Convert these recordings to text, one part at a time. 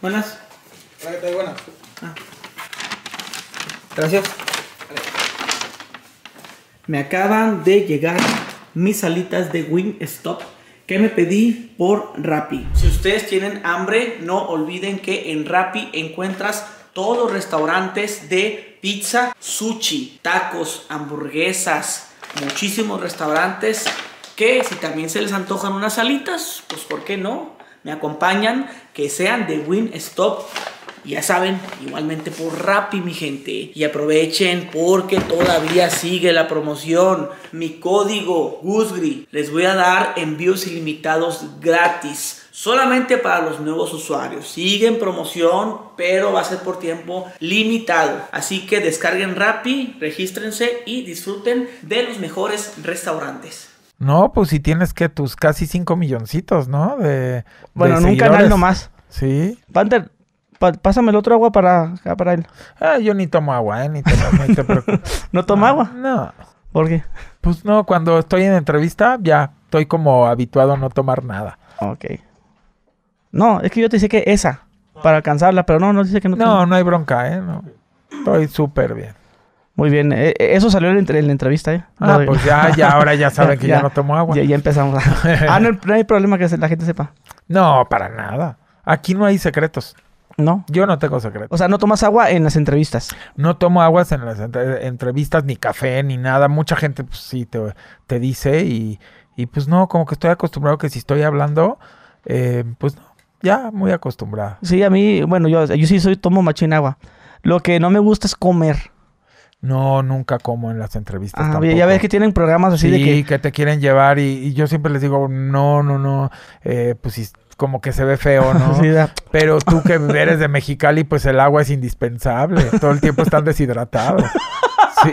Buenas. Hola, tal? Buenas. Ah. Gracias. Me acaban de llegar mis salitas de Wing Stop que me pedí por Rappi. Si ustedes tienen hambre, no olviden que en Rappi encuentras todos los restaurantes de pizza, sushi, tacos, hamburguesas, muchísimos restaurantes que si también se les antojan unas salitas pues ¿por qué no? me acompañan, que sean de Win Stop. Ya saben, igualmente por Rappi, mi gente. Y aprovechen porque todavía sigue la promoción. Mi código Gusgri les voy a dar envíos ilimitados gratis solamente para los nuevos usuarios. siguen promoción, pero va a ser por tiempo limitado. Así que descarguen Rappi, regístrense y disfruten de los mejores restaurantes. No, pues si tienes que tus casi 5 milloncitos, ¿no? De, bueno, en un canal nomás. Sí. Panther, pásame el otro agua para, para él. Ah, yo ni tomo agua, ¿eh? ¿No tomo ah, agua? No. ¿Por qué? Pues no, cuando estoy en entrevista ya estoy como habituado a no tomar nada. Ok. No, es que yo te dije que esa, para alcanzarla, pero no, no dice que no. No, no hay bronca, ¿eh? Estoy súper bien. Muy bien, eh, eh, eso salió en, la entrevista, ¿eh? Ah, pues ya, ya, ahora ya saben que yo no tomo agua. Ya, empezamos. ah, no, hay problema que la gente sepa. No, para nada. Aquí no hay secretos. No. Yo no tengo secretos. O sea, no tomas agua en las entrevistas. No tomo aguas en las entrevistas, ni café, ni nada. Mucha gente, pues sí, te, te dice y, y, pues no, como que estoy acostumbrado que si estoy hablando, pues no, ya muy acostumbrado. Sí, a mí, bueno, yo, yo sí soy, tomo machín agua. Lo que no me gusta es comer. No, nunca como en las entrevistas. Ah, ya ves que tienen programas así de que... que te quieren llevar y, yo siempre les digo, no, no, no, eh, pues como que se ve feo, ¿no? Pero tú que eres de Mexicali, pues el agua es indispensable. Todo el tiempo están deshidratados. Sí.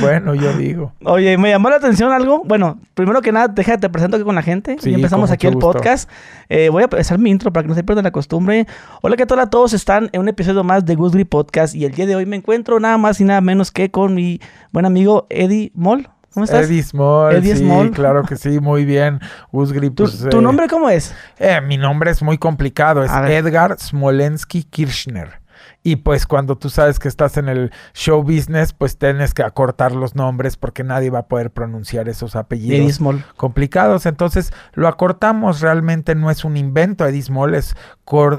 Bueno, yo digo. Oye, me llamó la atención algo. Bueno, primero que nada, déjate, te presento aquí con la gente. Sí, y empezamos aquí el podcast. Eh, voy a empezar mi intro para que no se pierdan la costumbre. Hola, ¿qué tal a todos? Están en un episodio más de GooseGrip Podcast. Y el día de hoy me encuentro nada más y nada menos que con mi buen amigo Eddie Moll. ¿Cómo estás? Eddie Small. Eddie sí, claro que sí, muy bien. GooseGrip. ¿Tu, pues, eh, nombre cómo es? Eh, mi nombre es muy complicado. Es Edgar Smolensky Kirchner y pues cuando tú sabes que estás en el show business, pues tienes que acortar los nombres porque nadie va a poder pronunciar esos apellidos complicados. Entonces lo acortamos, realmente no es un invento. Edismol es,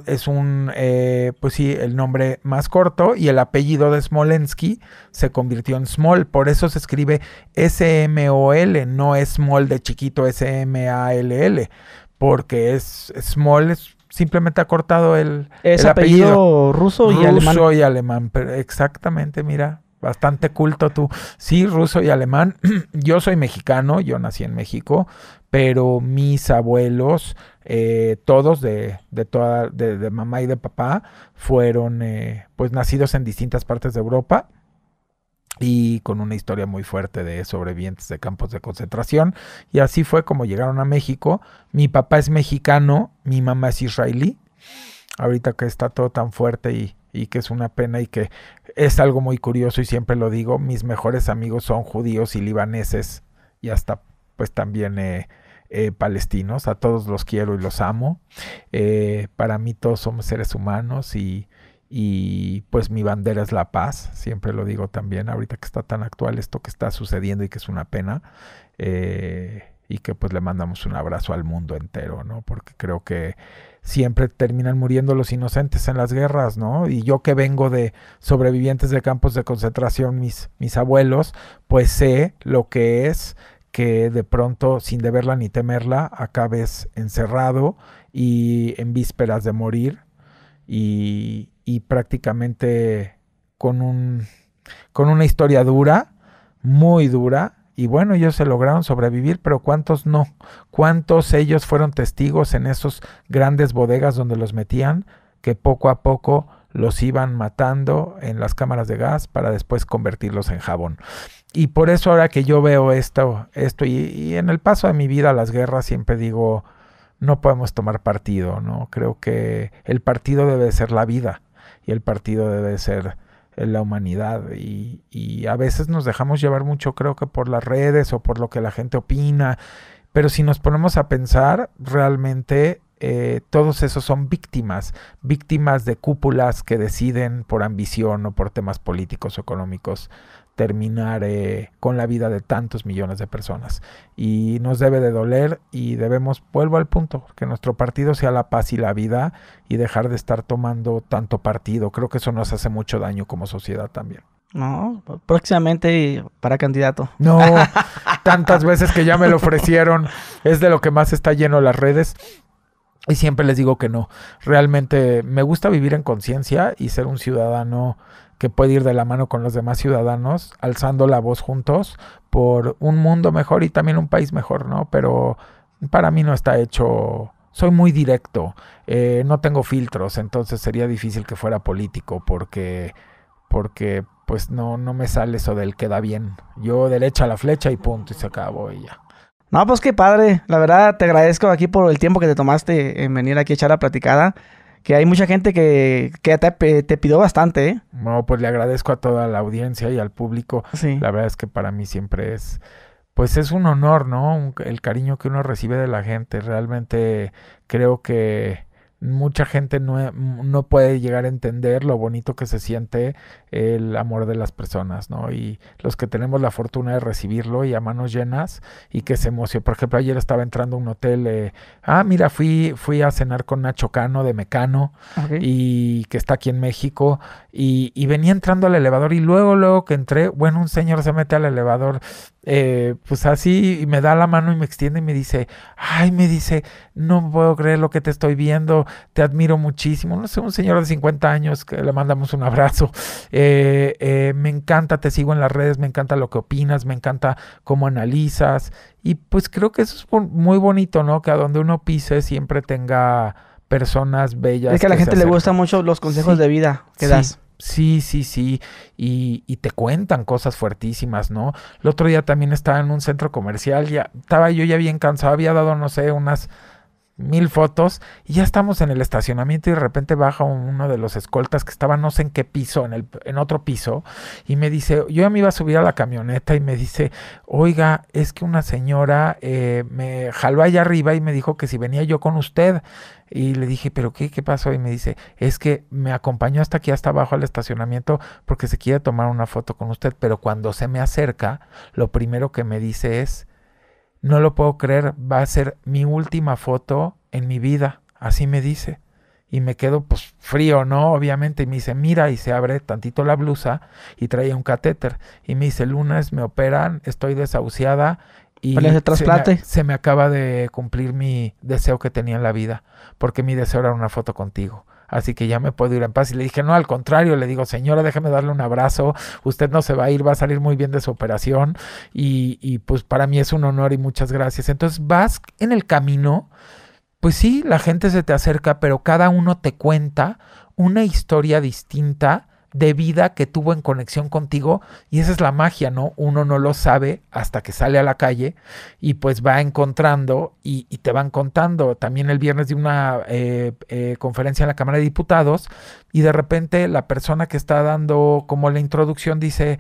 es un, eh, pues sí, el nombre más corto y el apellido de Smolensky se convirtió en Small. Por eso se escribe S-M-O-L, no es Small de chiquito S-M-A-L-L. porque es Small, simplemente ha cortado el, apellido, ruso, y alemán. Ruso y alemán, exactamente, mira, bastante culto tú. Sí, ruso y alemán. yo soy mexicano, yo nací en México, pero mis abuelos, eh, todos de, de toda, de, de, mamá y de papá, fueron eh, pues nacidos en distintas partes de Europa y con una historia muy fuerte de sobrevivientes de campos de concentración. Y así fue como llegaron a México. Mi papá es mexicano, mi mamá es israelí. Ahorita que está todo tan fuerte y, que es una pena y que es algo muy curioso y siempre lo digo, mis mejores amigos son judíos y libaneses y hasta pues también eh, eh, palestinos, a todos los quiero y los amo. Eh, para mí todos somos seres humanos y, y pues mi bandera es la paz, siempre lo digo también, ahorita que está tan actual esto que está sucediendo y que es una pena, eh, y que pues le mandamos un abrazo al mundo entero, ¿no? Porque creo que siempre terminan muriendo los inocentes en las guerras, ¿no? Y yo que vengo de sobrevivientes de campos de concentración, mis, mis abuelos, pues sé lo que es que de pronto, sin deberla ni temerla, acabes encerrado y en vísperas de morir. Y, y prácticamente con, un, con una historia dura, muy dura, y bueno, ellos se lograron sobrevivir, pero ¿cuántos no? ¿Cuántos ellos fueron testigos en esos grandes bodegas donde los metían, que poco a poco los iban matando en las cámaras de gas para después convertirlos en jabón? Y por eso ahora que yo veo esto, esto y, y en el paso de mi vida las guerras siempre digo, no podemos tomar partido, ¿no? Creo que el partido debe ser la vida y el partido debe ser la humanidad y, a veces nos dejamos llevar mucho creo que por las redes o por lo que la gente opina, pero si nos ponemos a pensar realmente eh, todos esos son víctimas, víctimas de cúpulas que deciden por ambición o por temas políticos o económicos terminar eh, con la vida de tantos millones de personas. Y nos debe de doler y debemos, vuelvo al punto, que nuestro partido sea la paz y la vida y dejar de estar tomando tanto partido. Creo que eso nos hace mucho daño como sociedad también. No, próximamente para candidato. No, tantas veces que ya me lo ofrecieron, es de lo que más está lleno las redes. Y siempre les digo que no. Realmente me gusta vivir en conciencia y ser un ciudadano que puede ir de la mano con los demás ciudadanos, alzando la voz juntos por un mundo mejor y también un país mejor, ¿no? Pero para mí no está hecho soy muy directo, eh, no tengo filtros, entonces sería difícil que fuera político porque, porque pues no, no me sale eso del que da bien. Yo derecha la flecha y punto y se acabó y ya. No, pues qué padre. La verdad te agradezco aquí por el tiempo que te tomaste en venir aquí a echar la platicada que hay mucha gente que, eh, te, pidió bastante. ¿eh? No, pues le agradezco a toda la audiencia y al público. La verdad es que para mí siempre es, pues es un honor, ¿no? el cariño que uno recibe de la gente. Realmente creo que mucha gente mm, no, puede llegar a entender lo bonito que se siente el amor de las personas, ¿no? Y los que tenemos la fortuna de recibirlo y a manos llenas y que se emociona. Por ejemplo, ayer estaba entrando a un hotel, eh, ah, mira, fui, fui a cenar con Nacho Cano de Mecano y que está aquí en México y, y venía entrando al elevador y luego, luego que entré, bueno, un señor se mete al elevador, eh, pues así y me da la mano y me extiende y me dice, ay, me dice, no puedo creer lo que te estoy viendo, te admiro muchísimo. No sé, un señor de 50 años que le mandamos un abrazo. Eh, eh, me encanta, te sigo en las redes, me encanta lo que opinas, me encanta cómo analizas. Y pues creo que eso es muy bonito, ¿no? Que a donde uno pise siempre tenga personas bellas. Es que a la gente le gustan mucho los consejos de vida que das. Sí, sí, sí. Y, te cuentan cosas fuertísimas, ¿no? El otro día también estaba en un centro comercial, ya estaba yo ya bien cansado, había dado, no sé, unas mil fotos y ya estamos en el estacionamiento y de repente baja uno de los escoltas que estaba no sé en qué piso, en, el, en otro piso, y me dice, yo a me iba a subir a la camioneta y me dice, oiga, es que una señora eh, me jaló allá arriba y me dijo que si venía yo con usted. Y le dije, ¿pero qué? ¿Qué pasó? Y me dice, es que me acompañó hasta aquí, hasta abajo al estacionamiento, porque se quiere tomar una foto con usted. Pero cuando se me acerca, lo primero que me dice es, no lo puedo creer, va a ser mi última foto en mi vida. Así me dice. Y me quedo pues frío, ¿no? Obviamente. Y me dice, mira, y se abre tantito la blusa y trae un catéter. Y me dice, lunes me operan, estoy desahuciada y trasplante? Se me, acaba de cumplir mi deseo que tenía en la vida, porque mi deseo era una foto contigo. Así que ya me puedo ir en paz. Y le dije, no, al contrario, le digo, señora, déjeme darle un abrazo, usted no se va a ir, va a salir muy bien de su operación. Y, y pues para mí es un honor y muchas gracias. Entonces vas en el camino, pues sí, la gente se te acerca, pero cada uno te cuenta una historia distinta de vida que tuvo en conexión contigo y esa es la magia, ¿no? Uno no lo sabe hasta que sale a la calle y pues va encontrando y, te van contando. También el viernes de una eh, eh, conferencia en la Cámara de Diputados y de repente la persona que está dando como la introducción dice,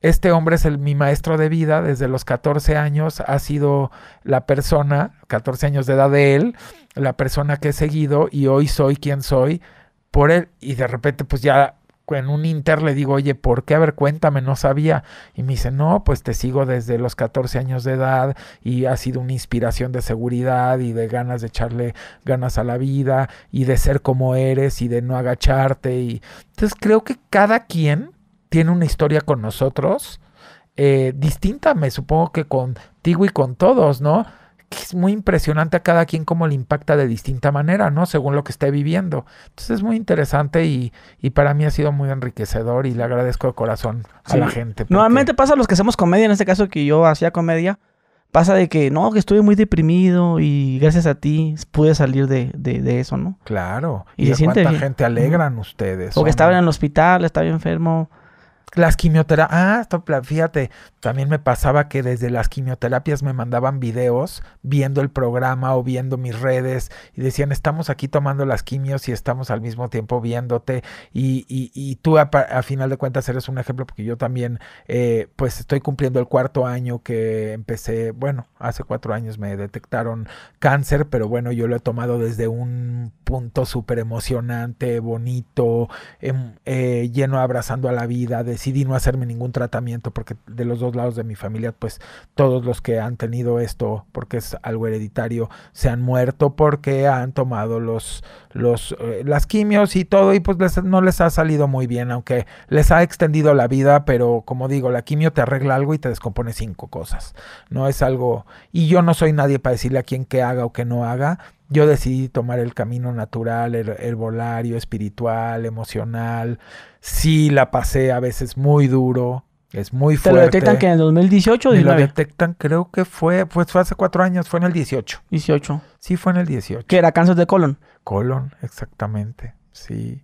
este hombre es mi maestro de vida, desde los 14 años ha sido la persona, 14 años de edad de él, la persona que he seguido y hoy soy quien soy por él y de repente pues ya en un inter le digo, oye, ¿por qué? A ver, cuéntame, no sabía. Y me dice, no, pues te sigo desde los 14 años de edad y ha sido una inspiración de seguridad y de ganas de echarle ganas a la vida y de ser como eres y de no agacharte. Y... Entonces creo que cada quien tiene una historia con nosotros eh, distinta, me supongo que contigo y con todos, ¿no? es muy impresionante a cada quien cómo le impacta de distinta manera, ¿no? Según lo que esté viviendo. Entonces es muy interesante y, y para mí ha sido muy enriquecedor y le agradezco de corazón a la gente. Normalmente pasa a los que hacemos comedia, en este caso que yo hacía comedia, pasa de que no, que estuve muy deprimido y gracias a ti pude salir de, de, eso, ¿no? Claro. Y, ¿Y se siente gente alegran ustedes. Porque estaba en el hospital, estaba enfermo. Las quimioterapias, ah, esto, fíjate, también me pasaba que desde las quimioterapias me mandaban videos viendo el programa o viendo mis redes y decían, estamos aquí tomando las quimios y estamos al mismo tiempo viéndote y, y, y tú a, final de cuentas eres un ejemplo porque yo también eh, pues estoy cumpliendo el cuarto año que empecé, bueno, hace cuatro años me detectaron cáncer, pero bueno, yo lo he tomado desde un punto súper emocionante, bonito, em, eh, lleno abrazando a la vida, de decidí no hacerme ningún tratamiento porque de los dos lados de mi familia, pues todos los que han tenido esto, porque es algo hereditario, se han muerto porque han tomado los, los, eh, las quimios y todo y pues no les ha salido muy bien, aunque les ha extendido la vida, pero como digo, la quimio te arregla algo y te descompone cinco cosas. No es algo, y yo no soy nadie para decirle a quién que haga o que no haga yo decidí tomar el camino natural, el herbolario, espiritual, emocional. Sí la pasé a veces muy duro, es muy fuerte. ¿Te lo detectan que en el 2018 o lo detectan, creo que fue, pues, fue hace cuatro años, fue en el 18. 18. Sí, fue en el 18. ¿Que era cáncer de colon? Colon, exactamente, sí.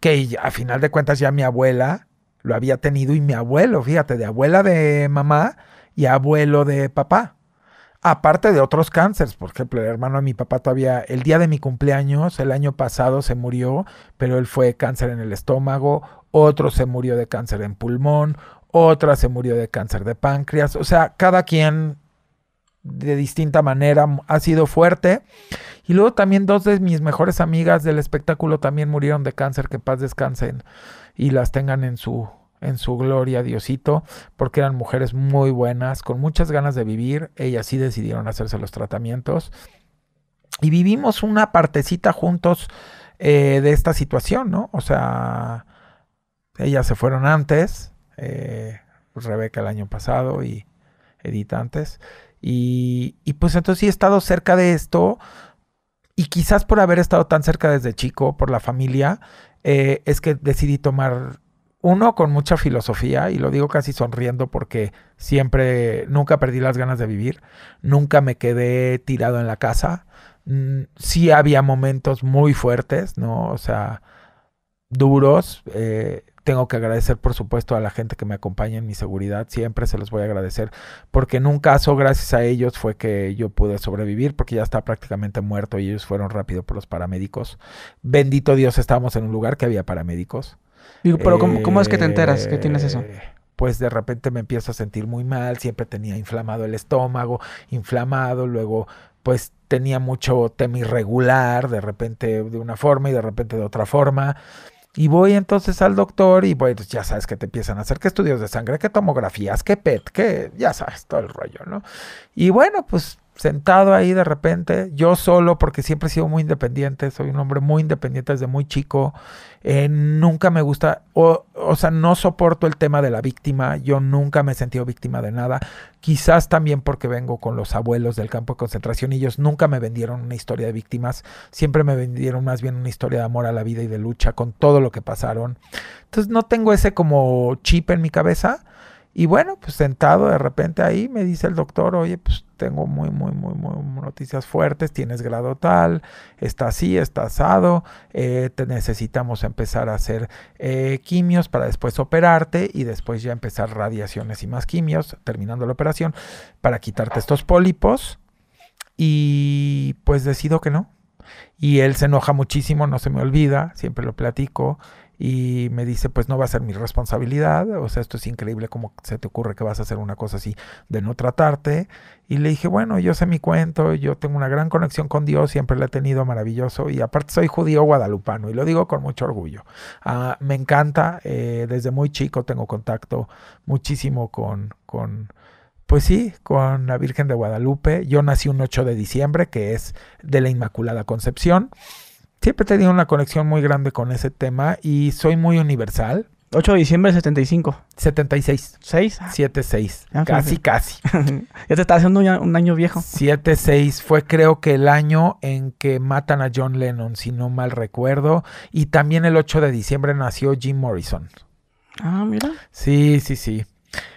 Que a final de cuentas ya mi abuela lo había tenido y mi abuelo, fíjate, de abuela de mamá y abuelo de papá. Aparte de otros cánceres, por ejemplo, el hermano de mi papá todavía, el día de mi cumpleaños, el año pasado se murió, pero él fue cáncer en el estómago, otro se murió de cáncer en pulmón, otra se murió de cáncer de páncreas, o sea, cada quien de distinta manera ha sido fuerte. Y luego también dos de mis mejores amigas del espectáculo también murieron de cáncer, que paz descansen y las tengan en su en su gloria Diosito, porque eran mujeres muy buenas, con muchas ganas de vivir, ellas sí decidieron hacerse los tratamientos y vivimos una partecita juntos eh, de esta situación, ¿no? O sea, ellas se fueron antes, eh, pues Rebeca el año pasado y Edith antes, y, pues entonces sí he estado cerca de esto, y quizás por haber estado tan cerca desde chico, por la familia, eh, es que decidí tomar uno con mucha filosofía, y lo digo casi sonriendo porque siempre, nunca perdí las ganas de vivir, nunca me quedé tirado en la casa, mm, sí había momentos muy fuertes, ¿no? O sea, duros. Eh, tengo que agradecer, por supuesto, a la gente que me acompaña en mi seguridad. Siempre se los voy a agradecer, porque en un caso, gracias a ellos, fue que yo pude sobrevivir, porque ya estaba prácticamente muerto y ellos fueron rápido por los paramédicos. Bendito Dios, estábamos en un lugar que había paramédicos. Digo, pero ¿cómo, es que te enteras que tienes eso? Eh, pues de repente me empiezo a sentir muy mal, siempre tenía inflamado el estómago, inflamado, luego pues tenía mucho tema irregular, de repente de una forma y de repente de otra forma. Y voy entonces al doctor y pues ya sabes que te empiezan a hacer que estudios de sangre, que tomografías, que PET, que ya sabes todo el rollo, ¿no? Y bueno, pues sentado ahí de repente, yo solo, porque siempre he sido muy independiente, soy un hombre muy independiente desde muy chico, eh, nunca me gusta, o, sea, no soporto el tema de la víctima, yo nunca me he sentido víctima de nada, quizás también porque vengo con los abuelos del campo de concentración, y ellos nunca me vendieron una historia de víctimas, siempre me vendieron más bien una historia de amor a la vida y de lucha con todo lo que pasaron. Entonces no tengo ese como chip en mi cabeza. Y bueno, pues sentado de repente ahí me dice el doctor, oye, pues tengo muy, muy, muy, muy noticias fuertes, tienes grado tal, está así, está asado, eh, te necesitamos empezar a hacer eh, quimios para después operarte y después ya empezar radiaciones y más quimios, terminando la operación, para quitarte estos pólipos. Y pues decido que no. Y él se enoja muchísimo, no se me olvida, siempre lo platico y me dice, pues no va a ser mi responsabilidad, o sea, esto es increíble cómo se te ocurre que vas a hacer una cosa así de no tratarte. Y le dije, bueno, yo sé mi cuento, yo tengo una gran conexión con Dios, siempre la he tenido maravilloso y aparte soy judío guadalupano y lo digo con mucho orgullo. Ah, me encanta, eh, desde muy chico tengo contacto muchísimo con... con pues sí, con la Virgen de Guadalupe. Yo nací un 8 de diciembre, que es de la Inmaculada Concepción siempre he una conexión muy grande con ese tema y soy muy universal. 8 de diciembre 75. 76. ¿6? 7, 76. casi, casi. ya te está haciendo un año viejo. 76 fue creo que el año en que matan a John Lennon, si no mal recuerdo. Y también el 8 de diciembre nació Jim Morrison. Ah, mira. Sí, sí, sí.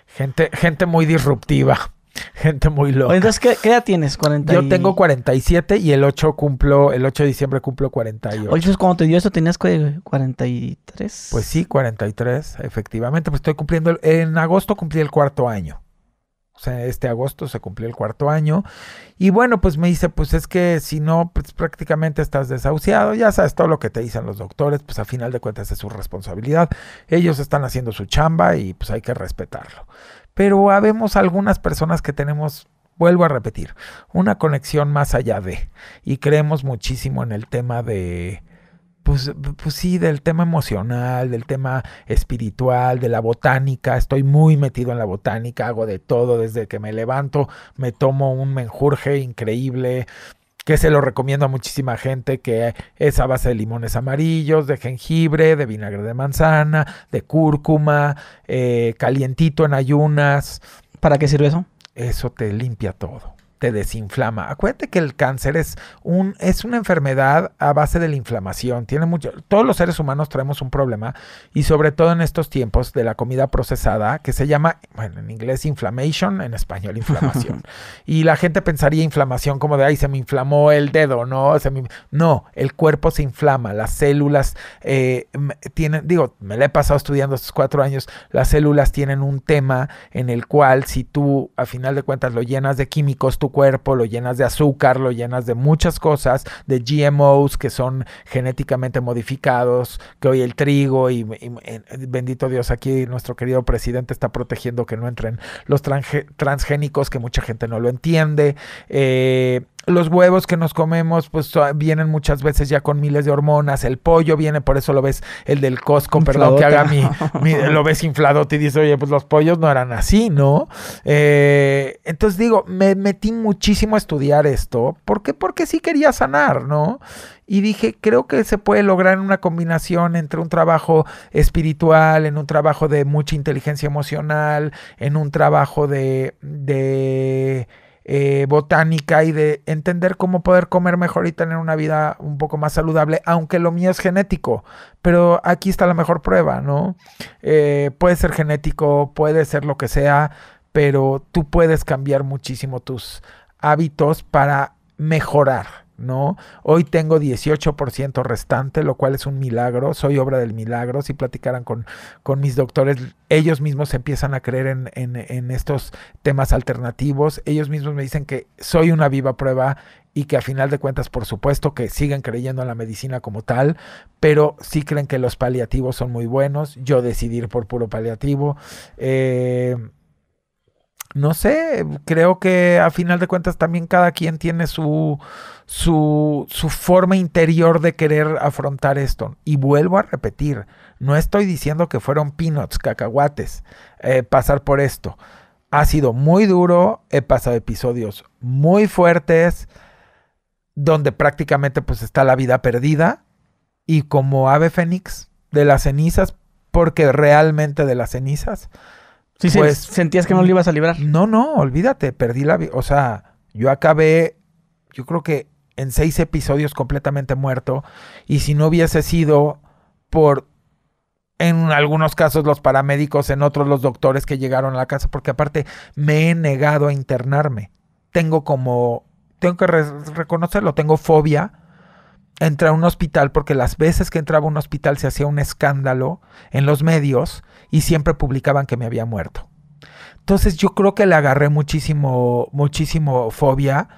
Gente, gente muy disruptiva. Gente muy loca. Entonces, ¿qué, edad tienes? 40 Yo tengo 47 y el 8 cumplo, el 8 de diciembre cumplo 48. Oye, entonces cuando te dio eso tenías 43. Pues sí, 43, efectivamente. Pues estoy cumpliendo, en agosto cumplí el cuarto año. O sea, este agosto se cumplió el cuarto año. Y bueno, pues me dice, pues es que si no, pues prácticamente estás desahuciado. Ya sabes todo lo que te dicen los doctores, pues a final de cuentas es su responsabilidad. Ellos están haciendo su chamba y pues hay que respetarlo. Pero habemos algunas personas que tenemos, vuelvo a repetir, una conexión más allá de, y creemos muchísimo en el tema de, pues, pues, sí, del tema emocional, del tema espiritual, de la botánica. Estoy muy metido en la botánica, hago de todo desde que me levanto, me tomo un menjurje increíble, que se lo recomiendo a muchísima gente, que es a base de limones amarillos, de jengibre, de vinagre de manzana, de cúrcuma, eh, calientito en ayunas. ¿Para qué sirve eso? Eso te limpia todo desinflama. Acuérdate que el cáncer es, un, es una enfermedad a base de la inflamación. Tiene mucho, todos los seres humanos traemos un problema y sobre todo en estos tiempos de la comida procesada que se llama, bueno, en inglés inflammation, en español inflamación. y la gente pensaría inflamación como de, ay, se me inflamó el dedo, ¿no? Se me... No, el cuerpo se inflama, las células eh, tienen, digo, me la he pasado estudiando estos cuatro años, las células tienen un tema en el cual si tú a final de cuentas lo llenas de químicos, tú cuerpo, lo llenas de azúcar, lo llenas de muchas cosas, de GMOs que son genéticamente modificados, que hoy el trigo y, eh, bendito Dios, aquí nuestro querido presidente está protegiendo que no entren los transgénicos, que mucha gente no lo entiende. Eh, los huevos que nos comemos, pues ah, vienen muchas veces ya con miles de hormonas. El pollo viene, por eso lo ves, el del Costco, perdón que haga mi, Lo ves inflado y dices, oye, pues los pollos no eran así, ¿no? Eh, entonces digo, me metí muchísimo a estudiar esto. ¿Por qué? Porque sí quería sanar, ¿no? Y dije, creo que se puede lograr en una combinación entre un trabajo espiritual, en un trabajo de mucha inteligencia emocional, en un trabajo de eh, botánica y de entender cómo poder comer mejor y tener una vida un poco más saludable, aunque lo mío es genético. Pero aquí está la mejor prueba, ¿no? Eh, puede ser genético, puede ser lo que sea, pero tú puedes cambiar muchísimo tus hábitos para mejorar. ¿no? Hoy tengo 18% restante, lo cual es un milagro, soy obra del milagro. Si platicaran con, con mis doctores, ellos mismos empiezan a creer en, estos temas alternativos, ellos mismos me dicen que soy una viva prueba y que a final de cuentas, por supuesto, que siguen creyendo en la medicina como tal, pero sí creen que los paliativos son muy buenos, yo decidir por puro paliativo. Eh, no sé, creo que a final de cuentas también cada quien tiene su, su, forma interior de querer afrontar esto. Y vuelvo a repetir, no estoy diciendo que fueron peanuts, cacahuates, eh, pasar por esto. Ha sido muy duro, he pasado episodios muy fuertes, donde prácticamente pues está la vida perdida. Y como ave fénix de las cenizas, porque realmente de las cenizas, pues, sentías que no lo ibas a librar. No, no, olvídate, perdí la vida. O sea, yo acabé, yo creo que en seis episodios completamente muerto. Y si no hubiese sido por, en algunos casos los paramédicos, en otros los doctores que llegaron a la casa, porque aparte me he negado a internarme. Tengo como, tengo que reconocerlo, tengo fobia entra a un hospital porque las veces que entraba a un hospital se hacía un escándalo en los medios y siempre publicaban que me había muerto. Entonces yo creo que le agarré muchísimo, muchísimo fobia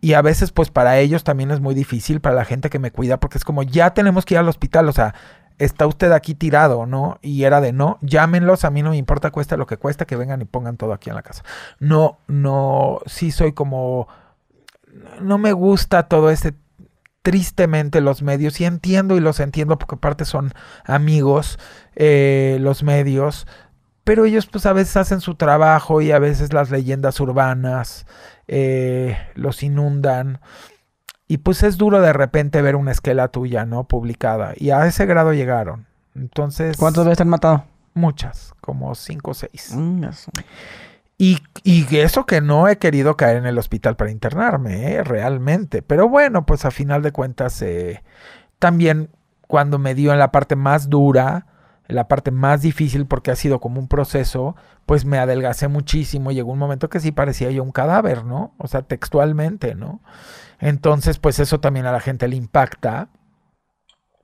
y a veces pues para ellos también es muy difícil, para la gente que me cuida, porque es como ya tenemos que ir al hospital, o sea, está usted aquí tirado, ¿no? Y era de no, llámenlos, a mí no me importa, cuesta lo que cuesta, que vengan y pongan todo aquí en la casa. No, no, sí soy como, no me gusta todo este tristemente los medios, y entiendo y los entiendo porque aparte son amigos eh, los medios, pero ellos pues a veces hacen su trabajo y a veces las leyendas urbanas eh, los inundan. Y pues es duro de repente ver una esquela tuya, ¿no? Publicada. Y a ese grado llegaron. Entonces... ¿Cuántas veces han matado? Muchas, como cinco o seis. Mm, y, y, eso que no he querido caer en el hospital para internarme, ¿eh? realmente. Pero bueno, pues a final de cuentas, eh, también cuando me dio en la parte más dura, en la parte más difícil, porque ha sido como un proceso, pues me adelgacé muchísimo. Llegó un momento que sí parecía yo un cadáver, ¿no? O sea, textualmente, ¿no? Entonces, pues eso también a la gente le impacta.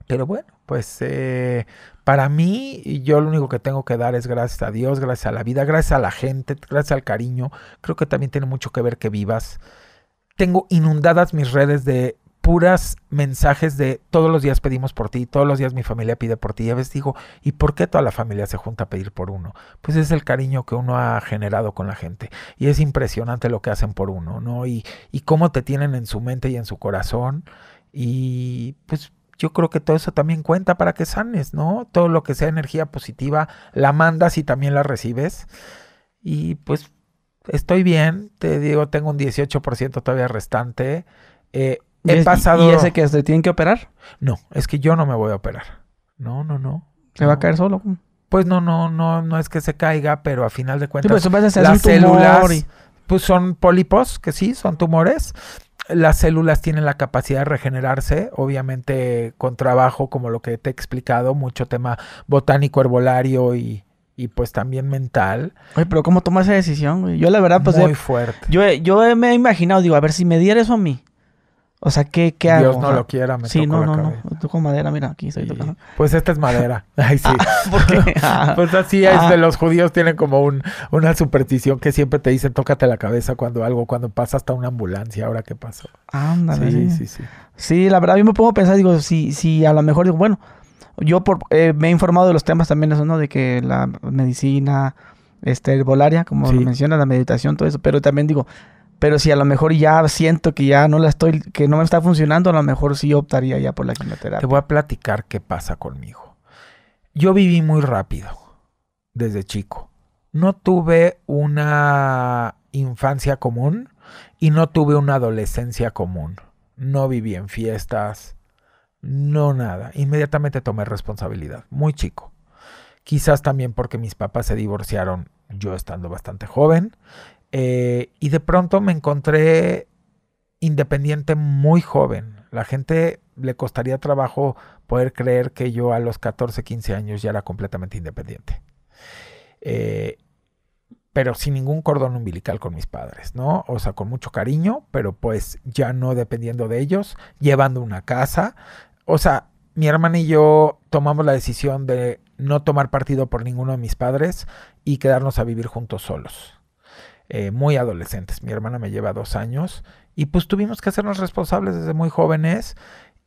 Pero bueno, pues eh, para mí yo lo único que tengo que dar es gracias a Dios, gracias a la vida, gracias a la gente, gracias al cariño. Creo que también tiene mucho que ver que vivas. Tengo inundadas mis redes de puras mensajes de todos los días pedimos por ti, todos los días mi familia pide por ti. Y a veces digo, ¿y por qué toda la familia se junta a pedir por uno? Pues es el cariño que uno ha generado con la gente. Y es impresionante lo que hacen por uno, ¿no? Y, y cómo te tienen en su mente y en su corazón. Y pues yo creo que todo eso también cuenta para que sanes, ¿no? Todo lo que sea energía positiva, la mandas y también la recibes. Y pues estoy bien, te digo, tengo un 18% todavía restante. Eh, he ¿Y, pasado... ¿Y ese que se tienen que operar? No, es que yo no me voy a operar. No, no, no. ¿Se va a caer solo? Pues no, no, no, no es que se caiga, pero a final de pues, cuentas las células pues son pólipos, que sí, son tumores, las células tienen la capacidad de regenerarse, obviamente con trabajo, como lo que te he explicado, mucho tema botánico, herbolario y, y pues también mental. Oye, pero ¿cómo tomas esa decisión? Yo la verdad, pues... Muy fuerte. Yo, yo me he imaginado, digo, a ver, si me diera eso a mí, o sea, ¿qué, qué hago? Dios no lo quiera, me Sí, no, no, no, no. Toco madera, mira, aquí estoy tocando. Pues esta es madera. Ay, sí. Ah, ah. pues así es, ah. de los judíos tienen como una superstición que siempre te dicen, tócate la cabeza cuando algo, cuando pasa hasta una ambulancia, ahora qué pasó. Ándale. Sí, sí, sí. Sí, la verdad, yo me pongo a pensar, digo, si, si a lo mejor, digo, bueno, yo por, eh, me he informado de los temas también, eso, ¿no? De que la medicina, este, herbolaria, como se menciona, la meditación, todo eso, pero también digo, pero si a lo mejor ya siento que ya no la estoy, que no me está funcionando, a lo mejor sí optaría ya por la quimioterapia. Te voy a platicar qué pasa conmigo. Yo viví muy rápido desde chico. No tuve una infancia común y no tuve una adolescencia común. No viví en fiestas, no nada. Inmediatamente tomé responsabilidad, muy chico. Quizás también porque mis papás se divorciaron yo estando bastante joven eh, y de pronto me encontré independiente muy joven. La gente le costaría trabajo poder creer que yo a los 14, 15 años ya era completamente independiente. Eh, pero sin ningún cordón umbilical con mis padres, ¿no? O sea, con mucho cariño, pero pues ya no dependiendo de ellos, llevando una casa. O sea, mi hermana y yo tomamos la decisión de no tomar partido por ninguno de mis padres y quedarnos a vivir juntos solos. Eh, muy adolescentes. Mi hermana me lleva dos años y pues tuvimos que hacernos responsables desde muy jóvenes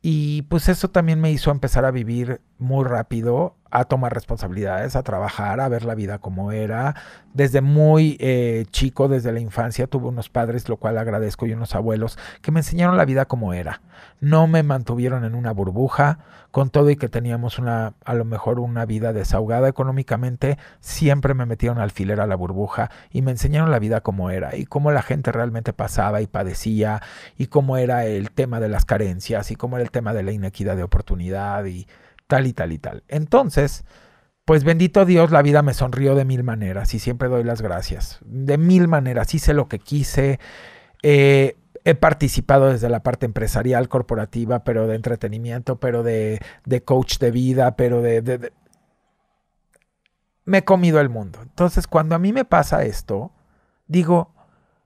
y pues eso también me hizo empezar a vivir muy rápido a tomar responsabilidades, a trabajar, a ver la vida como era. Desde muy eh, chico, desde la infancia, tuve unos padres, lo cual agradezco, y unos abuelos que me enseñaron la vida como era. No me mantuvieron en una burbuja, con todo y que teníamos una, a lo mejor una vida desahogada económicamente, siempre me metieron alfiler a la burbuja y me enseñaron la vida como era y cómo la gente realmente pasaba y padecía y cómo era el tema de las carencias y cómo era el tema de la inequidad de oportunidad y tal y tal y tal. Entonces, pues bendito Dios, la vida me sonrió de mil maneras y siempre doy las gracias. De mil maneras, hice lo que quise. Eh, he participado desde la parte empresarial, corporativa, pero de entretenimiento, pero de, de coach de vida, pero de, Me he comido el mundo. Entonces, cuando a mí me pasa esto, digo,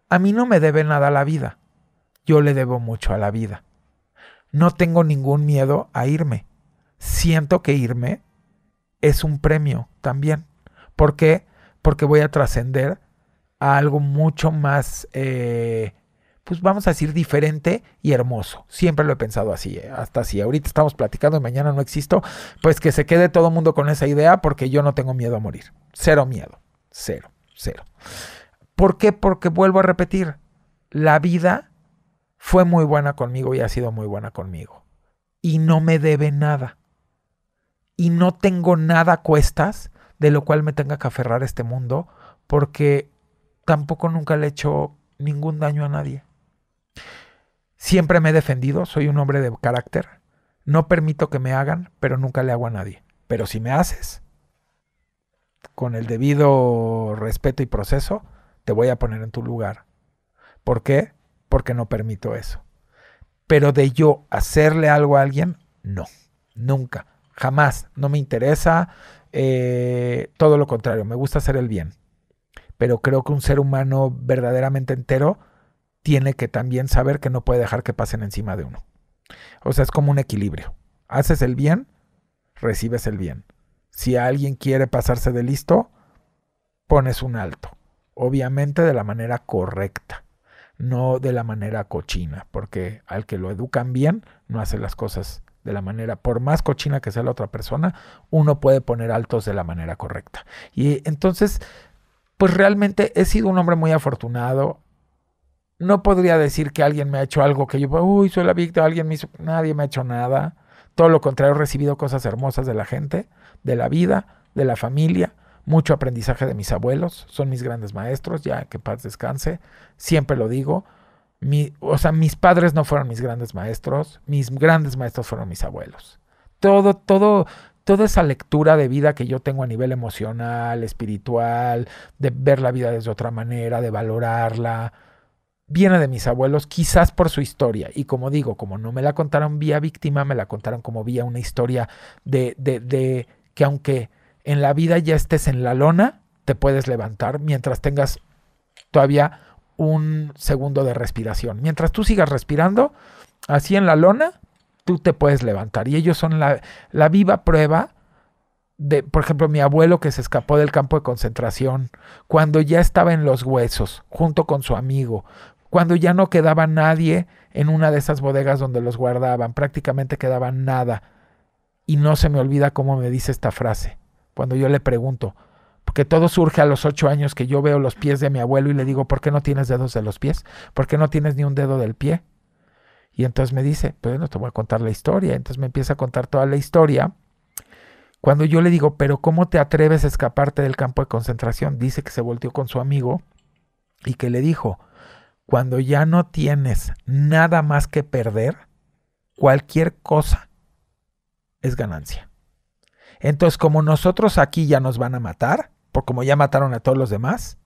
a mí no me debe nada la vida. Yo le debo mucho a la vida. No tengo ningún miedo a irme siento que irme es un premio también. ¿Por qué? Porque voy a trascender a algo mucho más, eh, pues vamos a decir, diferente y hermoso. Siempre lo he pensado así, eh, hasta así. ahorita estamos platicando y mañana no existo, pues que se quede todo el mundo con esa idea porque yo no tengo miedo a morir. Cero miedo, cero, cero. ¿Por qué? Porque vuelvo a repetir, la vida fue muy buena conmigo y ha sido muy buena conmigo. Y no me debe nada y no tengo nada a cuestas de lo cual me tenga que aferrar este mundo porque tampoco nunca le he hecho ningún daño a nadie. Siempre me he defendido, soy un hombre de carácter. No permito que me hagan, pero nunca le hago a nadie. Pero si me haces, con el debido respeto y proceso, te voy a poner en tu lugar. ¿Por qué? Porque no permito eso. Pero de yo hacerle algo a alguien, no, nunca. Jamás, no me interesa. Eh, todo lo contrario, me gusta hacer el bien. Pero creo que un ser humano verdaderamente entero tiene que también saber que no puede dejar que pasen encima de uno. O sea, es como un equilibrio. Haces el bien, recibes el bien. Si alguien quiere pasarse de listo, pones un alto. Obviamente de la manera correcta, no de la manera cochina, porque al que lo educan bien no hace las cosas de la manera, por más cochina que sea la otra persona, uno puede poner altos de la manera correcta. Y entonces, pues realmente he sido un hombre muy afortunado. No podría decir que alguien me ha hecho algo que yo, uy, soy la víctima, alguien me hizo, nadie me ha hecho nada. Todo lo contrario, he recibido cosas hermosas de la gente, de la vida, de la familia, mucho aprendizaje de mis abuelos, son mis grandes maestros, ya que paz descanse, siempre lo digo, o sea, mis padres no fueron mis grandes maestros, mis grandes maestros fueron mis abuelos. Todo, todo, toda esa lectura de vida que yo tengo a nivel emocional, espiritual, de ver la vida desde otra manera, de valorarla, viene de mis abuelos, quizás por su historia. Y como digo, como no me la contaron vía víctima, me la contaron como vía una historia de, de, de que aunque en la vida ya estés en la lona, te puedes levantar mientras tengas todavía un segundo de respiración. Mientras tú sigas respirando, así en la lona, tú te puedes levantar. Y ellos son la, viva prueba de, por ejemplo, mi abuelo que se escapó del campo de concentración, cuando ya estaba en los huesos, junto con su amigo, cuando ya no quedaba nadie en una de esas bodegas donde los guardaban, prácticamente quedaba nada. Y no se me olvida cómo me dice esta frase, cuando yo le pregunto, porque todo surge a los ocho años que yo veo los pies de mi abuelo y le digo, ¿por qué no tienes dedos de los pies? ¿Por qué no tienes ni un dedo del pie? Y entonces me dice, pues no te voy a contar la historia. Entonces me empieza a contar toda la historia. Cuando yo le digo, pero ¿cómo te atreves a escaparte del campo de concentración? Dice que se volteó con su amigo y que le dijo, cuando ya no tienes nada más que perder, cualquier cosa es ganancia. Entonces, como nosotros aquí ya nos van a matar, por como ya mataron a todos los demás.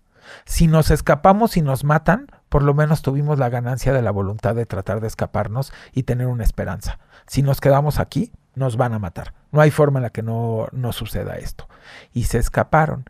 Si nos escapamos y nos matan, por lo menos tuvimos la ganancia de la voluntad de tratar de escaparnos y tener una esperanza. Si nos quedamos aquí, nos van a matar. No hay forma en la que no, no suceda esto. Y se escaparon.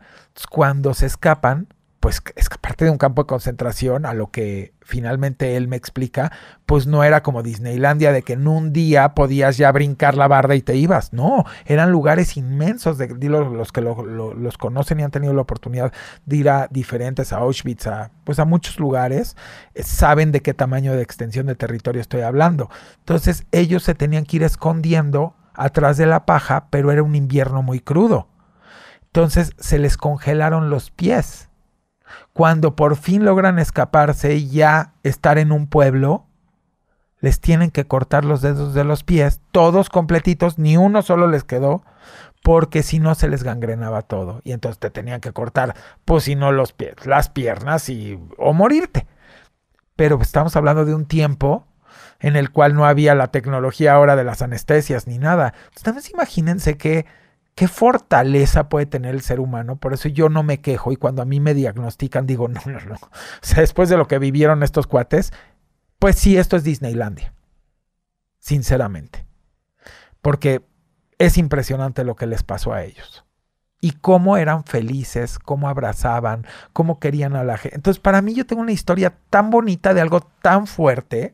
Cuando se escapan, pues parte de un campo de concentración, a lo que finalmente él me explica, pues no era como Disneylandia de que en un día podías ya brincar la barda y te ibas. No, eran lugares inmensos. De, los, que los conocen y han tenido la oportunidad de ir a diferentes, a Auschwitz, pues a muchos lugares, eh, saben de qué tamaño de extensión de territorio estoy hablando. Entonces ellos se tenían que ir escondiendo atrás de la paja, pero era un invierno muy crudo. Entonces se les congelaron los pies cuando por fin logran escaparse y ya estar en un pueblo, les tienen que cortar los dedos de los pies, todos completitos, ni uno solo les quedó, porque si no se les gangrenaba todo. Y entonces te tenían que cortar, pues si no los pies, las piernas y, o morirte. Pero estamos hablando de un tiempo en el cual no había la tecnología ahora de las anestesias ni nada. Entonces, imagínense que qué fortaleza puede tener el ser humano. Por eso yo no me quejo y cuando a mí me diagnostican digo, no, no, no. O sea, después de lo que vivieron estos cuates, pues sí, esto es Disneylandia. Sinceramente. Porque es impresionante lo que les pasó a ellos. Y cómo eran felices, cómo abrazaban, cómo querían a la gente. Entonces, para mí yo tengo una historia tan bonita de algo tan fuerte,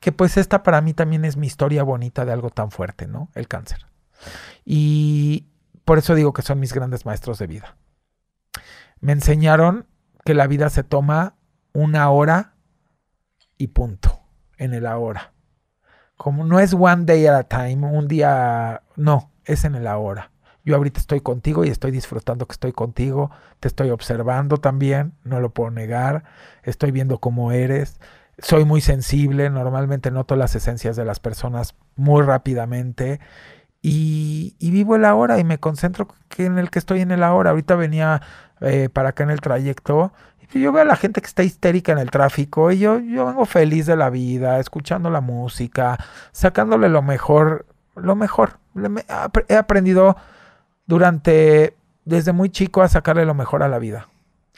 que pues esta para mí también es mi historia bonita de algo tan fuerte, ¿no? El cáncer. Y, por eso digo que son mis grandes maestros de vida. Me enseñaron que la vida se toma una hora y punto, en el ahora. Como no es one day at a time, un día, no, es en el ahora. Yo ahorita estoy contigo y estoy disfrutando que estoy contigo, te estoy observando también, no lo puedo negar, estoy viendo cómo eres, soy muy sensible, normalmente noto las esencias de las personas muy rápidamente, y, vivo el ahora y me concentro en el que estoy en el ahora. Ahorita venía eh, para acá en el trayecto. Y yo veo a la gente que está histérica en el tráfico y yo, yo vengo feliz de la vida, escuchando la música, sacándole lo mejor, lo mejor. He aprendido durante, desde muy chico, a sacarle lo mejor a la vida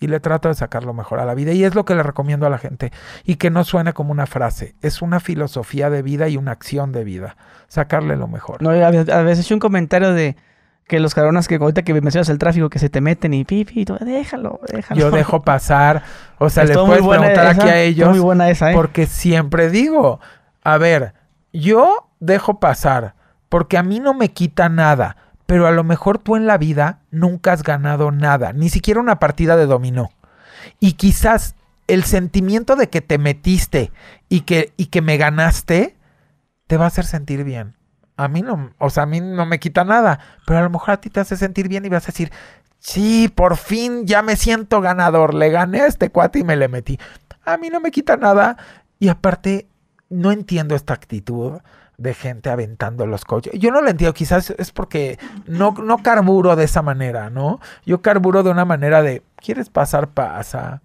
y le trato de sacar lo mejor a la vida. Y es lo que le recomiendo a la gente. Y que no suene como una frase, es una filosofía de vida y una acción de vida. Sacarle lo mejor. No, a veces un comentario de que los caronas que ahorita que mencionas el tráfico, que se te meten y pipi, déjalo, déjalo. Yo dejo pasar. O sea, le puedes preguntar aquí a ellos. Muy buena esa, ¿eh? Porque siempre digo, a ver, yo dejo pasar porque a mí no me quita nada pero a lo mejor tú en la vida nunca has ganado nada, ni siquiera una partida de dominó. Y quizás el sentimiento de que te metiste y que, y que me ganaste, te va a hacer sentir bien. A mí no, o sea, a mí no me quita nada, pero a lo mejor a ti te hace sentir bien y vas a decir, sí, por fin ya me siento ganador, le gané a este cuate y me le metí. A mí no me quita nada y aparte no entiendo esta actitud de gente aventando los coches. Yo no lo entiendo, quizás es porque no, no carburo de esa manera, ¿no? Yo carburo de una manera de, ¿quieres pasar? Pasa.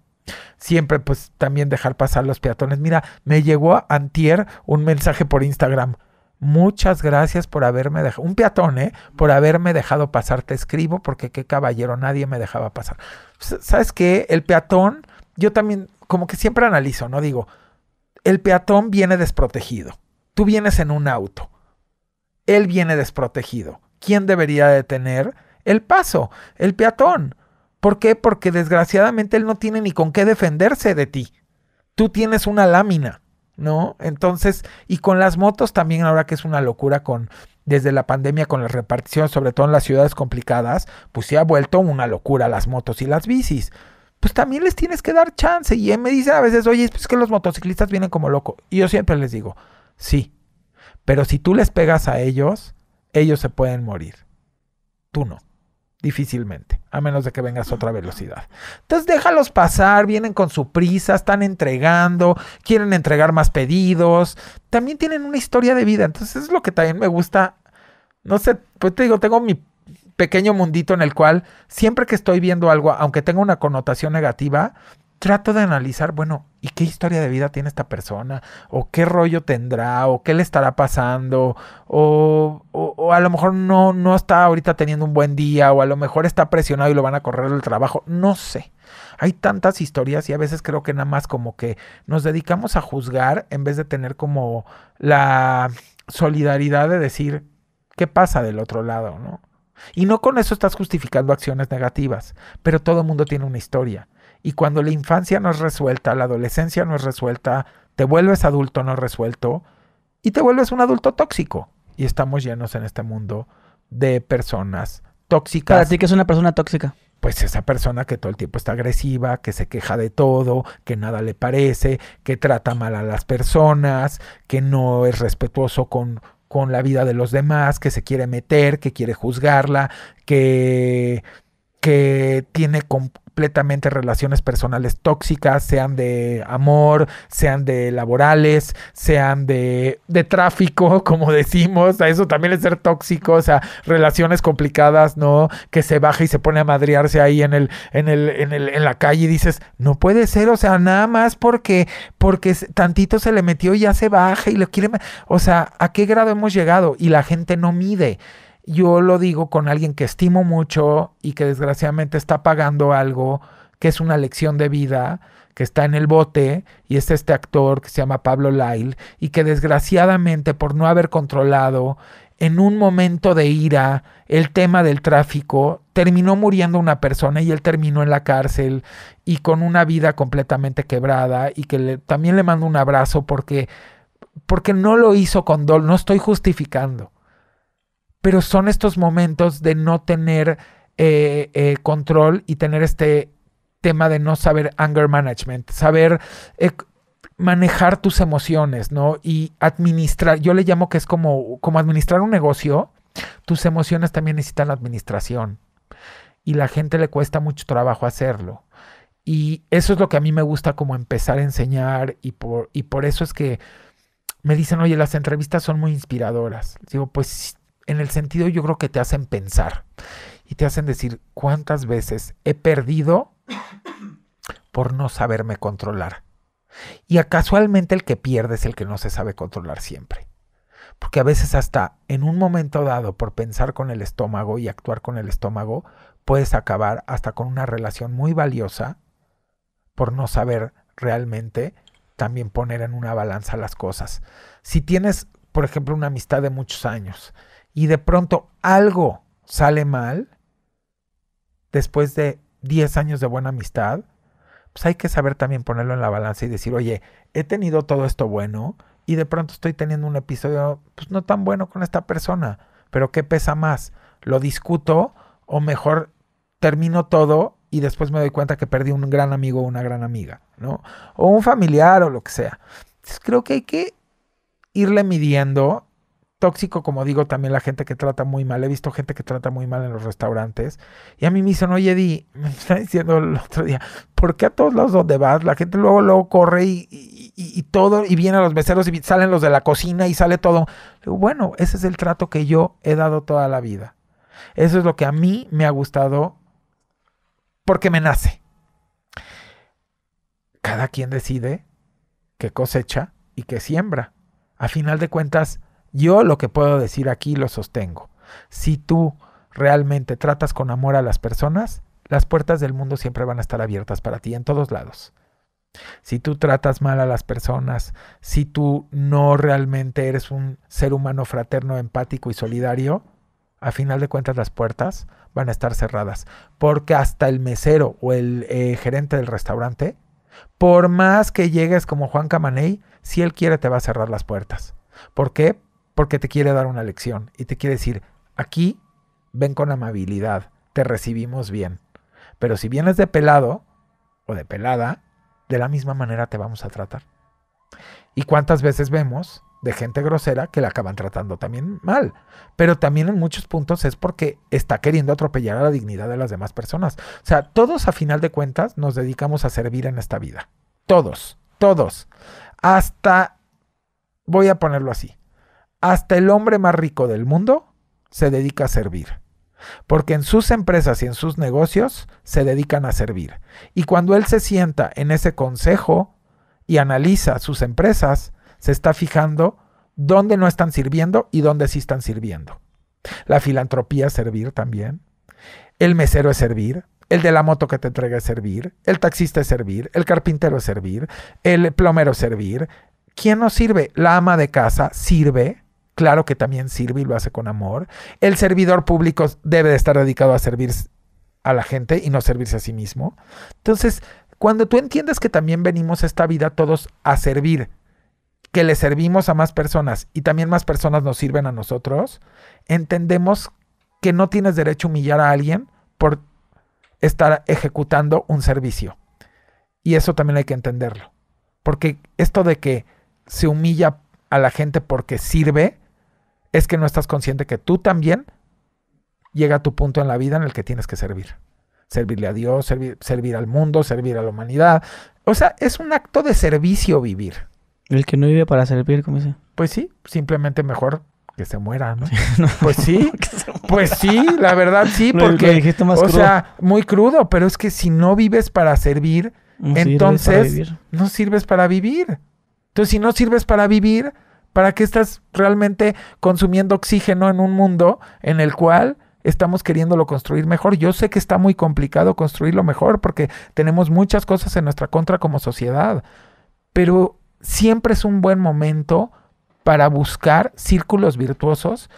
Siempre, pues, también dejar pasar los peatones. Mira, me llegó a antier un mensaje por Instagram. Muchas gracias por haberme dejado, un peatón, ¿eh? Por haberme dejado pasar, te escribo, porque qué caballero, nadie me dejaba pasar. ¿Sabes qué? El peatón, yo también, como que siempre analizo, ¿no? Digo, el peatón viene desprotegido Tú vienes en un auto. Él viene desprotegido. ¿Quién debería de tener El paso, el peatón. ¿Por qué? Porque desgraciadamente él no tiene ni con qué defenderse de ti. Tú tienes una lámina, ¿no? Entonces, y con las motos también ahora que es una locura con desde la pandemia con la repartición, sobre todo en las ciudades complicadas, pues se ha vuelto una locura las motos y las bicis. Pues también les tienes que dar chance. Y él me dice a veces, oye, pues es que los motociclistas vienen como locos. Y yo siempre les digo, Sí, pero si tú les pegas a ellos, ellos se pueden morir. Tú no. Difícilmente, a menos de que vengas a otra velocidad. Entonces déjalos pasar, vienen con su prisa, están entregando, quieren entregar más pedidos, también tienen una historia de vida, entonces es lo que también me gusta, no sé, pues te digo, tengo mi pequeño mundito en el cual siempre que estoy viendo algo, aunque tenga una connotación negativa, trato de analizar, bueno, ¿y qué historia de vida tiene esta persona? ¿O qué rollo tendrá? ¿O qué le estará pasando? ¿O, a lo mejor no, no está ahorita teniendo un buen día? ¿O a lo mejor está presionado y lo van a correr el trabajo? No sé. Hay tantas historias y a veces creo que nada más como que nos dedicamos a juzgar en vez de tener como la solidaridad de decir qué pasa del otro lado, ¿no? Y no con eso estás justificando acciones negativas, pero todo mundo tiene una historia. Y cuando la infancia no es resuelta, la adolescencia no es resuelta, te vuelves adulto no resuelto y te vuelves un adulto tóxico. Y estamos llenos en este mundo de personas tóxicas. ¿Para ti qué es una persona tóxica? Pues esa persona que todo el tiempo está agresiva, que se queja de todo, que nada le parece, que trata mal a las personas, que no es respetuoso con, con la vida de los demás, que se quiere meter, que quiere juzgarla, que que tiene completamente relaciones personales tóxicas, sean de amor, sean de laborales, sean de, tráfico, como decimos, a eso también es ser tóxico, o sea, relaciones complicadas, ¿no? Que se baja y se pone a madrearse ahí en el, en el, en el, en la calle y dices, no puede ser, o sea, nada más porque, porque tantito se le metió y ya se baja y le quiere, o sea, ¿a qué grado hemos llegado? Y la gente no mide yo lo digo con alguien que estimo mucho y que desgraciadamente está pagando algo que es una lección de vida, que está en el bote y es este actor que se llama Pablo Lyle y que desgraciadamente por no haber controlado en un momento de ira el tema del tráfico, terminó muriendo una persona y él terminó en la cárcel y con una vida completamente quebrada y que también le mando un abrazo porque, porque no lo hizo con dolor, no estoy justificando pero son estos momentos de no tener eh, eh, control y tener este tema de no saber anger management, saber eh, manejar tus emociones, ¿no? Y administrar, yo le llamo que es como, como administrar un negocio, tus emociones también necesitan administración y la gente le cuesta mucho trabajo hacerlo. Y eso es lo que a mí me gusta como empezar a enseñar y por, y por eso es que me dicen, oye, las entrevistas son muy inspiradoras. Digo, pues en el sentido yo creo que te hacen pensar y te hacen decir cuántas veces he perdido por no saberme controlar. Y casualmente el que pierde es el que no se sabe controlar siempre. Porque a veces hasta en un momento dado por pensar con el estómago y actuar con el estómago, puedes acabar hasta con una relación muy valiosa por no saber realmente también poner en una balanza las cosas. Si tienes, por ejemplo, una amistad de muchos años y de pronto algo sale mal, después de 10 años de buena amistad, pues hay que saber también ponerlo en la balanza y decir, oye, he tenido todo esto bueno y de pronto estoy teniendo un episodio pues, no tan bueno con esta persona, pero ¿qué pesa más? ¿Lo discuto o mejor termino todo y después me doy cuenta que perdí un gran amigo o una gran amiga, ¿no? O un familiar o lo que sea. Entonces, creo que hay que irle midiendo tóxico, como digo, también la gente que trata muy mal. He visto gente que trata muy mal en los restaurantes. Y a mí me dicen, oye, Eddie, me está diciendo el otro día, ¿por qué a todos lados donde vas? La gente luego, luego corre y, y, y todo, y vienen los meseros y salen los de la cocina y sale todo. Digo, bueno, ese es el trato que yo he dado toda la vida. Eso es lo que a mí me ha gustado porque me nace. Cada quien decide qué cosecha y qué siembra. A final de cuentas, yo lo que puedo decir aquí lo sostengo. Si tú realmente tratas con amor a las personas, las puertas del mundo siempre van a estar abiertas para ti en todos lados. Si tú tratas mal a las personas, si tú no realmente eres un ser humano fraterno, empático y solidario, a final de cuentas las puertas van a estar cerradas. Porque hasta el mesero o el eh, gerente del restaurante, por más que llegues como Juan Camaney, si él quiere te va a cerrar las puertas. ¿Por qué? porque te quiere dar una lección y te quiere decir, aquí ven con amabilidad, te recibimos bien. Pero si vienes de pelado o de pelada, de la misma manera te vamos a tratar. ¿Y cuántas veces vemos de gente grosera que la acaban tratando también mal. Pero también en muchos puntos es porque está queriendo atropellar a la dignidad de las demás personas. O sea, todos a final de cuentas nos dedicamos a servir en esta vida. Todos, todos. Hasta, voy a ponerlo así, hasta el hombre más rico del mundo se dedica a servir. Porque en sus empresas y en sus negocios se dedican a servir. Y cuando él se sienta en ese consejo y analiza sus empresas, se está fijando dónde no están sirviendo y dónde sí están sirviendo. La filantropía es servir también. El mesero es servir. El de la moto que te entrega es servir. El taxista es servir. El carpintero es servir. El plomero es servir. ¿Quién no sirve? La ama de casa sirve claro que también sirve y lo hace con amor. El servidor público debe de estar dedicado a servir a la gente y no servirse a sí mismo. Entonces, cuando tú entiendes que también venimos a esta vida todos a servir, que le servimos a más personas y también más personas nos sirven a nosotros, entendemos que no tienes derecho a humillar a alguien por estar ejecutando un servicio. Y eso también hay que entenderlo. Porque esto de que se humilla a la gente porque sirve, es que no estás consciente que tú también llega a tu punto en la vida en el que tienes que servir. Servirle a Dios, servir, al mundo, servir a la humanidad. O sea, es un acto de servicio vivir. El que no vive para servir, ¿cómo dice? Pues sí, simplemente mejor que se muera, ¿no? pues sí, pues sí, la verdad sí, porque, o sea, muy crudo, pero es que si no vives para servir, entonces no sirves para vivir. Entonces, si no sirves para vivir, ¿Para qué estás realmente consumiendo oxígeno en un mundo en el cual estamos queriéndolo construir mejor? Yo sé que está muy complicado construirlo mejor porque tenemos muchas cosas en nuestra contra como sociedad, pero siempre es un buen momento para buscar círculos virtuosos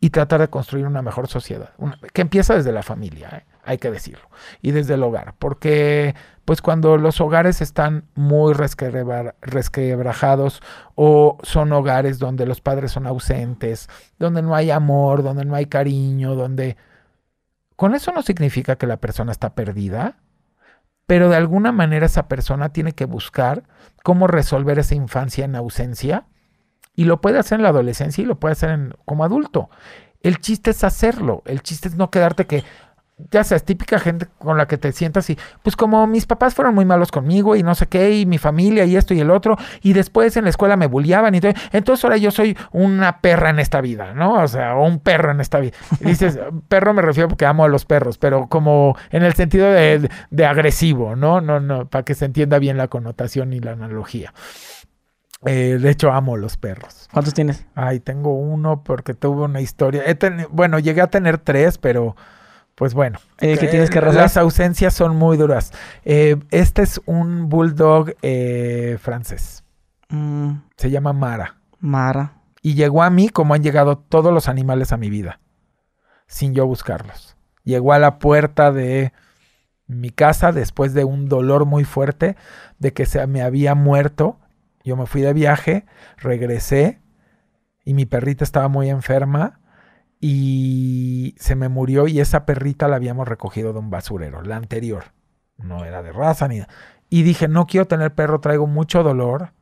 y tratar de construir una mejor sociedad, que empieza desde la familia, ¿eh? hay que decirlo, y desde el hogar, porque pues cuando los hogares están muy resquebrajados o son hogares donde los padres son ausentes, donde no hay amor, donde no hay cariño, donde... Con eso no significa que la persona está perdida, pero de alguna manera esa persona tiene que buscar cómo resolver esa infancia en ausencia y lo puede hacer en la adolescencia y lo puede hacer como adulto. El chiste es hacerlo, el chiste es no quedarte que, ya sabes, típica gente con la que te sientas y, pues como mis papás fueron muy malos conmigo y no sé qué, y mi familia y esto y el otro, y después en la escuela me bulliaban y entonces ahora yo soy una perra en esta vida, ¿no? O sea, un perro en esta vida. dices, perro me refiero porque amo a los perros, pero como en el sentido de, agresivo, ¿no? No, no, para que se entienda bien la connotación y la analogía. Eh, de hecho, amo los perros. ¿Cuántos tienes? Ay, tengo uno porque tuve una historia. Bueno, llegué a tener tres, pero pues bueno, eh, Las ausencias son muy duras. Eh, este es un bulldog eh, francés. Mm. Se llama Mara. Mara. Y llegó a mí como han llegado todos los animales a mi vida, sin yo buscarlos. Llegó a la puerta de mi casa después de un dolor muy fuerte de que se me había muerto. Yo me fui de viaje, regresé y mi perrita estaba muy enferma y se me murió y esa perrita la habíamos recogido de un basurero, la anterior. No era de raza ni nada. Y dije, no quiero tener perro, traigo mucho dolor,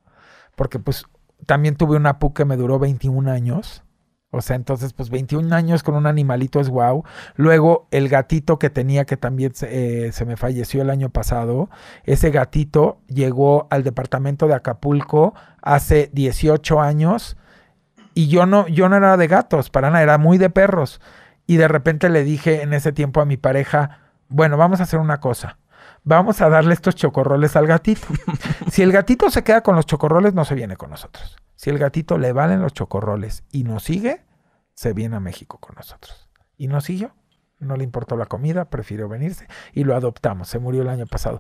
porque pues también tuve una pu que me duró 21 años. O sea, entonces, pues 21 años con un animalito es wow. Luego, el gatito que tenía, que también eh, se me falleció el año pasado, ese gatito llegó al departamento de Acapulco hace 18 años y yo no, yo no era de gatos, para nada, era muy de perros. Y de repente le dije en ese tiempo a mi pareja, bueno, vamos a hacer una cosa. Vamos a darle estos chocorroles al gatito. si el gatito se queda con los chocorroles, no se viene con nosotros. Si el gatito le valen los chocorroles y nos sigue, se viene a México con nosotros. Y nos siguió. No le importó la comida, prefirió venirse y lo adoptamos. Se murió el año pasado.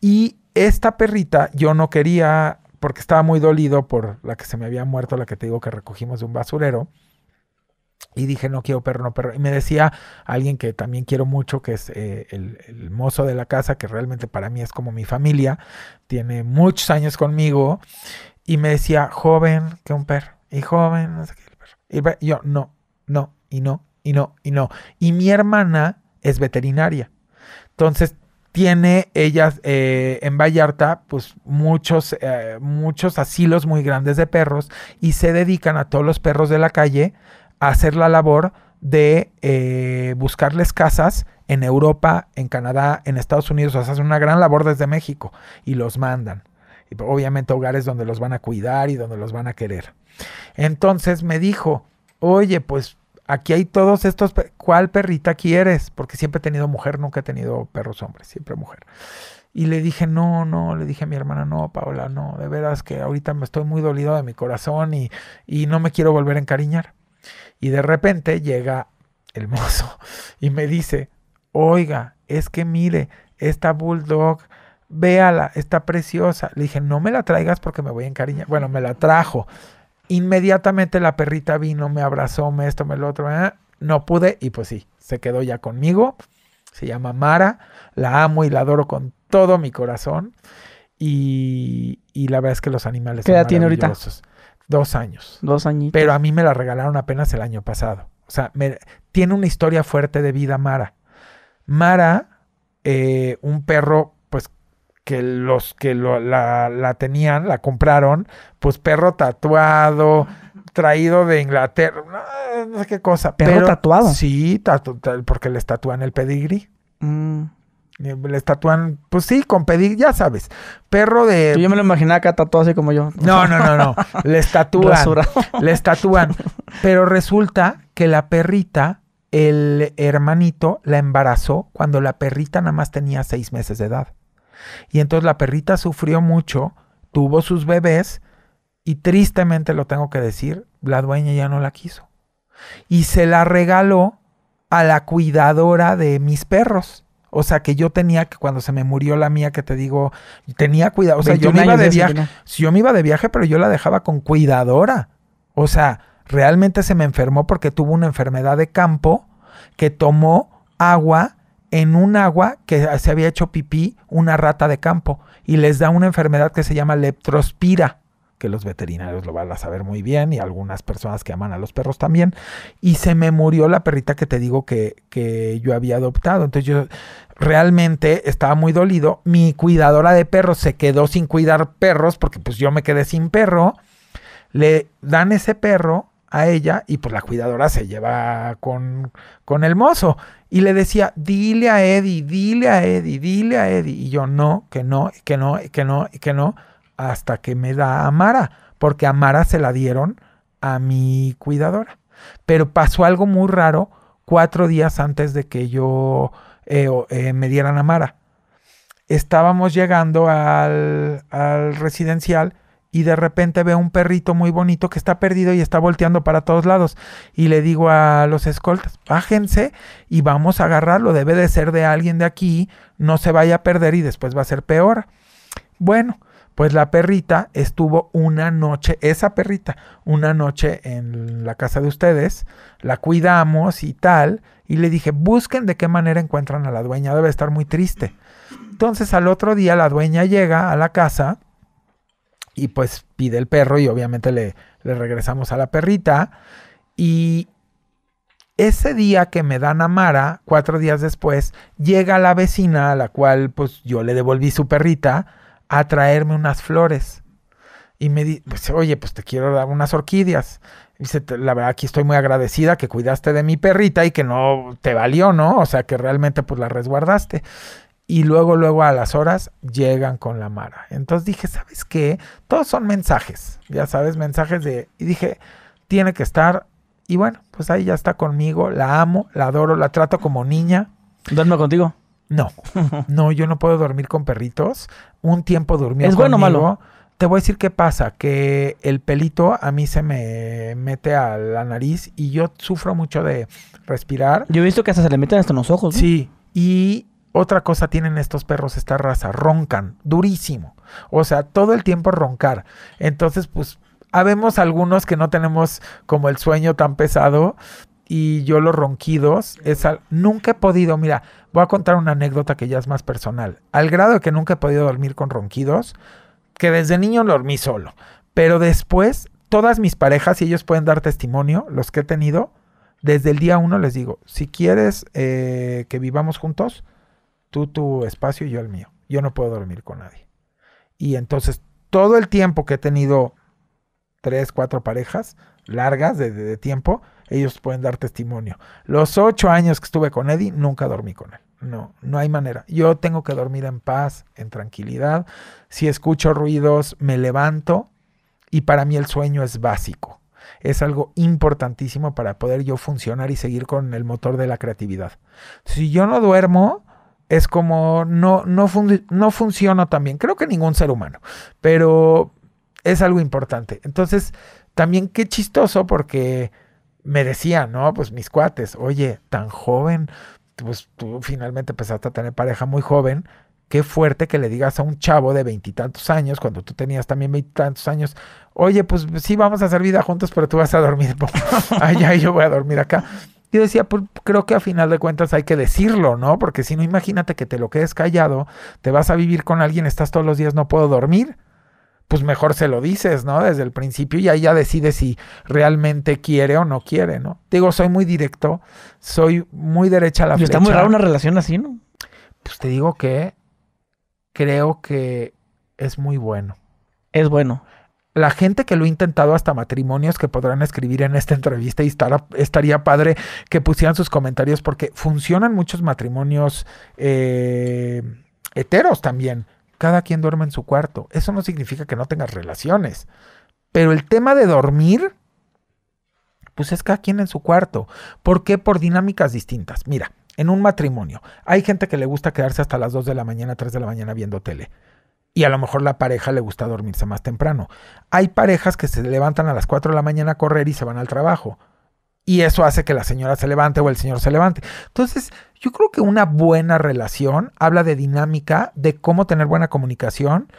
Y esta perrita yo no quería porque estaba muy dolido por la que se me había muerto, la que te digo que recogimos de un basurero. Y dije, no quiero perro, no perro. Y me decía alguien que también quiero mucho, que es eh, el, mozo de la casa, que realmente para mí es como mi familia, tiene muchos años conmigo, y me decía, joven, que un perro, y joven, no sé qué, el perro. Y yo, no, no, y no, y no, y no. Y mi hermana es veterinaria. Entonces tiene ellas eh, en Vallarta pues muchos, eh, muchos asilos muy grandes de perros y se dedican a todos los perros de la calle a hacer la labor de eh, buscarles casas en Europa, en Canadá, en Estados Unidos, o sea, hacen una gran labor desde México y los mandan. Y pues, obviamente hogares donde los van a cuidar y donde los van a querer. Entonces me dijo, oye, pues Aquí hay todos estos, ¿cuál perrita quieres? Porque siempre he tenido mujer, nunca he tenido perros hombres, siempre mujer. Y le dije, no, no, le dije a mi hermana, no, Paola, no, de veras que ahorita me estoy muy dolido de mi corazón y, y no me quiero volver a encariñar. Y de repente llega el mozo y me dice, oiga, es que mire, esta bulldog, véala, está preciosa. Le dije, no me la traigas porque me voy a encariñar. Bueno, me la trajo, Inmediatamente la perrita vino, me abrazó, me esto, me lo otro. ¿eh? No pude y pues sí, se quedó ya conmigo. Se llama Mara. La amo y la adoro con todo mi corazón. Y, y la verdad es que los animales... ¿Qué edad tiene ahorita? Dos años. Dos añitos. Pero a mí me la regalaron apenas el año pasado. O sea, tiene una historia fuerte de vida Mara. Mara, eh, un perro que los que la, tenían, la compraron, pues perro tatuado, traído de Inglaterra, no, sé qué cosa. ¿Perro pero, tatuado? Sí, porque les tatúan el pedigrí. Mm. Eh, les tatúan, pues sí, con pedigrí, ya sabes. Perro de. Yo me lo imaginaba acá tatuado así como yo. No, no, no, no. les tatúan. les tatúan. Pero resulta que la perrita, el hermanito, la embarazó cuando la perrita nada más tenía seis meses de edad. Y entonces la perrita sufrió mucho, tuvo sus bebés y tristemente lo tengo que decir, la dueña ya no la quiso. Y se la regaló a la cuidadora de mis perros. O sea, que yo tenía que cuando se me murió la mía, que te digo, tenía cuidado. O sea, yo me iba de viaje. Si yo me iba de viaje, pero yo la dejaba con cuidadora. O sea, realmente se me enfermó porque tuvo una enfermedad de campo que tomó agua en un agua que se había hecho pipí una rata de campo y les da una enfermedad que se llama leptospira, que los veterinarios lo van a saber muy bien y algunas personas que aman a los perros también. Y se me murió la perrita que te digo que, que yo había adoptado. Entonces yo realmente estaba muy dolido. Mi cuidadora de perros se quedó sin cuidar perros porque pues yo me quedé sin perro. Le dan ese perro a ella y pues la cuidadora se lleva con, con el mozo. Y le decía, dile a Eddie, dile a Eddie, dile a Eddie. Y yo, no, que no, que no, que no, que no, hasta que me da amara porque amara se la dieron a mi cuidadora. Pero pasó algo muy raro cuatro días antes de que yo eh, eh, me dieran a Mara. Estábamos llegando al, al residencial y de repente veo un perrito muy bonito que está perdido y está volteando para todos lados. Y le digo a los escoltas, bájense y vamos a agarrarlo, debe de ser de alguien de aquí, no se vaya a perder y después va a ser peor. Bueno, pues la perrita estuvo una noche, esa perrita, una noche en la casa de ustedes, la cuidamos y tal, y le dije, busquen de qué manera encuentran a la dueña, debe estar muy triste. Entonces al otro día la dueña llega a la casa, y pues pide el perro y obviamente le, regresamos a la perrita. Y ese día que me dan a cuatro días después, llega la vecina a la cual pues yo le devolví su perrita a traerme unas flores. Y me dice, pues, oye, pues te quiero dar unas orquídeas. dice, la verdad, aquí estoy muy agradecida que cuidaste de mi perrita y que no te valió, ¿no? O sea, que realmente pues la resguardaste y luego, luego a las horas llegan con la Mara. Entonces dije, ¿sabes qué? Todos son mensajes, ya sabes, mensajes de... Y dije, tiene que estar. Y bueno, pues ahí ya está conmigo, la amo, la adoro, la trato como niña. ¿Duermo contigo? No, no, yo no puedo dormir con perritos. Un tiempo durmió ¿Es bueno malo? Te voy a decir qué pasa, que el pelito a mí se me mete a la nariz y yo sufro mucho de respirar. Yo he visto que hasta se le meten hasta los ojos. Sí, y otra cosa tienen estos perros, esta raza, roncan durísimo. O sea, todo el tiempo roncar. Entonces, pues, habemos algunos que no tenemos como el sueño tan pesado y yo los ronquidos. Es Nunca he podido, mira, voy a contar una anécdota que ya es más personal. Al grado de que nunca he podido dormir con ronquidos, que desde niño dormí solo. Pero después, todas mis parejas, y ellos pueden dar testimonio, los que he tenido, desde el día uno les digo, si quieres eh, que vivamos juntos, tú tu espacio y yo el mío. Yo no puedo dormir con nadie. Y entonces todo el tiempo que he tenido tres, cuatro parejas largas de, tiempo, ellos pueden dar testimonio. Los ocho años que estuve con Eddie, nunca dormí con él. No, no hay manera. Yo tengo que dormir en paz, en tranquilidad. Si escucho ruidos, me levanto y para mí el sueño es básico. Es algo importantísimo para poder yo funcionar y seguir con el motor de la creatividad. Si yo no duermo, es como no, no, no funciona tan bien. Creo que ningún ser humano, pero es algo importante. Entonces, también qué chistoso porque me decían, ¿no? Pues mis cuates, oye, tan joven, pues tú finalmente empezaste a tener pareja muy joven. Qué fuerte que le digas a un chavo de veintitantos años, cuando tú tenías también veintitantos años, oye, pues sí, vamos a hacer vida juntos, pero tú vas a dormir allá yo voy a dormir acá yo decía, pues creo que a final de cuentas hay que decirlo, ¿no? Porque si no, imagínate que te lo quedes callado, te vas a vivir con alguien, estás todos los días, no puedo dormir. Pues mejor se lo dices, ¿no? Desde el principio y ahí ya decides si realmente quiere o no quiere, ¿no? Digo, soy muy directo, soy muy derecha a la y está muy rara una relación así, ¿no? Pues te digo que creo que es muy bueno. Es bueno la gente que lo ha intentado hasta matrimonios que podrán escribir en esta entrevista y estaría padre que pusieran sus comentarios porque funcionan muchos matrimonios eh, heteros también. Cada quien duerme en su cuarto. Eso no significa que no tengas relaciones. Pero el tema de dormir, pues es cada quien en su cuarto. ¿Por qué? Por dinámicas distintas. Mira, en un matrimonio hay gente que le gusta quedarse hasta las 2 de la mañana, 3 de la mañana viendo tele y a lo mejor la pareja le gusta dormirse más temprano. Hay parejas que se levantan a las 4 de la mañana a correr y se van al trabajo. Y eso hace que la señora se levante o el señor se levante. Entonces, yo creo que una buena relación habla de dinámica, de cómo tener buena comunicación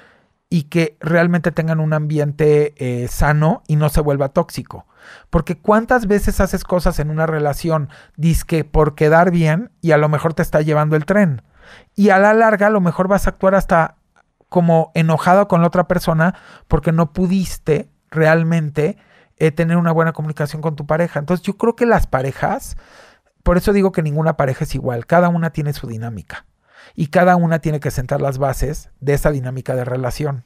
y que realmente tengan un ambiente eh, sano y no se vuelva tóxico. Porque cuántas veces haces cosas en una relación, que por quedar bien y a lo mejor te está llevando el tren. Y a la larga a lo mejor vas a actuar hasta como enojado con la otra persona porque no pudiste realmente eh, tener una buena comunicación con tu pareja. Entonces yo creo que las parejas, por eso digo que ninguna pareja es igual, cada una tiene su dinámica y cada una tiene que sentar las bases de esa dinámica de relación.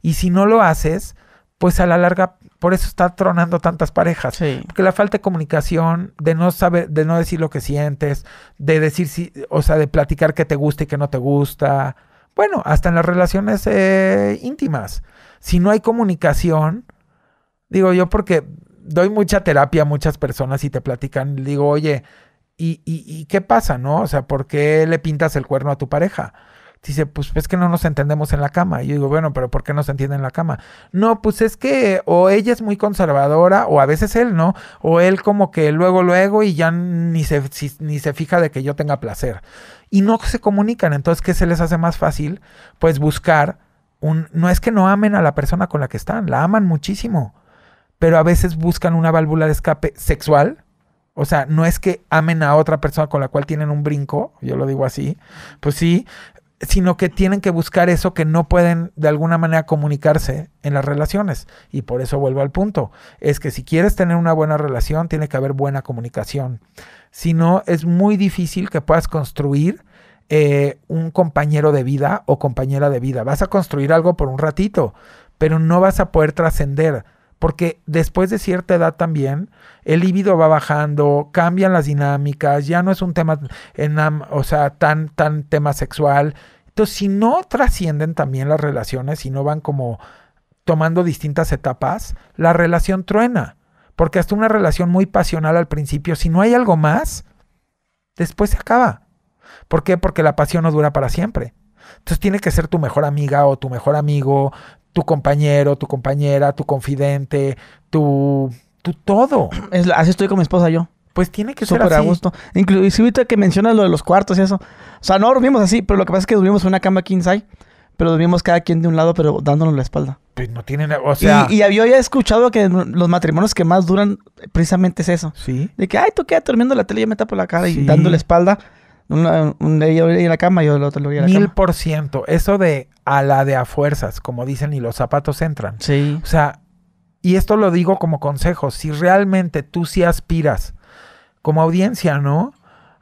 Y si no lo haces, pues a la larga, por eso está tronando tantas parejas. Porque la falta de comunicación, de no saber, de no decir lo que sientes, de decir si, o sea, de platicar qué te gusta y qué no te gusta, bueno, hasta en las relaciones eh, íntimas. Si no hay comunicación, digo yo porque doy mucha terapia a muchas personas y te platican, digo, oye, ¿y, qué pasa, no? O sea, ¿por qué le pintas el cuerno a tu pareja? Dice, pues es que no nos entendemos en la cama. Y yo digo, bueno, pero ¿por qué no se entiende en la cama? No, pues es que o ella es muy conservadora, o a veces él, ¿no? O él como que luego, luego, y ya ni ni se fija de que yo tenga placer y no se comunican. Entonces, ¿qué se les hace más fácil? Pues buscar un... No es que no amen a la persona con la que están, la aman muchísimo, pero a veces buscan una válvula de escape sexual. O sea, no es que amen a otra persona con la cual tienen un brinco, yo lo digo así, pues sí, sino que tienen que buscar eso que no pueden de alguna manera comunicarse en las relaciones. Y por eso vuelvo al punto, es que si quieres tener una buena relación, tiene que haber buena comunicación si no es muy difícil que puedas construir eh, un compañero de vida o compañera de vida. Vas a construir algo por un ratito, pero no vas a poder trascender. Porque después de cierta edad también, el líbido va bajando, cambian las dinámicas, ya no es un tema, o sea, tan, tan tema sexual. Entonces, si no trascienden también las relaciones, si no van como tomando distintas etapas, la relación truena. Porque hasta una relación muy pasional al principio, si no hay algo más, después se acaba. ¿Por qué? Porque la pasión no dura para siempre. Entonces tiene que ser tu mejor amiga o tu mejor amigo, tu compañero, tu compañera, tu confidente, tu, tu todo. Es, así estoy con mi esposa yo. Pues tiene que ser así. a gusto. Inclusive ahorita que mencionas lo de los cuartos y eso. O sea, no dormimos así, pero lo que pasa es que dormimos en una cama king size pero dormimos cada quien de un lado, pero dándonos la espalda. Pues no tiene o sea... Y, había escuchado que los matrimonios que más duran precisamente es eso. Sí. De que, ay, tú quedas durmiendo la tele y me tapo la cara y dando la espalda. de ir a la cama y el otro a la cama... Mil por ciento. Eso de a la de a fuerzas, como dicen, y los zapatos entran. Sí. O sea, y esto lo digo como consejo. Si realmente tú sí aspiras, como audiencia, ¿no?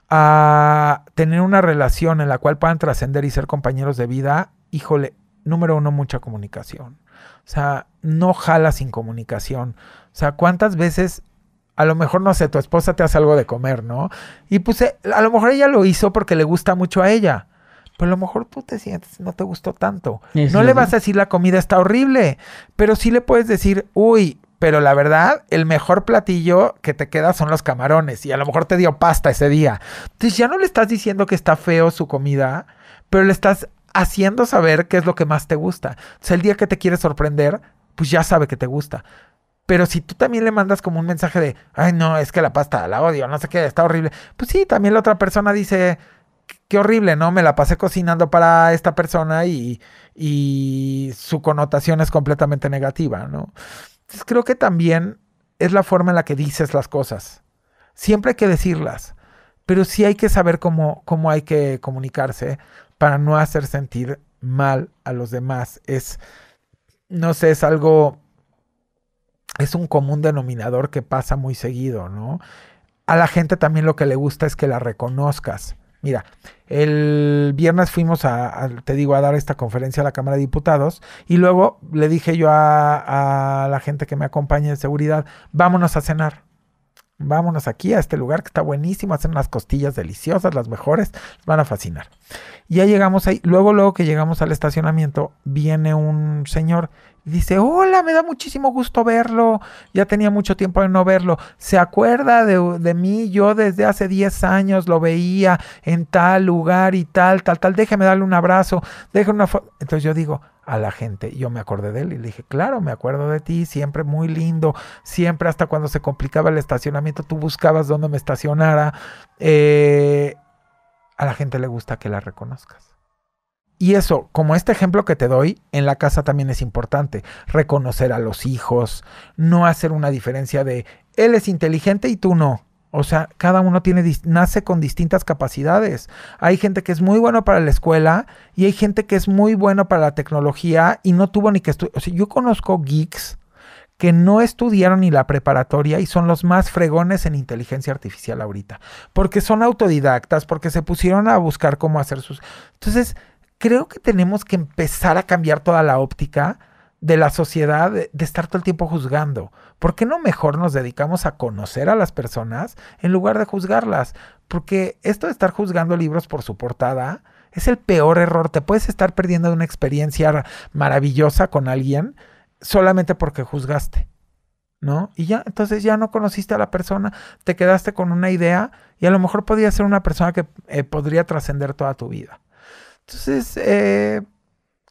A tener una relación en la cual puedan trascender y ser compañeros de vida, híjole, número uno, mucha comunicación. O sea, no jala sin comunicación. O sea, ¿cuántas veces a lo mejor, no sé, tu esposa te hace algo de comer, ¿no? Y puse, eh, a lo mejor ella lo hizo porque le gusta mucho a ella. Pero a lo mejor tú te sientes, no te gustó tanto. no le vas a decir la comida está horrible, pero sí le puedes decir, uy, pero la verdad, el mejor platillo que te queda son los camarones y a lo mejor te dio pasta ese día. Entonces ya no le estás diciendo que está feo su comida, pero le estás haciendo saber qué es lo que más te gusta. O sea, el día que te quiere sorprender, pues ya sabe que te gusta. Pero si tú también le mandas como un mensaje de, ay, no, es que la pasta la odio, no sé qué, está horrible. Pues sí, también la otra persona dice, qué horrible, ¿no? Me la pasé cocinando para esta persona y, y su connotación es completamente negativa, ¿no? Entonces, creo que también es la forma en la que dices las cosas. Siempre hay que decirlas, pero sí hay que saber cómo, cómo hay que comunicarse para no hacer sentir mal a los demás. Es, no sé, es algo, es un común denominador que pasa muy seguido, ¿no? A la gente también lo que le gusta es que la reconozcas. Mira, el viernes fuimos a, te digo, a dar esta conferencia a la Cámara de Diputados y luego le dije yo a, a la gente que me acompaña en seguridad, vámonos a cenar vámonos aquí a este lugar que está buenísimo, hacen unas costillas deliciosas, las mejores, van a fascinar. ya llegamos ahí, luego, luego que llegamos al estacionamiento, viene un señor y dice, hola, me da muchísimo gusto verlo, ya tenía mucho tiempo de no verlo, se acuerda de, de mí, yo desde hace 10 años lo veía en tal lugar y tal, tal, tal, déjeme darle un abrazo, déjeme una foto. Entonces yo digo, a la gente. Yo me acordé de él y le dije, claro, me acuerdo de ti, siempre muy lindo, siempre hasta cuando se complicaba el estacionamiento, tú buscabas dónde me estacionara. Eh, a la gente le gusta que la reconozcas. Y eso, como este ejemplo que te doy, en la casa también es importante. Reconocer a los hijos, no hacer una diferencia de él es inteligente y tú no o sea, cada uno tiene, nace con distintas capacidades. Hay gente que es muy bueno para la escuela y hay gente que es muy bueno para la tecnología y no tuvo ni que estudiar. O yo conozco geeks que no estudiaron ni la preparatoria y son los más fregones en inteligencia artificial ahorita, porque son autodidactas, porque se pusieron a buscar cómo hacer sus... Entonces, creo que tenemos que empezar a cambiar toda la óptica de la sociedad de, estar todo el tiempo juzgando. ¿Por qué no mejor nos dedicamos a conocer a las personas en lugar de juzgarlas? Porque esto de estar juzgando libros por su portada es el peor error. Te puedes estar perdiendo una experiencia maravillosa con alguien solamente porque juzgaste. ¿No? Y ya, entonces ya no conociste a la persona, te quedaste con una idea y a lo mejor podía ser una persona que eh, podría trascender toda tu vida. Entonces, eh,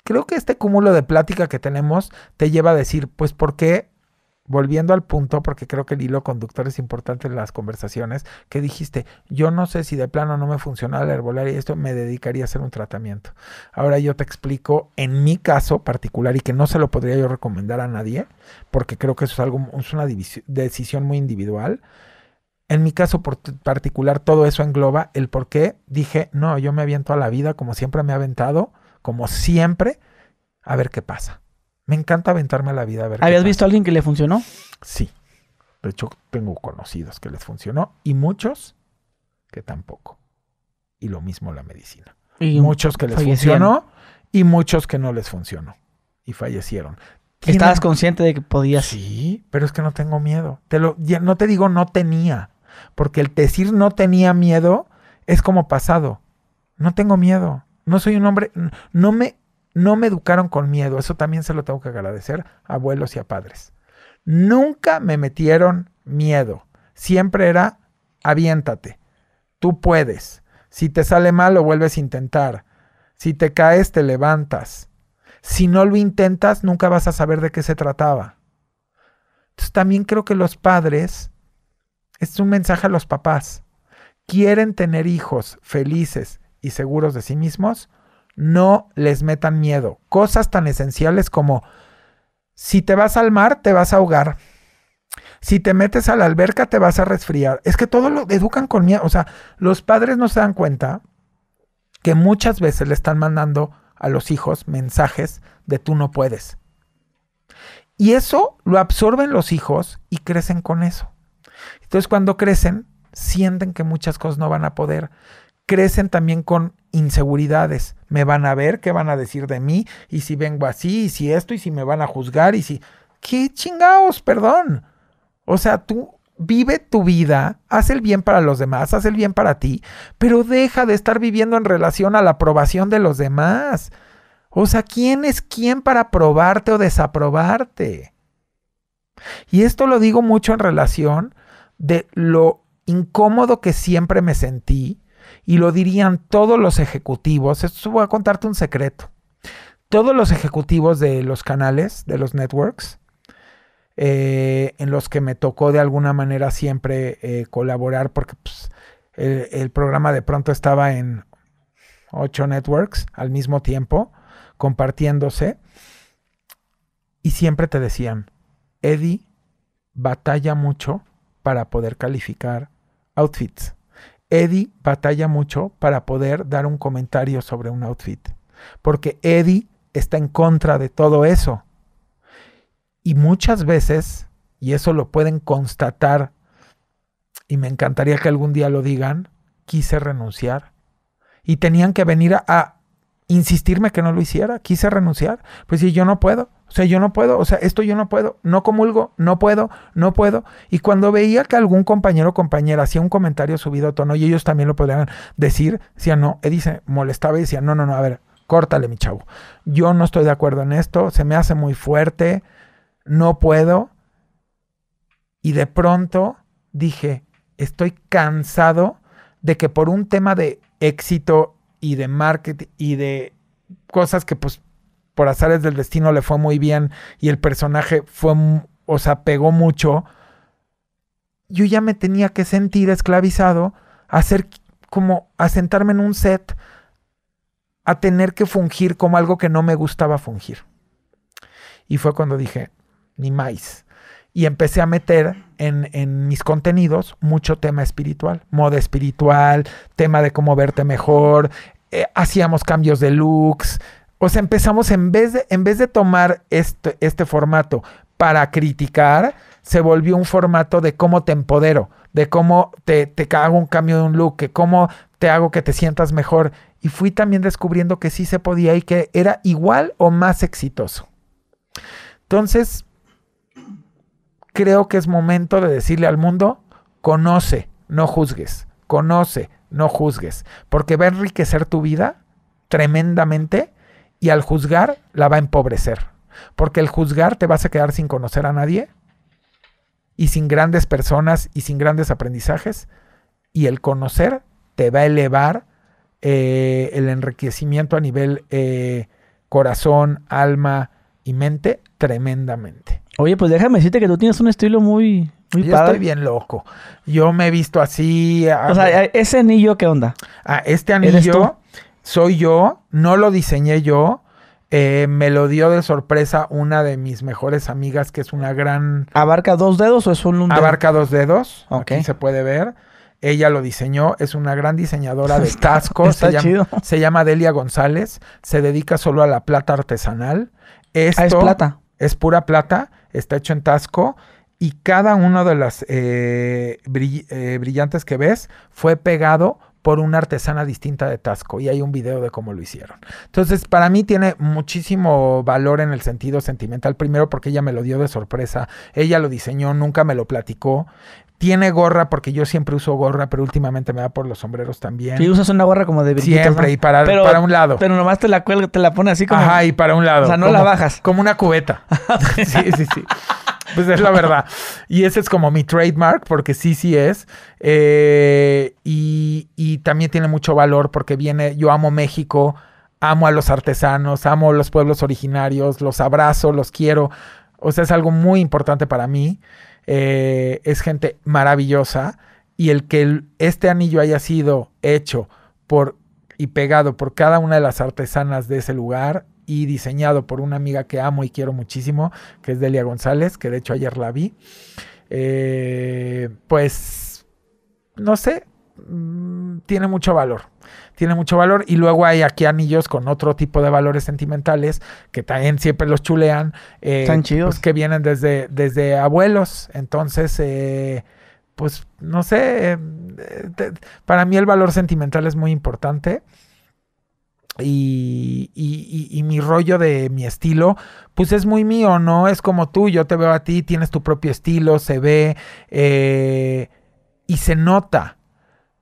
Creo que este cúmulo de plática que tenemos te lleva a decir, pues, ¿por qué? Volviendo al punto, porque creo que el hilo conductor es importante en las conversaciones, que dijiste, yo no sé si de plano no me funciona la herbolaria y esto me dedicaría a hacer un tratamiento. Ahora yo te explico en mi caso particular y que no se lo podría yo recomendar a nadie, porque creo que eso es algo, es una decisión muy individual. En mi caso particular, todo eso engloba el por qué dije, no, yo me aviento a la vida como siempre me ha aventado como siempre, a ver qué pasa. Me encanta aventarme a la vida a ver. ¿Habías visto a alguien que le funcionó? Sí. De hecho, tengo conocidos que les funcionó y muchos que tampoco. Y lo mismo la medicina. Y muchos que les funcionó y muchos que no les funcionó y fallecieron. ¿Estabas consciente de que podías? Sí, pero es que no tengo miedo. Te lo, no te digo no tenía, porque el decir no tenía miedo es como pasado. No tengo miedo. No soy un hombre, no me, no me educaron con miedo, eso también se lo tengo que agradecer a abuelos y a padres. Nunca me metieron miedo, siempre era aviéntate, tú puedes, si te sale mal lo vuelves a intentar, si te caes te levantas, si no lo intentas nunca vas a saber de qué se trataba. Entonces también creo que los padres, es un mensaje a los papás, quieren tener hijos felices, y seguros de sí mismos, no les metan miedo. Cosas tan esenciales como si te vas al mar, te vas a ahogar. Si te metes a la alberca, te vas a resfriar. Es que todo lo educan con miedo. O sea, los padres no se dan cuenta que muchas veces le están mandando a los hijos mensajes de tú no puedes. Y eso lo absorben los hijos y crecen con eso. Entonces cuando crecen, sienten que muchas cosas no van a poder crecen también con inseguridades. Me van a ver, qué van a decir de mí, y si vengo así, y si esto, y si me van a juzgar, y si... ¡Qué chingados, perdón! O sea, tú vive tu vida, haz el bien para los demás, haz el bien para ti, pero deja de estar viviendo en relación a la aprobación de los demás. O sea, ¿quién es quién para aprobarte o desaprobarte? Y esto lo digo mucho en relación de lo incómodo que siempre me sentí y lo dirían todos los ejecutivos, esto voy a contarte un secreto, todos los ejecutivos de los canales, de los networks, eh, en los que me tocó de alguna manera siempre eh, colaborar, porque pues, el, el, programa de pronto estaba en ocho networks al mismo tiempo, compartiéndose, y siempre te decían, Eddie, batalla mucho para poder calificar outfits. Eddie batalla mucho para poder dar un comentario sobre un outfit, porque Eddie está en contra de todo eso. Y muchas veces, y eso lo pueden constatar, y me encantaría que algún día lo digan, quise renunciar. Y tenían que venir a, a insistirme que no lo hiciera, quise renunciar. Pues si yo no puedo, o sea, yo no puedo, o sea, esto yo no puedo, no comulgo, no puedo, no puedo. Y cuando veía que algún compañero o compañera hacía un comentario subido a tono y ellos también lo podrían decir, decía no, Eddie eh, dice, molestaba y decía, no, no, no, a ver, córtale mi chavo, yo no estoy de acuerdo en esto, se me hace muy fuerte, no puedo. Y de pronto dije, estoy cansado de que por un tema de éxito y de marketing y de cosas que pues por azares del destino le fue muy bien y el personaje fue, o sea, pegó mucho, yo ya me tenía que sentir esclavizado a como a sentarme en un set a tener que fungir como algo que no me gustaba fungir. Y fue cuando dije, ni más. Y empecé a meter en, mis contenidos mucho tema espiritual, moda espiritual, tema de cómo verte mejor. Eh, hacíamos cambios de looks, o sea, empezamos en vez de, en vez de tomar este, este formato para criticar, se volvió un formato de cómo te empodero, de cómo te, hago un cambio de un look, que cómo te hago que te sientas mejor. Y fui también descubriendo que sí se podía y que era igual o más exitoso. Entonces, creo que es momento de decirle al mundo, conoce, no juzgues, conoce, no juzgues, porque va a enriquecer tu vida tremendamente y al juzgar la va a empobrecer. Porque el juzgar te vas a quedar sin conocer a nadie y sin grandes personas y sin grandes aprendizajes. Y el conocer te va a elevar eh, el enriquecimiento a nivel eh, corazón, alma y mente tremendamente. Oye, pues déjame decirte que tú tienes un estilo muy, muy Yo estoy bien loco. Yo me he visto así. O sea, ese anillo, ¿qué onda? Ah, este anillo soy yo, no lo diseñé yo. Eh, me lo dio de sorpresa una de mis mejores amigas, que es una gran. ¿Abarca dos dedos o es un dedo? Abarca dos dedos. se puede ver. Ella lo diseñó, es una gran diseñadora de TASCO, se, llama, Delia González, se dedica solo a la plata artesanal. ah, es plata. Es pura plata, está hecho en Tasco y cada uno de las eh, eh, brillantes que ves fue pegado por una artesana distinta de Tasco y hay un video de cómo lo hicieron. Entonces, para mí tiene muchísimo valor en el sentido sentimental, primero porque ella me lo dio de sorpresa, ella lo diseñó, nunca me lo platicó. Tiene gorra porque yo siempre uso gorra, pero últimamente me da por los sombreros también. Y usas una gorra como de Siempre, y para, para, un lado. Pero nomás te la cuelga, te la pone así como. Ajá, y para un lado. O sea, no la bajas. Como una cubeta. sí, sí, sí. pues es la verdad. Y ese es como mi trademark, porque sí, sí es. Eh, y, también tiene mucho valor porque viene, yo amo México, amo a los artesanos, amo a los pueblos originarios, los abrazo, los quiero. O sea, es algo muy importante para mí. Eh, es gente maravillosa. Y el que este anillo haya sido hecho por y pegado por cada una de las artesanas de ese lugar y diseñado por una amiga que amo y quiero muchísimo, que es Delia González, que de hecho ayer la vi. Eh, pues, no sé, mm, tiene mucho valor. Tiene mucho valor. Y luego hay aquí anillos con otro tipo de valores sentimentales que también siempre los chulean. Eh, Están chidos. Pues, que vienen desde, desde abuelos. Entonces, eh, pues no sé. Eh, para mí el valor sentimental es muy importante. Y, y, mi rollo de mi estilo, pues es muy mío, ¿no? Es como tú, yo te veo a ti, tienes tu propio estilo, se ve eh, y se nota.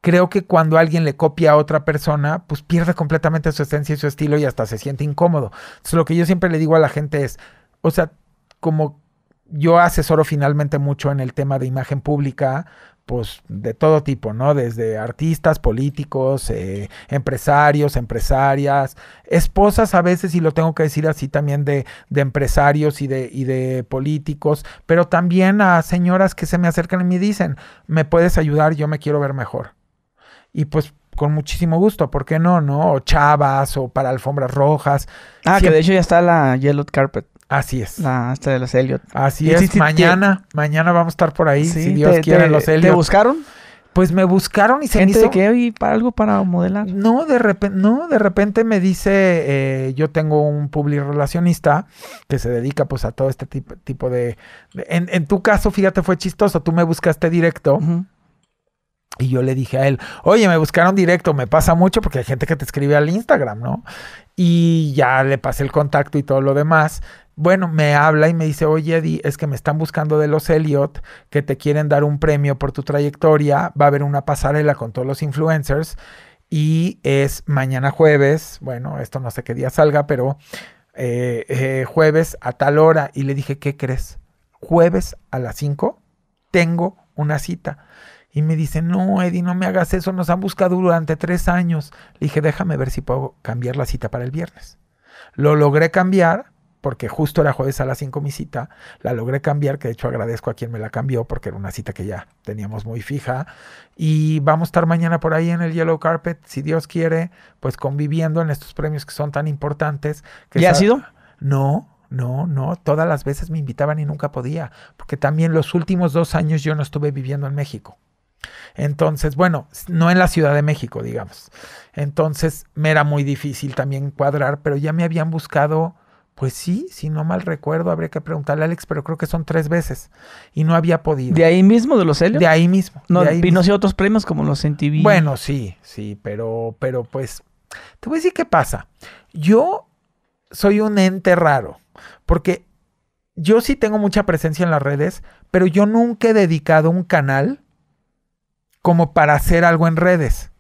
Creo que cuando alguien le copia a otra persona, pues pierde completamente su esencia y su estilo y hasta se siente incómodo. Entonces lo que yo siempre le digo a la gente es, o sea, como yo asesoro finalmente mucho en el tema de imagen pública, pues de todo tipo, ¿no? Desde artistas, políticos, eh, empresarios, empresarias, esposas a veces, y lo tengo que decir así también de, de empresarios y de, y de políticos, pero también a señoras que se me acercan y me dicen, me puedes ayudar, yo me quiero ver mejor. Y pues con muchísimo gusto, ¿por qué no? ¿No? O chavas o para alfombras rojas. Ah, que de hecho ya está la Yellow Carpet. Así es. hasta esta de los Elliot. Así es. mañana, mañana vamos a estar por ahí, si Dios quiere, los Elliot. ¿Te buscaron? Pues me buscaron y se dice me que ¿Y para algo para modelar? No, de repente, no, de repente me dice, eh, yo tengo un public relacionista que se dedica pues a todo este tipo, de... en, tu caso, fíjate, fue chistoso, tú me buscaste directo. Y yo le dije a él, oye, me buscaron directo, me pasa mucho porque hay gente que te escribe al Instagram, ¿no? Y ya le pasé el contacto y todo lo demás. Bueno, me habla y me dice, oye Eddie, es que me están buscando de los Elliot, que te quieren dar un premio por tu trayectoria, va a haber una pasarela con todos los influencers y es mañana jueves, bueno, esto no sé qué día salga, pero eh, eh, jueves a tal hora y le dije, ¿qué crees? Jueves a las 5 tengo una cita. Y me dice, no, Eddie, no me hagas eso, nos han buscado durante tres años. Le dije, déjame ver si puedo cambiar la cita para el viernes. Lo logré cambiar porque justo era jueves a las 5 mi cita, la logré cambiar, que de hecho agradezco a quien me la cambió porque era una cita que ya teníamos muy fija. Y vamos a estar mañana por ahí en el Yellow Carpet, si Dios quiere, pues conviviendo en estos premios que son tan importantes. Que ¿Ya ha sido? No, no, no, todas las veces me invitaban y nunca podía, porque también los últimos dos años yo no estuve viviendo en México. Entonces, bueno, no en la Ciudad de México, digamos. Entonces, me era muy difícil también cuadrar, pero ya me habían buscado pues sí, si no mal recuerdo, habría que preguntarle a Alex, pero creo que son tres veces y no había podido. ¿De ahí mismo, de los Helios? De ahí mismo. No, y no sé otros premios como los TV? Bueno, sí, sí, pero, pero pues, te voy a decir qué pasa. Yo soy un ente raro, porque yo sí tengo mucha presencia en las redes, pero yo nunca he dedicado un canal como para hacer algo en redes.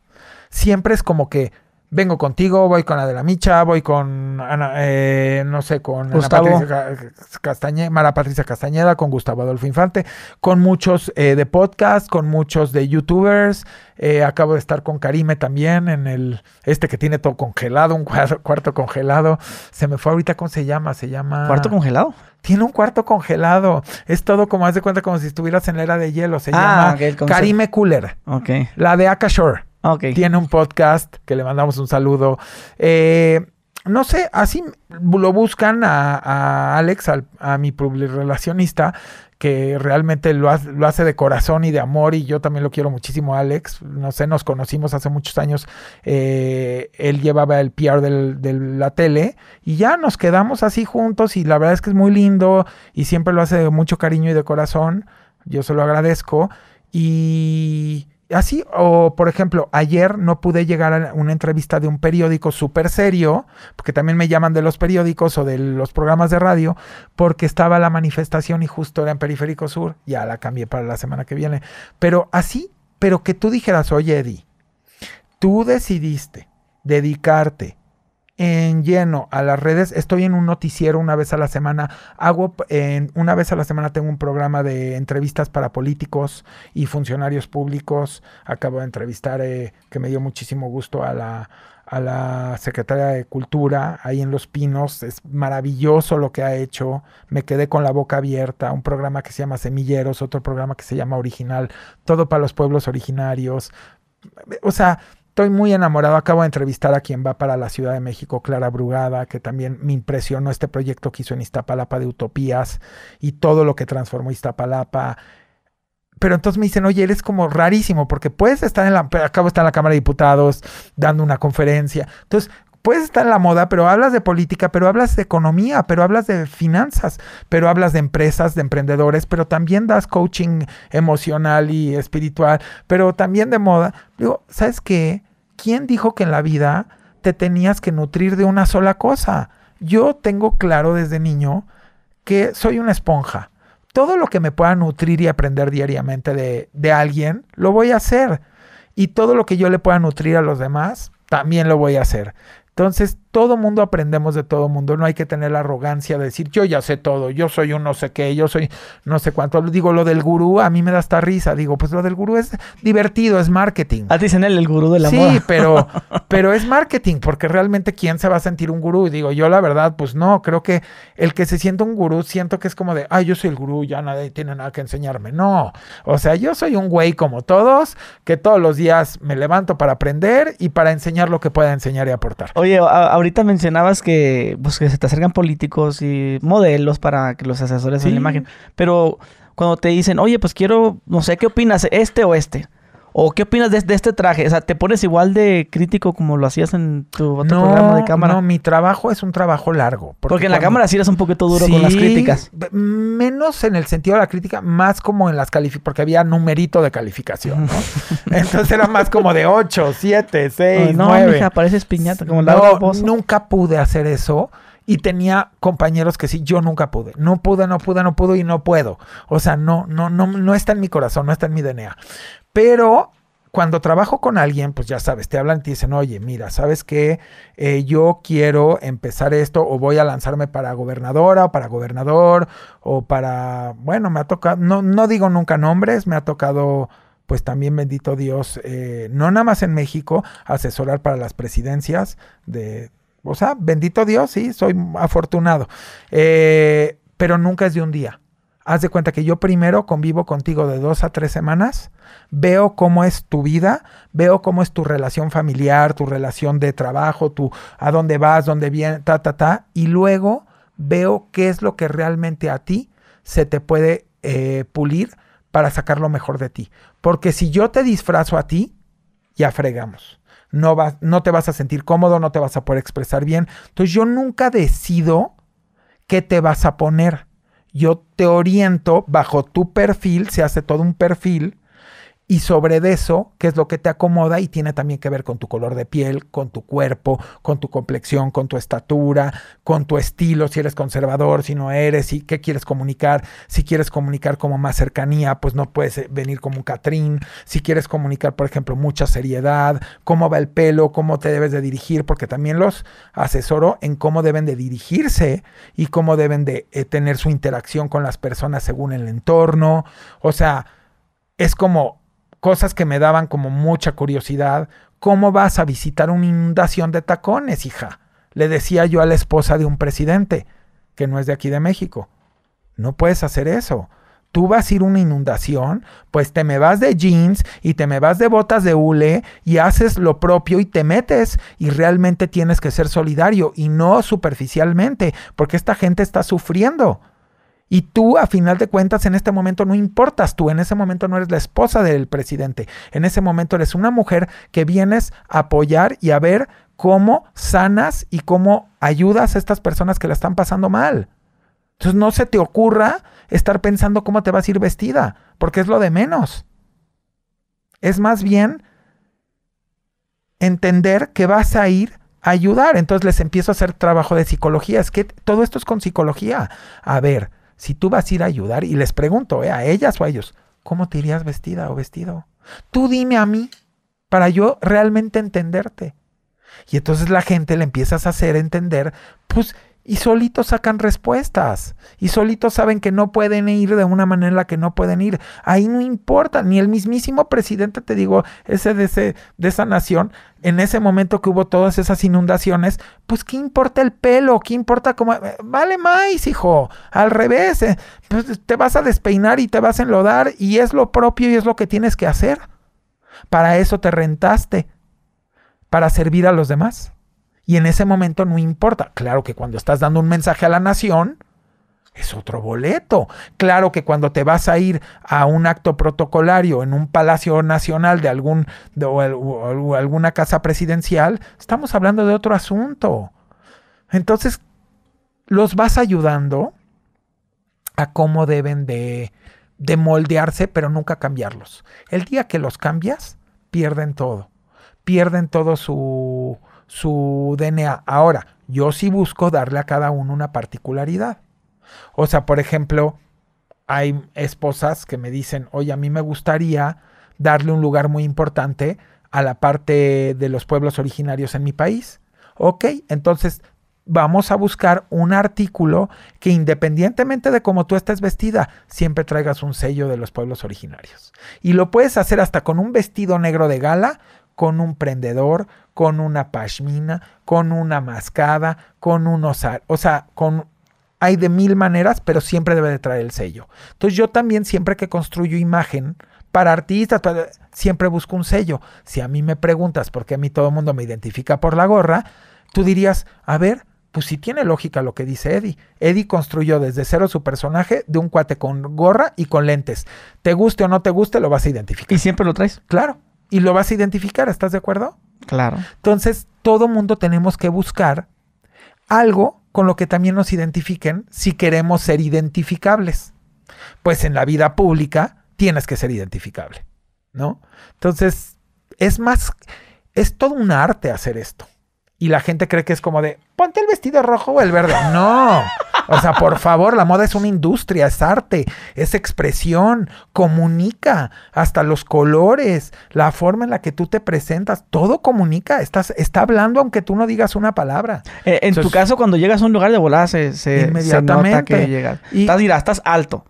Siempre es como que vengo contigo, voy con la de la Micha, voy con, Ana, eh, no sé, con Ana Patricia Castañeda, Mara Patricia Castañeda, con Gustavo Adolfo Infante, con muchos eh, de podcast, con muchos de youtubers. Eh, acabo de estar con Karime también en el, este que tiene todo congelado, un cuarto congelado. Se me fue ahorita, ¿cómo se llama? Se llama... ¿Cuarto congelado? Tiene un cuarto congelado. Es todo como, haz de cuenta, como si estuvieras en la era de hielo. Se ah, llama Karime Cooler. Ok. La de Akashore. Tiene un podcast que le mandamos un saludo. Eh, no sé, así lo buscan a, Alex, a mi relacionista, que realmente lo hace, de corazón y de amor y yo también lo quiero muchísimo a Alex. No sé, nos conocimos hace muchos años, eh, él llevaba el PR de la tele y ya nos quedamos así juntos y la verdad es que es muy lindo y siempre lo hace de mucho cariño y de corazón. Yo se lo agradezco y así, o por ejemplo, ayer no pude llegar a una entrevista de un periódico súper serio, porque también me llaman de los periódicos o de los programas de radio, porque estaba la manifestación y justo era en Periférico Sur, ya la cambié para la semana que viene, pero así, pero que tú dijeras, oye Eddie, tú decidiste dedicarte en lleno a las redes. Estoy en un noticiero una vez a la semana. Hago en, una vez a la semana tengo un programa de entrevistas para políticos y funcionarios públicos. Acabo de entrevistar eh, que me dio muchísimo gusto a la a la secretaria de Cultura ahí en Los Pinos. Es maravilloso lo que ha hecho. Me quedé con la boca abierta. Un programa que se llama Semilleros, otro programa que se llama Original, todo para los pueblos originarios. O sea, Estoy muy enamorado. Acabo de entrevistar a quien va para la Ciudad de México, Clara Brugada, que también me impresionó este proyecto que hizo en Iztapalapa de Utopías y todo lo que transformó Iztapalapa. Pero entonces me dicen, oye, eres como rarísimo, porque puedes estar en la, acabo de estar en la Cámara de Diputados dando una conferencia. Entonces, puedes estar en la moda, pero hablas de política, pero hablas de economía, pero hablas de finanzas, pero hablas de empresas, de emprendedores, pero también das coaching emocional y espiritual, pero también de moda. Digo, ¿sabes qué? ¿quién dijo que en la vida te tenías que nutrir de una sola cosa? Yo tengo claro desde niño que soy una esponja. Todo lo que me pueda nutrir y aprender diariamente de, de alguien, lo voy a hacer. Y todo lo que yo le pueda nutrir a los demás, también lo voy a hacer. Entonces, todo mundo aprendemos de todo mundo. No hay que tener la arrogancia de decir, yo ya sé todo, yo soy un no sé qué, yo soy no sé cuánto. Digo, lo del gurú a mí me da hasta risa. Digo, pues lo del gurú es divertido, es marketing. Ah, dicen él, el gurú de la sí, Sí, pero, pero es marketing, porque realmente ¿quién se va a sentir un gurú? Digo, yo la verdad, pues no, creo que el que se siente un gurú, siento que es como de, ay, yo soy el gurú, ya nadie tiene nada que enseñarme. No, o sea, yo soy un güey como todos, que todos los días me levanto para aprender y para enseñar lo que pueda enseñar y aportar. Oye, Oye, ahorita mencionabas que, pues, que se te acercan políticos y modelos para que los asesores de la imagen. Pero cuando te dicen, oye, pues quiero, no sé, ¿qué opinas? ¿Este o este? ¿O qué opinas de, este traje? O sea, ¿te pones igual de crítico como lo hacías en tu otro programa de cámara? No, mi trabajo es un trabajo largo. Porque, en la cámara sí eres un poquito duro con las críticas. Menos en el sentido de la crítica, más como en las calificaciones, porque había numerito de calificación, ¿no? Entonces era más como de 8, 7, 6, no, 9. No, mija, pareces piñata, como no, nunca pude hacer eso. Y tenía compañeros que sí, yo nunca pude. No pude, no pude, no pude y no puedo. O sea, no, no, no, no está en mi corazón, no está en mi DNA. Pero cuando trabajo con alguien, pues ya sabes, te hablan y te dicen, oye, mira, ¿sabes qué? Eh, yo quiero empezar esto o voy a lanzarme para gobernadora o para gobernador o para, bueno, me ha tocado, no, no digo nunca nombres, me ha tocado pues también bendito Dios, eh, no nada más en México, asesorar para las presidencias de, o sea, bendito Dios, sí, soy afortunado, eh, pero nunca es de un día haz de cuenta que yo primero convivo contigo de dos a tres semanas, veo cómo es tu vida, veo cómo es tu relación familiar, tu relación de trabajo, tu a dónde vas, dónde vienes, ta, ta, ta, y luego veo qué es lo que realmente a ti se te puede eh, pulir para sacar lo mejor de ti. Porque si yo te disfrazo a ti, ya fregamos. No, vas, no te vas a sentir cómodo, no te vas a poder expresar bien. Entonces yo nunca decido qué te vas a poner yo te oriento bajo tu perfil, se hace todo un perfil y sobre eso, qué es lo que te acomoda y tiene también que ver con tu color de piel, con tu cuerpo, con tu complexión, con tu estatura, con tu estilo, si eres conservador, si no eres, y qué quieres comunicar, si quieres comunicar como más cercanía, pues no puedes eh, venir como un Catrín, si quieres comunicar, por ejemplo, mucha seriedad, cómo va el pelo, cómo te debes de dirigir, porque también los asesoro en cómo deben de dirigirse y cómo deben de eh, tener su interacción con las personas según el entorno, o sea, es como cosas que me daban como mucha curiosidad. ¿Cómo vas a visitar una inundación de tacones, hija? Le decía yo a la esposa de un presidente, que no es de aquí de México. No puedes hacer eso. Tú vas a ir a una inundación, pues te me vas de jeans y te me vas de botas de hule y haces lo propio y te metes y realmente tienes que ser solidario y no superficialmente, porque esta gente está sufriendo. Y tú, a final de cuentas, en este momento no importas tú, en ese momento no eres la esposa del presidente, en ese momento eres una mujer que vienes a apoyar y a ver cómo sanas y cómo ayudas a estas personas que la están pasando mal. Entonces no se te ocurra estar pensando cómo te vas a ir vestida, porque es lo de menos. Es más bien entender que vas a ir a ayudar. Entonces les empiezo a hacer trabajo de psicología. Es que todo esto es con psicología. A ver, si tú vas a ir a ayudar, y les pregunto ¿eh? a ellas o a ellos, ¿cómo te irías vestida o vestido? Tú dime a mí para yo realmente entenderte. Y entonces la gente le empiezas a hacer entender, pues y solitos sacan respuestas y solitos saben que no pueden ir de una manera que no pueden ir. Ahí no importa, ni el mismísimo presidente, te digo, ese de, ese, de esa nación, en ese momento que hubo todas esas inundaciones, pues qué importa el pelo, qué importa cómo... Eh, vale más, hijo, al revés, eh, pues te vas a despeinar y te vas a enlodar y es lo propio y es lo que tienes que hacer. Para eso te rentaste, para servir a los demás. Y en ese momento no importa. Claro que cuando estás dando un mensaje a la nación, es otro boleto. Claro que cuando te vas a ir a un acto protocolario en un palacio nacional de, algún, o, alguna casa presidencial, estamos hablando de otro asunto. Entonces, los vas ayudando a cómo deben de moldearse, pero nunca cambiarlos. El día que los cambias, pierden todo. Pierden todo su, su DNA. Ahora, yo sí busco darle a cada uno una particularidad. O sea, por ejemplo, hay esposas que me dicen, oye, a mí me gustaría darle un lugar muy importante a la parte de los pueblos originarios en mi país. Ok, entonces vamos a buscar un artículo que independientemente de cómo tú estés vestida, siempre traigas un sello de los pueblos originarios. Y lo puedes hacer hasta con un vestido negro de gala con un prendedor, con una pashmina, con una mascada, con un osar. o sea, con hay de mil maneras, pero siempre debe de traer el sello. Entonces yo también siempre que construyo imagen para artistas, siempre busco un sello. Si a mí me preguntas por qué a mí todo el mundo me identifica por la gorra, tú dirías, a ver, pues sí tiene lógica lo que dice Eddie. Eddie construyó desde cero su personaje de un cuate con gorra y con lentes. Te guste o no te guste, lo vas a identificar. ¿Y siempre lo traes? Claro y lo vas a identificar, ¿estás de acuerdo? Claro. Entonces, todo mundo tenemos que buscar algo con lo que también nos identifiquen si queremos ser identificables. Pues en la vida pública tienes que ser identificable, ¿no? Entonces, es más, es todo un arte hacer esto y la gente cree que es como de ponte el vestido rojo o el verde. No. O sea, por favor, la moda es una industria, es arte, es expresión, comunica, hasta los colores, la forma en la que tú te presentas, todo comunica, estás, está hablando aunque tú no digas una palabra. Eh, en tu caso, cuando llegas a un lugar de volada, se, inmediatamente. que llegas. estás, estás alto,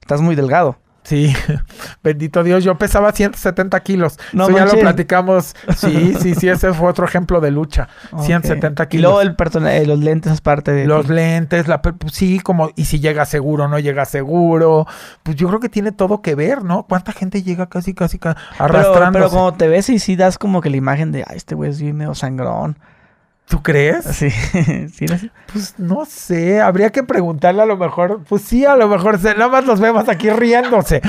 estás muy delgado. Sí, bendito Dios, yo pesaba 170 kilos. No, Eso ya lo platicamos. Sí, sí, sí, ese fue otro ejemplo de lucha. 170 kilos. Y luego el eh, los lentes es parte de. Los lentes, la, pues, sí, como, y si llega seguro, no llega seguro. Pues yo creo que tiene todo que ver, ¿no? ¿Cuánta gente llega casi, casi, arrastrando? Pero, pero como te ves y sí das como que la imagen de, ay, este güey es medio sangrón. ¿Tú crees? Sí, Pues no sé, habría que preguntarle a lo mejor. Pues sí, a lo mejor nada más los vemos aquí riéndose.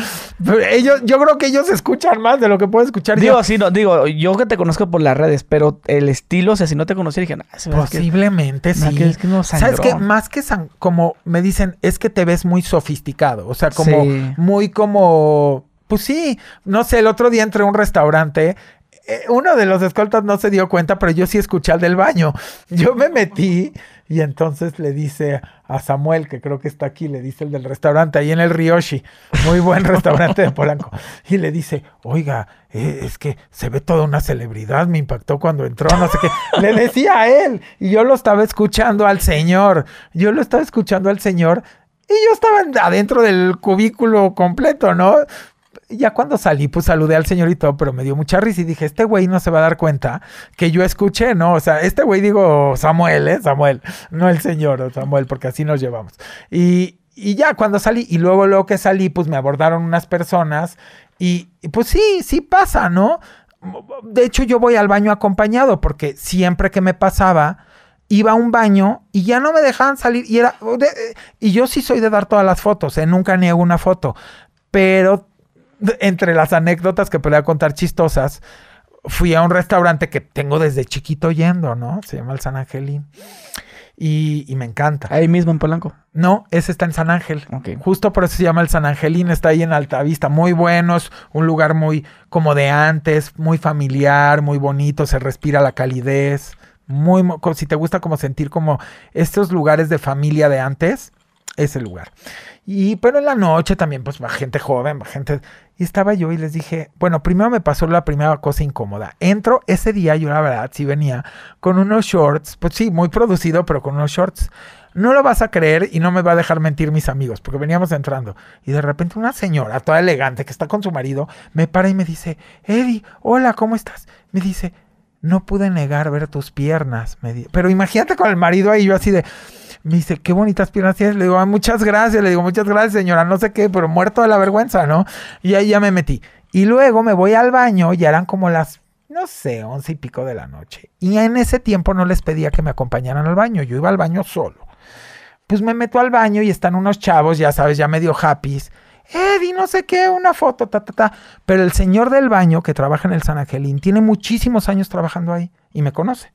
ellos, yo creo que ellos escuchan más de lo que puedo escuchar digo, Sí, no, digo, yo que te conozco por las redes, pero el estilo, o sea, si no te conocí, dije, ah, posiblemente sí. que ¿Sabes qué? Más que san, como me dicen, es que te ves muy sofisticado. O sea, como muy como. Pues sí, no sé, el otro día entré a un restaurante eh, uno de los escoltas no se dio cuenta, pero yo sí escuché al del baño. Yo me metí y entonces le dice a Samuel, que creo que está aquí, le dice el del restaurante, ahí en el Rioshi. muy buen restaurante de Polanco, y le dice, oiga, eh, es que se ve toda una celebridad, me impactó cuando entró, no sé qué. Le decía a él, y yo lo estaba escuchando al señor, yo lo estaba escuchando al señor. Y yo estaba adentro del cubículo completo, ¿no? ya cuando salí, pues saludé al señorito, pero me dio mucha risa y dije, este güey no se va a dar cuenta que yo escuché, ¿no? O sea, este güey digo Samuel, ¿eh? Samuel, no el señor, Samuel, porque así nos llevamos. Y, ya cuando salí, y luego, luego que salí, pues me abordaron unas personas y, pues sí, sí pasa, ¿no? De hecho, yo voy al baño acompañado porque siempre que me pasaba, iba a un baño y ya no me dejaban salir. Y, era, y yo sí soy de dar todas las fotos, ¿eh? nunca niego una foto. Pero entre las anécdotas que podría contar chistosas, fui a un restaurante que tengo desde chiquito yendo, ¿no? Se llama el San Angelín. Y, me encanta. Ahí mismo en Polanco. No, ese está en San Ángel. Okay. Justo por eso se llama el San Angelín, está ahí en Altavista. Muy buenos, un lugar muy como de antes, muy familiar, muy bonito, se respira la calidez. Muy, si te gusta como sentir como estos lugares de familia de antes, es el lugar. Y, pero en la noche también, pues, gente joven, gente. Y estaba yo y les dije, bueno, primero me pasó la primera cosa incómoda. Entro ese día, yo la verdad sí venía con unos shorts, pues sí, muy producido, pero con unos shorts. No lo vas a creer y no me va a dejar mentir mis amigos, porque veníamos entrando. Y de repente una señora, toda elegante, que está con su marido, me para y me dice, Eddie, hola, ¿cómo estás? Me dice, no pude negar ver tus piernas. Me pero imagínate con el marido ahí, yo así de me dice, qué bonitas piernas tienes. Le digo, muchas gracias. Le digo, muchas gracias, señora. No sé qué, pero muerto de la vergüenza, ¿no? Y ahí ya me metí. Y luego me voy al baño y eran como las, no sé, once y pico de la noche. Y en ese tiempo no les pedía que me acompañaran al baño. Yo iba al baño solo. Pues me meto al baño y están unos chavos, ya sabes, ya medio happy. Eddie, eh, no sé qué, una foto, ta, ta, ta. Pero el señor del baño que trabaja en el San Angelín tiene muchísimos años trabajando ahí y me conoce.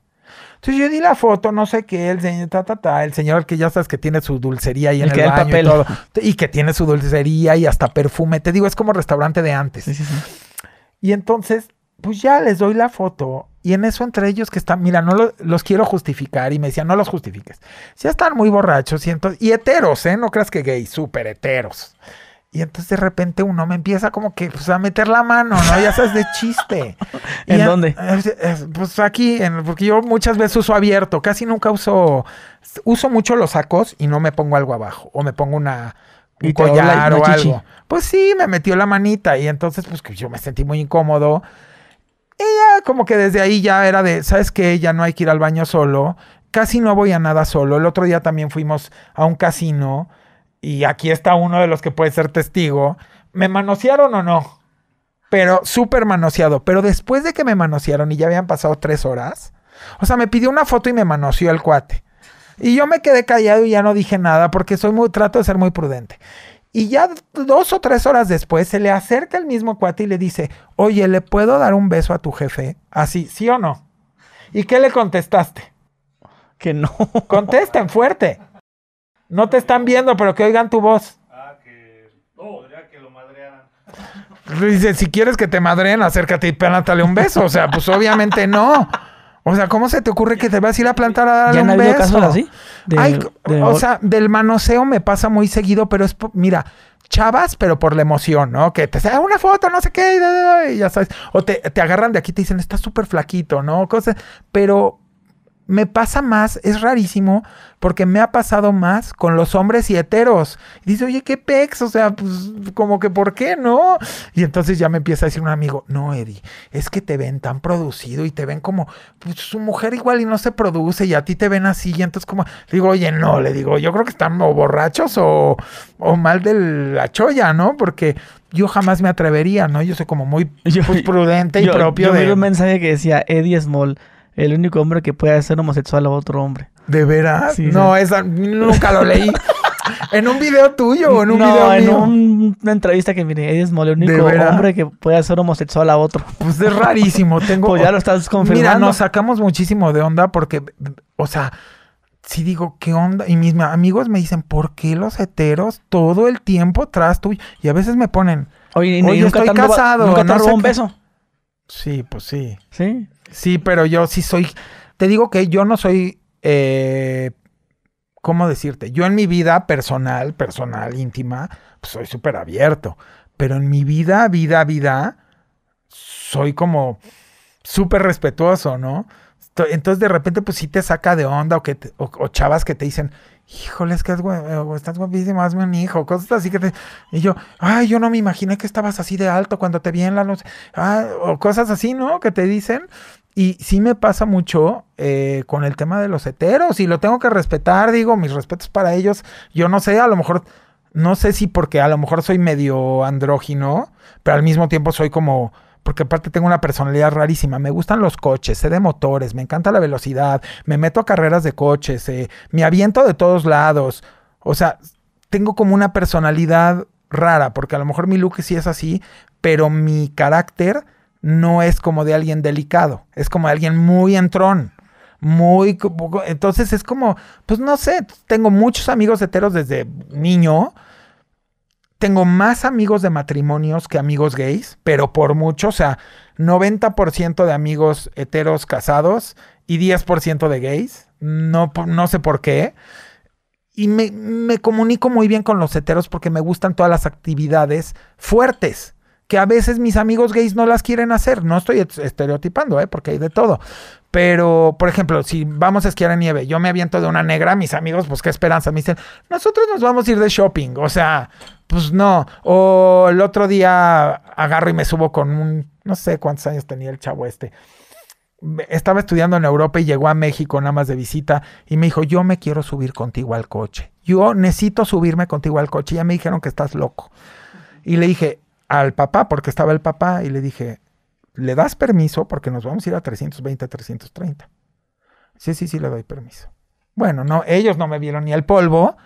Entonces yo di la foto, no sé qué, el señor, ta, ta, el señor que ya sabes que tiene su dulcería y en el, que papel. y todo, y que tiene su dulcería y hasta perfume, te digo, es como restaurante de antes. Y entonces, pues ya les doy la foto y en eso entre ellos que están, mira, no los quiero justificar y me decían, no los justifiques. Ya están muy borrachos y, heteros, ¿eh? No creas que gay súper heteros. Y entonces de repente uno me empieza como que pues, a meter la mano, ¿no? Ya sabes, de chiste. ¿En, dónde? Pues aquí, en, porque yo muchas veces uso abierto, casi nunca uso, uso mucho los sacos y no me pongo algo abajo, o me pongo una, un collar o algo. Pues sí, me metió la manita y entonces pues yo me sentí muy incómodo. ella como que desde ahí ya era de, ¿sabes qué? Ya no hay que ir al baño solo, casi no voy a nada solo. El otro día también fuimos a un casino y aquí está uno de los que puede ser testigo, me manosearon o no, pero súper manoseado. Pero después de que me manosearon y ya habían pasado tres horas, o sea, me pidió una foto y me manoseó el cuate. Y yo me quedé callado y ya no dije nada porque soy muy, trato de ser muy prudente. Y ya dos o tres horas después se le acerca el mismo cuate y le dice, oye, ¿le puedo dar un beso a tu jefe? Así, ¿sí o no? ¿Y qué le contestaste? Que no. Contesten fuerte. No te están viendo, pero que oigan tu voz. Ah, que. Podría que lo madrearan. Dice, si quieres que te madreen, acércate y plántale un beso. O sea, pues obviamente no. O sea, ¿cómo se te ocurre que te vas a ir a plantar a darle un beso? así? Ay, o sea, del manoseo me pasa muy seguido, pero es, mira, chavas, pero por la emoción, ¿no? Que te sea una foto, no sé qué, y ya sabes. O te, agarran de aquí y te dicen, está súper flaquito, ¿no? Cosas, pero me pasa más, es rarísimo, porque me ha pasado más con los hombres y heteros. Y dice, oye, qué pex, o sea, pues como que ¿por qué no? Y entonces ya me empieza a decir un amigo, no, Eddie, es que te ven tan producido y te ven como, pues su mujer igual y no se produce y a ti te ven así. Y entonces como, digo, oye, no, le digo, yo creo que están o borrachos o, mal de la cholla, ¿no? Porque yo jamás me atrevería, ¿no? Yo soy como muy pues, prudente y propio. Yo, yo de... un mensaje que decía, Eddie Small el único hombre que puede ser homosexual a otro hombre. ¿De veras? no, esa nunca lo leí. ¿En un video tuyo o en un no, en una entrevista que mire, Es el único hombre que puede ser homosexual a otro. Pues es rarísimo. Tengo, pues ya lo estás confirmando. Mira, nos sacamos muchísimo de onda porque, o sea, Si digo, ¿qué onda? Y mis amigos me dicen, ¿por qué los heteros todo el tiempo tras tuyo? Y a veces me ponen, oye, nunca estoy casado. ¿Nunca te un beso? Sí, pues sí. ¿Sí? Sí, pero yo sí soy. Te digo que yo no soy. Eh, ¿Cómo decirte? Yo en mi vida personal, personal, íntima, pues soy súper abierto. Pero en mi vida, vida, vida, soy como súper respetuoso, ¿no? Entonces de repente, pues sí te saca de onda o, que o, chavas que te dicen, híjole, es que es estás guapísimo, hazme un hijo, cosas así que te... Y yo, ay, yo no me imaginé que estabas así de alto cuando te vi en la luz, ah, o cosas así, ¿no? Que te dicen. Y sí me pasa mucho eh, con el tema de los heteros y lo tengo que respetar, digo, mis respetos para ellos. Yo no sé, a lo mejor, no sé si porque a lo mejor soy medio andrógino, pero al mismo tiempo soy como, porque aparte tengo una personalidad rarísima. Me gustan los coches, sé de motores, me encanta la velocidad, me meto a carreras de coches, eh, me aviento de todos lados. O sea, tengo como una personalidad rara, porque a lo mejor mi look sí es así, pero mi carácter no es como de alguien delicado, es como de alguien muy entrón, muy... Entonces es como, pues no sé, tengo muchos amigos heteros desde niño, tengo más amigos de matrimonios que amigos gays, pero por mucho, o sea, 90% de amigos heteros casados y 10% de gays, no, no sé por qué. Y me comunico muy bien con los heteros porque me gustan todas las actividades fuertes que a veces mis amigos gays no las quieren hacer. No estoy estereotipando, ¿eh? porque hay de todo. Pero, por ejemplo, si vamos a esquiar en nieve, yo me aviento de una negra, mis amigos, pues qué esperanza. Me dicen, nosotros nos vamos a ir de shopping. O sea, pues no. O el otro día agarro y me subo con un, no sé cuántos años tenía el chavo este estaba estudiando en Europa y llegó a México nada más de visita y me dijo, yo me quiero subir contigo al coche. Yo necesito subirme contigo al coche. Ya me dijeron que estás loco. Y le dije, al papá, porque estaba el papá, y le dije, ¿le das permiso? Porque nos vamos a ir a 320, 330. Sí, sí, sí, le doy permiso. Bueno, no, ellos no me vieron ni el polvo.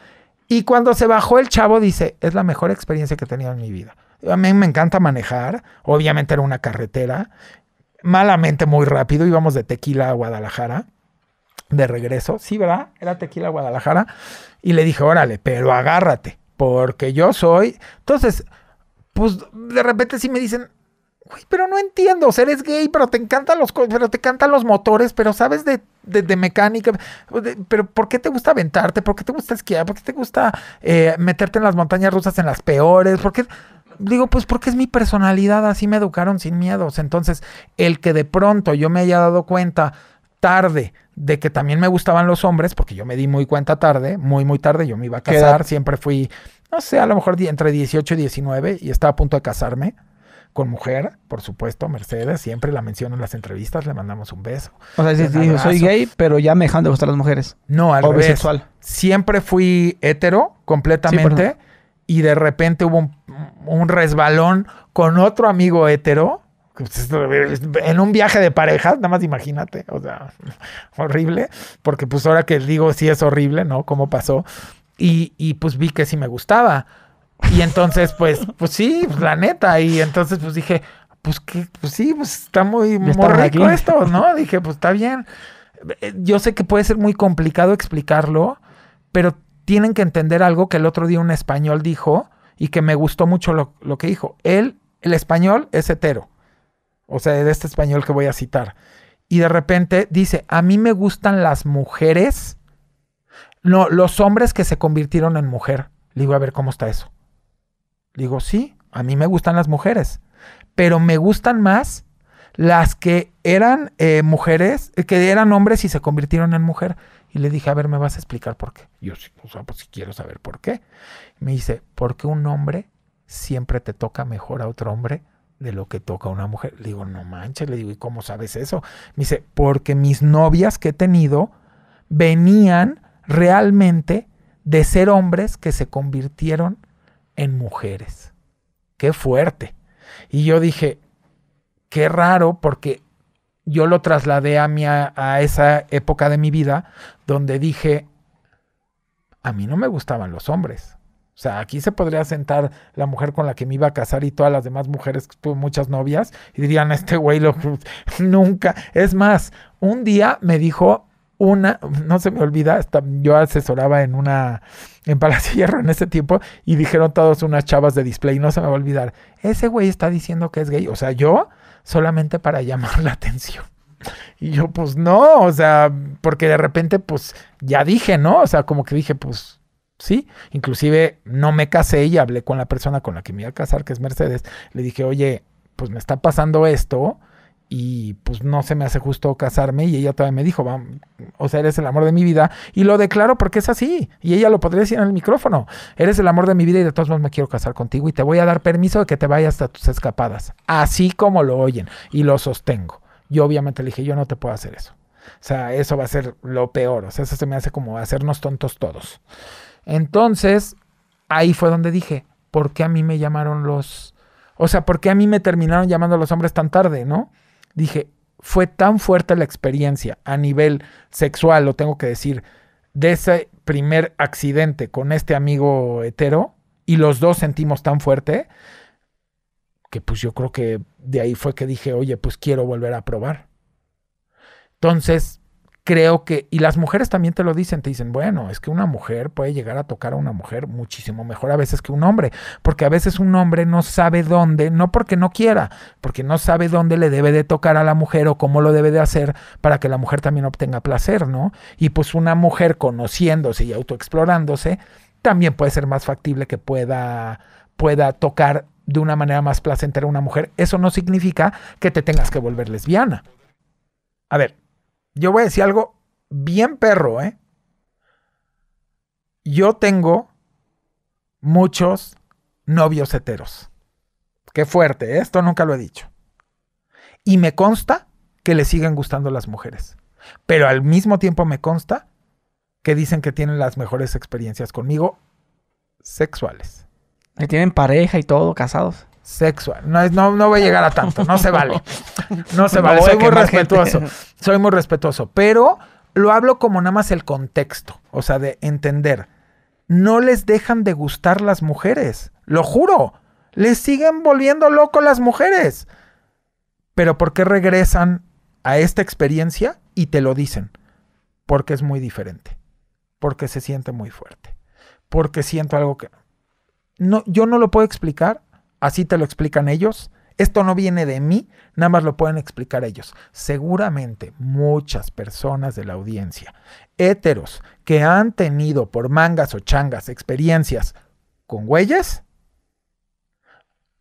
Y cuando se bajó el chavo, dice, es la mejor experiencia que he tenido en mi vida. A mí me encanta manejar, obviamente era una carretera, malamente muy rápido, íbamos de Tequila a Guadalajara, de regreso, sí, ¿verdad? Era Tequila a Guadalajara. Y le dije, órale, pero agárrate, porque yo soy... Entonces, pues de repente sí me dicen, güey, pero no entiendo, eres gay, pero te encantan los, pero te encantan los motores, pero sabes de, mecánica, pero ¿por qué te gusta aventarte? ¿Por qué te gusta esquiar? ¿Por qué te gusta eh, meterte en las montañas rusas en las peores? ¿Por Digo, pues porque es mi personalidad, así me educaron sin miedos. Entonces, el que de pronto yo me haya dado cuenta tarde de que también me gustaban los hombres, porque yo me di muy cuenta tarde, muy, muy tarde, yo me iba a casar, siempre fui no sé, a lo mejor entre 18 y 19 y estaba a punto de casarme con mujer, por supuesto, Mercedes, siempre la menciono en las entrevistas, le mandamos un beso. O sea, sí, sí, soy gay, pero ya me dejan de gustar las mujeres. No, al Bisexual. Siempre fui hetero completamente y de repente hubo un, resbalón con otro amigo hetero pues, en un viaje de pareja... nada más imagínate, o sea, horrible, porque pues ahora que digo sí es horrible, ¿no? ¿Cómo pasó? Y, pues vi que sí me gustaba. Y entonces, pues, pues sí, pues, la neta. Y entonces, pues dije, pues que, pues sí, pues está muy, rico esto, ¿no? Dije, pues está bien. Eh, yo sé que puede ser muy complicado explicarlo, pero tienen que entender algo que el otro día un español dijo y que me gustó mucho lo, lo que dijo. Él, el español es hetero. O sea, de este español que voy a citar. Y de repente dice, a mí me gustan las mujeres no, los hombres que se convirtieron en mujer. Le digo, a ver, ¿cómo está eso? digo, sí, a mí me gustan las mujeres, pero me gustan más las que eran eh, mujeres, que eran hombres y se convirtieron en mujer. Y le dije, a ver, ¿me vas a explicar por qué? yo, sí, o sea, pues si quiero saber por qué. Me dice, porque un hombre siempre te toca mejor a otro hombre de lo que toca a una mujer. Le digo, no manches, le digo, ¿y cómo sabes eso? Me dice, porque mis novias que he tenido venían realmente de ser hombres que se convirtieron en mujeres. Qué fuerte. Y yo dije, qué raro porque yo lo trasladé a, mi, a, esa época de mi vida donde dije, a mí no me gustaban los hombres. O sea, aquí se podría sentar la mujer con la que me iba a casar y todas las demás mujeres que pues, tuve muchas novias y dirían, este güey nunca. Es más, un día me dijo una, no se me olvida, yo asesoraba en una, en Palacio Hierro en ese tiempo y dijeron todos unas chavas de display, no se me va a olvidar, ese güey está diciendo que es gay, o sea, yo solamente para llamar la atención. Y yo pues no, o sea, porque de repente pues ya dije, ¿no? O sea, como que dije pues sí, inclusive no me casé y hablé con la persona con la que me iba a casar, que es Mercedes, le dije, oye, pues me está pasando esto y pues no se me hace justo casarme y ella todavía me dijo, o sea, eres el amor de mi vida y lo declaro porque es así y ella lo podría decir en el micrófono, eres el amor de mi vida y de todos modos me quiero casar contigo y te voy a dar permiso de que te vayas a tus escapadas, así como lo oyen y lo sostengo. Yo obviamente le dije, yo no te puedo hacer eso. O sea, eso va a ser lo peor, o sea, eso se me hace como hacernos tontos todos. Entonces, ahí fue donde dije, ¿por qué a mí me llamaron los... O sea, ¿por qué a mí me terminaron llamando los hombres tan tarde, no? dije, fue tan fuerte la experiencia a nivel sexual, lo tengo que decir, de ese primer accidente con este amigo hetero y los dos sentimos tan fuerte que pues yo creo que de ahí fue que dije, oye, pues quiero volver a probar. Entonces, creo que, y las mujeres también te lo dicen, te dicen, bueno, es que una mujer puede llegar a tocar a una mujer muchísimo mejor a veces que un hombre, porque a veces un hombre no sabe dónde, no porque no quiera, porque no sabe dónde le debe de tocar a la mujer o cómo lo debe de hacer para que la mujer también obtenga placer, ¿no? Y pues una mujer conociéndose y autoexplorándose, también puede ser más factible que pueda, pueda tocar de una manera más placentera a una mujer. Eso no significa que te tengas que volver lesbiana. A ver, yo voy a decir algo bien perro, ¿eh? Yo tengo muchos novios heteros. Qué fuerte, ¿eh? esto nunca lo he dicho. Y me consta que le siguen gustando las mujeres. Pero al mismo tiempo me consta que dicen que tienen las mejores experiencias conmigo sexuales. Que tienen pareja y todo, casados sexual. No, no, no voy a llegar a tanto, no se vale. No se vale. soy muy respetuoso. Soy muy respetuoso. Pero lo hablo como nada más el contexto, o sea, de entender. No les dejan de gustar las mujeres, lo juro. Les siguen volviendo loco las mujeres. Pero ¿por qué regresan a esta experiencia y te lo dicen? Porque es muy diferente. Porque se siente muy fuerte. Porque siento algo que... No, yo no lo puedo explicar Así te lo explican ellos. Esto no viene de mí, nada más lo pueden explicar ellos. Seguramente muchas personas de la audiencia, héteros, que han tenido por mangas o changas experiencias con huellas,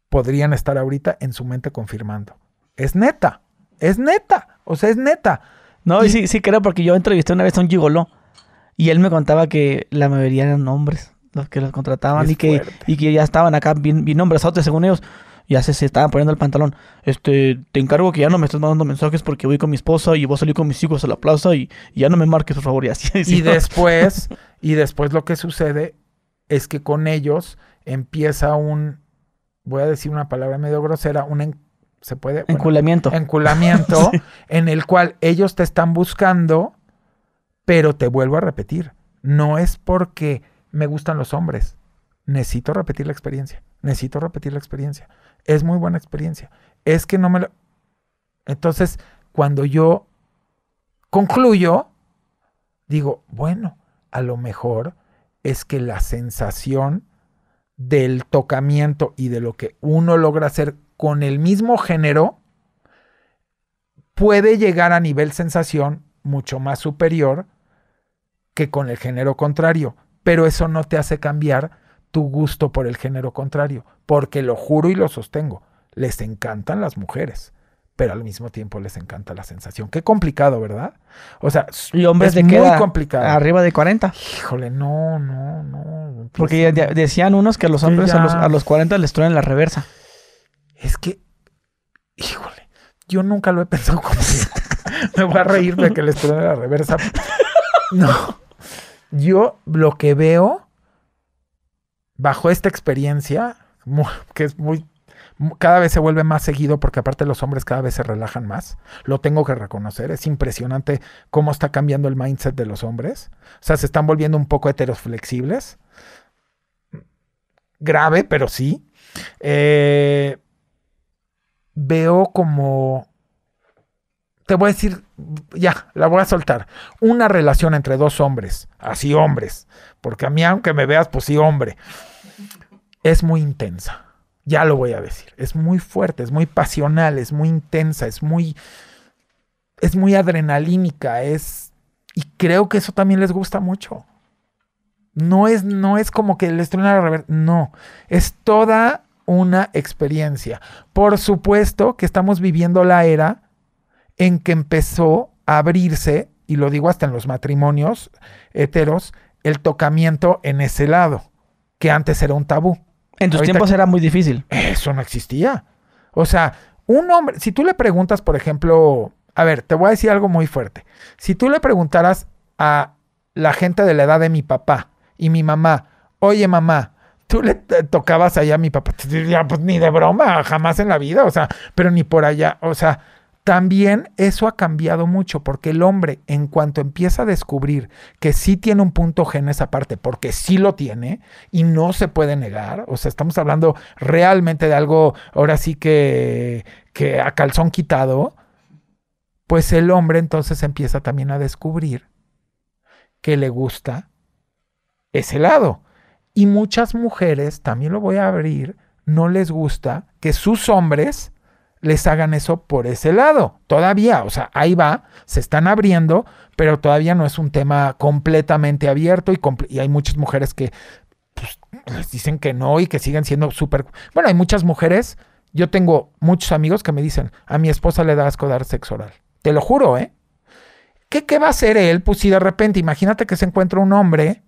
podrían estar ahorita en su mente confirmando. Es neta, es neta, o sea, es neta. No, y, sí, sí creo porque yo entrevisté una vez a un gigoló y él me contaba que la mayoría eran hombres los que los contrataban y que, y que, ya estaban acá bien, bien hombresotes según ellos. Ya se, se estaban poniendo el pantalón. Este, te encargo que ya no me estés mandando mensajes porque voy con mi esposa y voy a salir con mis hijos a la plaza y, ya no me marques, por favor. Y Y, después, y después lo que sucede es que con ellos empieza un, voy a decir una palabra medio grosera, un se puede enculamiento. enculamiento en el cual ellos te están buscando, pero te vuelvo a repetir, no es porque me gustan los hombres. Necesito repetir la experiencia. Necesito repetir la experiencia. Es muy buena experiencia. Es que no me lo... Entonces, cuando yo concluyo, digo, bueno, a lo mejor es que la sensación del tocamiento y de lo que uno logra hacer con el mismo género puede llegar a nivel sensación mucho más superior que con el género contrario pero eso no te hace cambiar tu gusto por el género contrario, porque lo juro y lo sostengo, les encantan las mujeres, pero al mismo tiempo les encanta la sensación. Qué complicado, ¿verdad? O sea, y hombres de muy complicado. Arriba de 40. Híjole, no, no, no. Porque decían unos que a los hombres a, los, 40 les traen la reversa. Es que, híjole, yo nunca lo he pensado como Me voy a reír de que les traen la reversa. No. Yo lo que veo bajo esta experiencia, que es muy cada vez se vuelve más seguido porque aparte los hombres cada vez se relajan más. Lo tengo que reconocer. Es impresionante cómo está cambiando el mindset de los hombres. O sea, se están volviendo un poco heteroflexibles. Grave, pero sí. Eh, veo como te voy a decir, ya, la voy a soltar. Una relación entre dos hombres, así hombres, porque a mí aunque me veas, pues sí, hombre, es muy intensa. Ya lo voy a decir. Es muy fuerte, es muy pasional, es muy intensa, es muy, es muy adrenalínica, es... Y creo que eso también les gusta mucho. No es, no es como que les truena la revés. No, es toda una experiencia. Por supuesto que estamos viviendo la era en que empezó a abrirse, y lo digo hasta en los matrimonios heteros, el tocamiento en ese lado, que antes era un tabú. En tus tiempos era muy difícil. Eso no existía. O sea, un hombre, si tú le preguntas, por ejemplo, a ver, te voy a decir algo muy fuerte. Si tú le preguntaras a la gente de la edad de mi papá y mi mamá, oye mamá, tú le tocabas allá a mi papá, pues ni de broma, jamás en la vida, o sea, pero ni por allá, o sea, también eso ha cambiado mucho porque el hombre en cuanto empieza a descubrir que sí tiene un punto G en esa parte, porque sí lo tiene y no se puede negar, o sea, estamos hablando realmente de algo ahora sí que, que a calzón quitado, pues el hombre entonces empieza también a descubrir que le gusta ese lado. Y muchas mujeres, también lo voy a abrir, no les gusta que sus hombres les hagan eso por ese lado. Todavía, o sea, ahí va, se están abriendo, pero todavía no es un tema completamente abierto y, hay muchas mujeres que pues, les dicen que no y que siguen siendo súper... Bueno, hay muchas mujeres, yo tengo muchos amigos que me dicen, a mi esposa le da asco dar sexo oral. Te lo juro, ¿eh? ¿Qué, qué va a hacer él? Pues si de repente, imagínate que se encuentra un hombre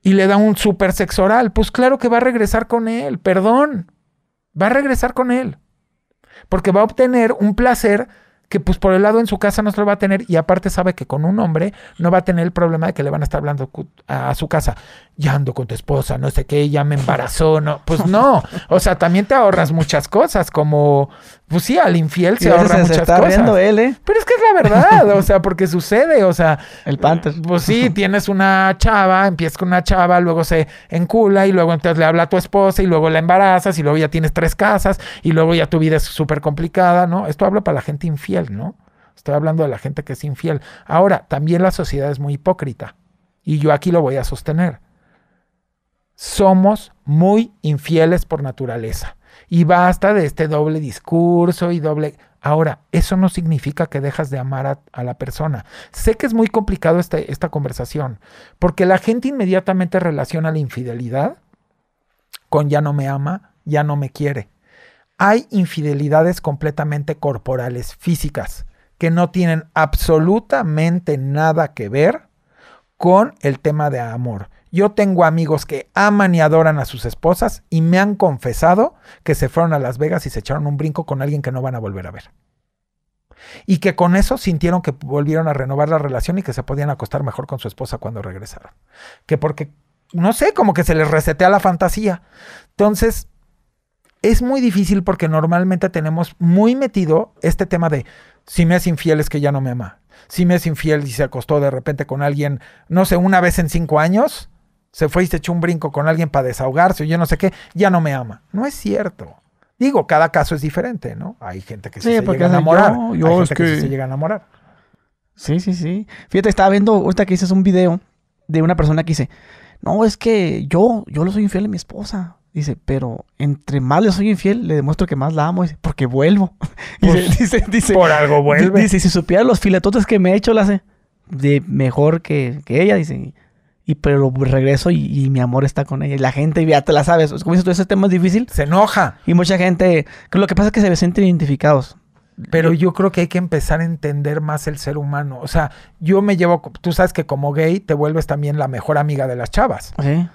y le da un súper sexo oral, pues claro que va a regresar con él, perdón, va a regresar con él porque va a obtener un placer que pues por el lado en su casa no se lo va a tener y aparte sabe que con un hombre no va a tener el problema de que le van a estar hablando a su casa ya ando con tu esposa, no sé qué, ya me embarazó, no, pues no, o sea, también te ahorras muchas cosas, como, pues sí, al infiel se ahorra muchas cosas. ¿eh? Pero es que es la verdad, o sea, porque sucede, o sea. El Panther. Eh, pues sí, tienes una chava, empiezas con una chava, luego se encula y luego entonces le habla a tu esposa y luego la embarazas y luego ya tienes tres casas y luego ya tu vida es súper complicada, ¿no? Esto habla para la gente infiel, ¿no? Estoy hablando de la gente que es infiel. Ahora, también la sociedad es muy hipócrita y yo aquí lo voy a sostener somos muy infieles por naturaleza. Y basta de este doble discurso y doble... Ahora, eso no significa que dejas de amar a, la persona. Sé que es muy complicado este, esta conversación, porque la gente inmediatamente relaciona la infidelidad con ya no me ama, ya no me quiere. Hay infidelidades completamente corporales, físicas, que no tienen absolutamente nada que ver con el tema de amor. Yo tengo amigos que aman y adoran a sus esposas y me han confesado que se fueron a Las Vegas y se echaron un brinco con alguien que no van a volver a ver. Y que con eso sintieron que volvieron a renovar la relación y que se podían acostar mejor con su esposa cuando regresaron. Que porque, no sé, como que se les resetea la fantasía. Entonces, es muy difícil porque normalmente tenemos muy metido este tema de si me es infiel es que ya no me ama. Si me es infiel y se acostó de repente con alguien, no sé, una vez en cinco años, se fue y se echó un brinco con alguien para desahogarse o yo no sé qué, ya no me ama. No es cierto. Digo, cada caso es diferente, ¿no? Hay gente que se llega a enamorar. Hay gente que... sí se llega a enamorar. Sí, sí, sí. Fíjate, estaba viendo ahorita que dices un video de una persona que dice, no, es que yo, yo lo soy infiel a mi esposa. Dice, pero entre más le soy infiel, le demuestro que más la amo. Dice, porque vuelvo. Y pues, dice, dice, por algo vuelve. Dice, si supiera los filetotes que me he hecho, la hace de mejor que, que ella. Dice, y pero regreso y, mi amor está con ella. la gente ya te la sabes. Como dices tú, ese tema es difícil. Se enoja. Y mucha gente, lo que pasa es que se sienten identificados. Pero yo creo que hay que empezar a entender más el ser humano. O sea, yo me llevo, tú sabes que como gay te vuelves también la mejor amiga de las chavas. Sí.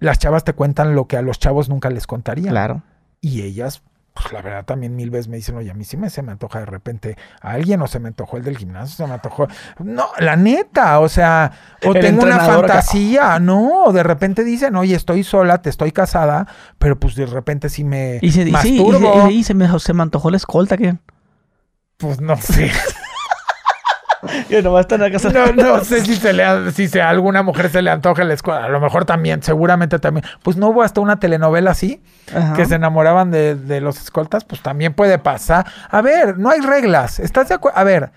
Las chavas te cuentan lo que a los chavos nunca les contaría. Claro. Y ellas pues la verdad también mil veces me dicen, oye, a mí sí me se me antoja de repente a alguien, o se me antojó el del gimnasio, se me antojó. No, la neta, o sea, e-, o tengo una fantasía, no, o de repente dicen, oye, estoy sola, te estoy casada, pero pues de repente sí me. Y masturbo. y se, me, se me antojó la escolta que. Pues no sé. No, sé si se si a alguna mujer se le antoja la escuela. A lo mejor también, seguramente también. Pues no hubo hasta una telenovela así, que se enamoraban de, de, los escoltas, pues también puede pasar. A ver, no hay reglas. ¿Estás de acuerdo? A ver.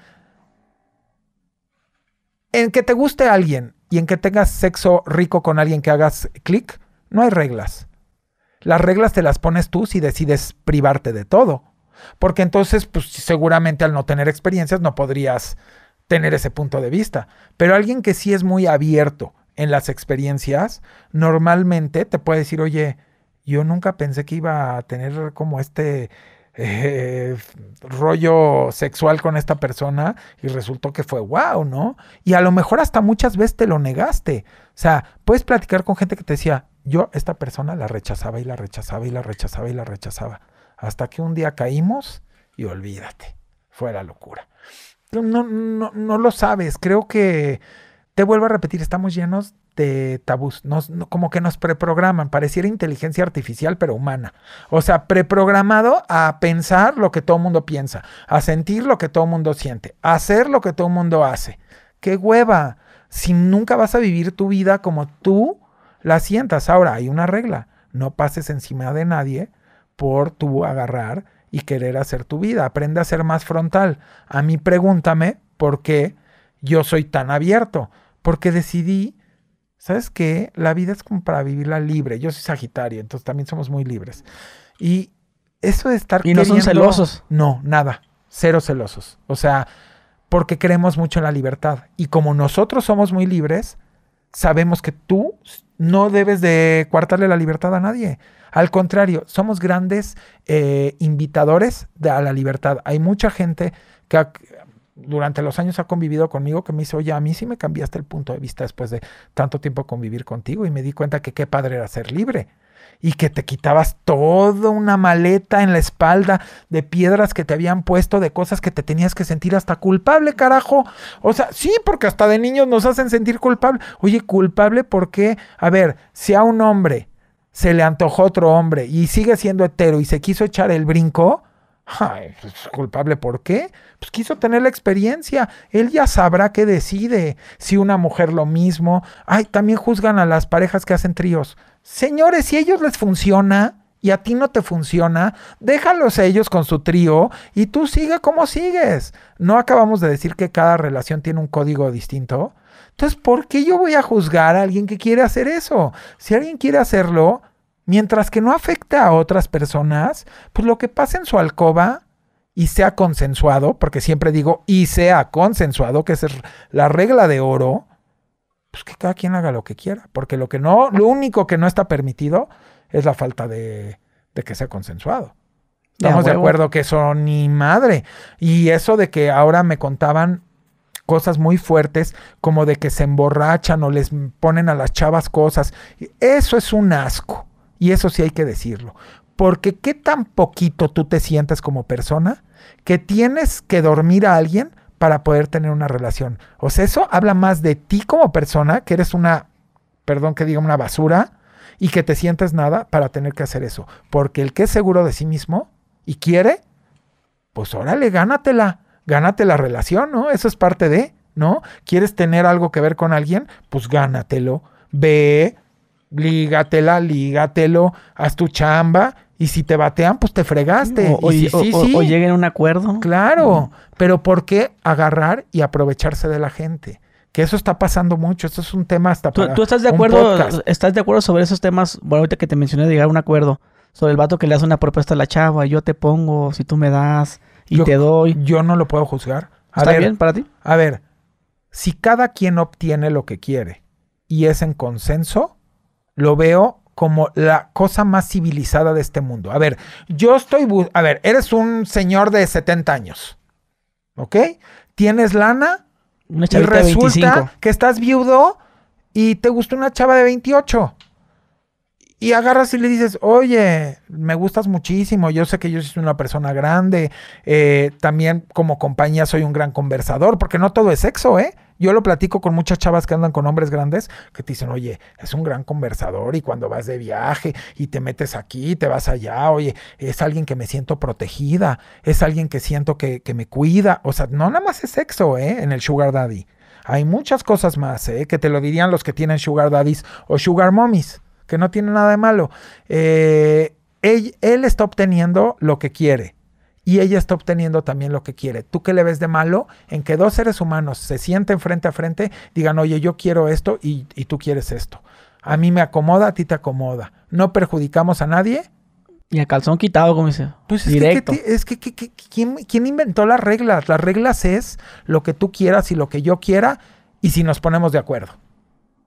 En que te guste alguien y en que tengas sexo rico con alguien que hagas clic, no hay reglas. Las reglas te las pones tú si decides privarte de todo. Porque entonces, pues seguramente al no tener experiencias no podrías tener ese punto de vista. Pero alguien que sí es muy abierto en las experiencias, normalmente te puede decir, oye, yo nunca pensé que iba a tener como este eh, rollo sexual con esta persona y resultó que fue wow, ¿no? Y a lo mejor hasta muchas veces te lo negaste. O sea, puedes platicar con gente que te decía, yo esta persona la rechazaba y la rechazaba y la rechazaba y la rechazaba. Hasta que un día caímos y olvídate, fue la locura no, no, no lo sabes. Creo que, te vuelvo a repetir, estamos llenos de tabús, como que nos preprograman, pareciera inteligencia artificial pero humana, o sea, preprogramado a pensar lo que todo el mundo piensa, a sentir lo que todo el mundo siente, a hacer lo que todo el mundo hace. ¡Qué hueva! Si nunca vas a vivir tu vida como tú la sientas. Ahora, hay una regla, no pases encima de nadie por tu agarrar y querer hacer tu vida. Aprende a ser más frontal. A mí pregúntame por qué yo soy tan abierto. Porque decidí, ¿sabes qué? La vida es como para vivirla libre. Yo soy Sagitario, entonces también somos muy libres. Y eso de estar... Y no son celosos. No, nada. Cero celosos. O sea, porque creemos mucho en la libertad. Y como nosotros somos muy libres, sabemos que tú no debes de coartarle la libertad a nadie. Al contrario, somos grandes eh, invitadores de, a la libertad. Hay mucha gente que durante los años ha convivido conmigo que me dice, oye, a mí sí me cambiaste el punto de vista después de tanto tiempo convivir contigo y me di cuenta que qué padre era ser libre y que te quitabas toda una maleta en la espalda de piedras que te habían puesto, de cosas que te tenías que sentir hasta culpable, carajo. O sea, sí, porque hasta de niños nos hacen sentir culpable. Oye, culpable por qué? a ver, si a un hombre se le antojó otro hombre y sigue siendo hetero y se quiso echar el brinco, Ay, pues, culpable, ¿por qué? Pues quiso tener la experiencia. Él ya sabrá qué decide. Si una mujer lo mismo. Ay, también juzgan a las parejas que hacen tríos. Señores, si a ellos les funciona y a ti no te funciona, déjalos a ellos con su trío y tú sigue como sigues. ¿No acabamos de decir que cada relación tiene un código distinto? Entonces, ¿por qué yo voy a juzgar a alguien que quiere hacer eso? Si alguien quiere hacerlo, mientras que no afecta a otras personas, pues lo que pase en su alcoba y sea consensuado, porque siempre digo y sea consensuado, que es la regla de oro, pues que cada quien haga lo que quiera, porque lo que no, lo único que no está permitido es la falta de, que sea consensuado. Estamos de, acuerdo que eso ni madre. Y eso de que ahora me contaban cosas muy fuertes, como de que se emborrachan o les ponen a las chavas cosas. Eso es un asco. Y eso sí hay que decirlo. Porque qué tan poquito tú te sientes como persona que tienes que dormir a alguien para poder tener una relación. O sea, eso habla más de ti como persona, que eres una, perdón que diga, una basura, y que te sientes nada para tener que hacer eso. Porque el que es seguro de sí mismo y quiere, pues órale, gánatela, gánate la relación, ¿no? Eso es parte de, ¿no? ¿Quieres tener algo que ver con alguien? Pues gánatelo, ve, lígatela, lígatelo, haz tu chamba y si te batean, pues te fregaste. O, si, o, lleguen a un acuerdo. Claro, pero ¿por qué agarrar y aprovecharse de la gente? Que eso está pasando mucho, Eso es un tema hasta ¿Tú, para ¿Tú, estás de acuerdo estás de acuerdo sobre esos temas? Bueno, ahorita que te mencioné de llegar a un acuerdo sobre el vato que le hace una propuesta a la chava, yo te pongo, si tú me das y te doy. Yo no lo puedo juzgar. ¿Está bien para ti? A ver, si cada quien obtiene lo que quiere y es en consenso, lo veo como la cosa más civilizada de este mundo. A ver, yo estoy, a ver, eres un señor de 70 años, ¿ok? Tienes lana y resulta que estás viudo y te gustó una chava de 28. Y agarras y le dices, oye, me gustas muchísimo, yo sé que yo soy una persona grande, eh, también como compañía soy un gran conversador, porque no todo es sexo, ¿eh? yo lo platico con muchas chavas que andan con hombres grandes que te dicen, oye, es un gran conversador y cuando vas de viaje y te metes aquí, te vas allá, oye, es alguien que me siento protegida, es alguien que siento que, me cuida. O sea, no nada más es sexo, ¿eh? En el sugar daddy. Hay muchas cosas más, ¿eh? Que te lo dirían los que tienen sugar daddies o sugar mommies, que no tiene nada de malo. Eh, él está obteniendo lo que quiere y ella está obteniendo también lo que quiere. ¿Tú qué le ves de malo en que dos seres humanos se sienten frente a frente, digan, oye, yo quiero esto y, tú quieres esto? A mí me acomoda, a ti te acomoda. No perjudicamos a nadie. Y a calzón quitado, como dice. Pues es que, es que, ¿quién inventó las reglas? Las reglas es lo que tú quieras y lo que yo quiera y si nos ponemos de acuerdo.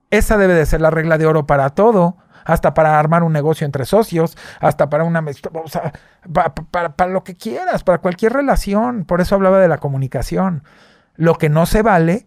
Esa debe de ser la regla de oro para todo hasta para armar un negocio entre socios, hasta para una... O sea, para, lo que quieras, para cualquier relación. Por eso hablaba de la comunicación. Lo que no se vale,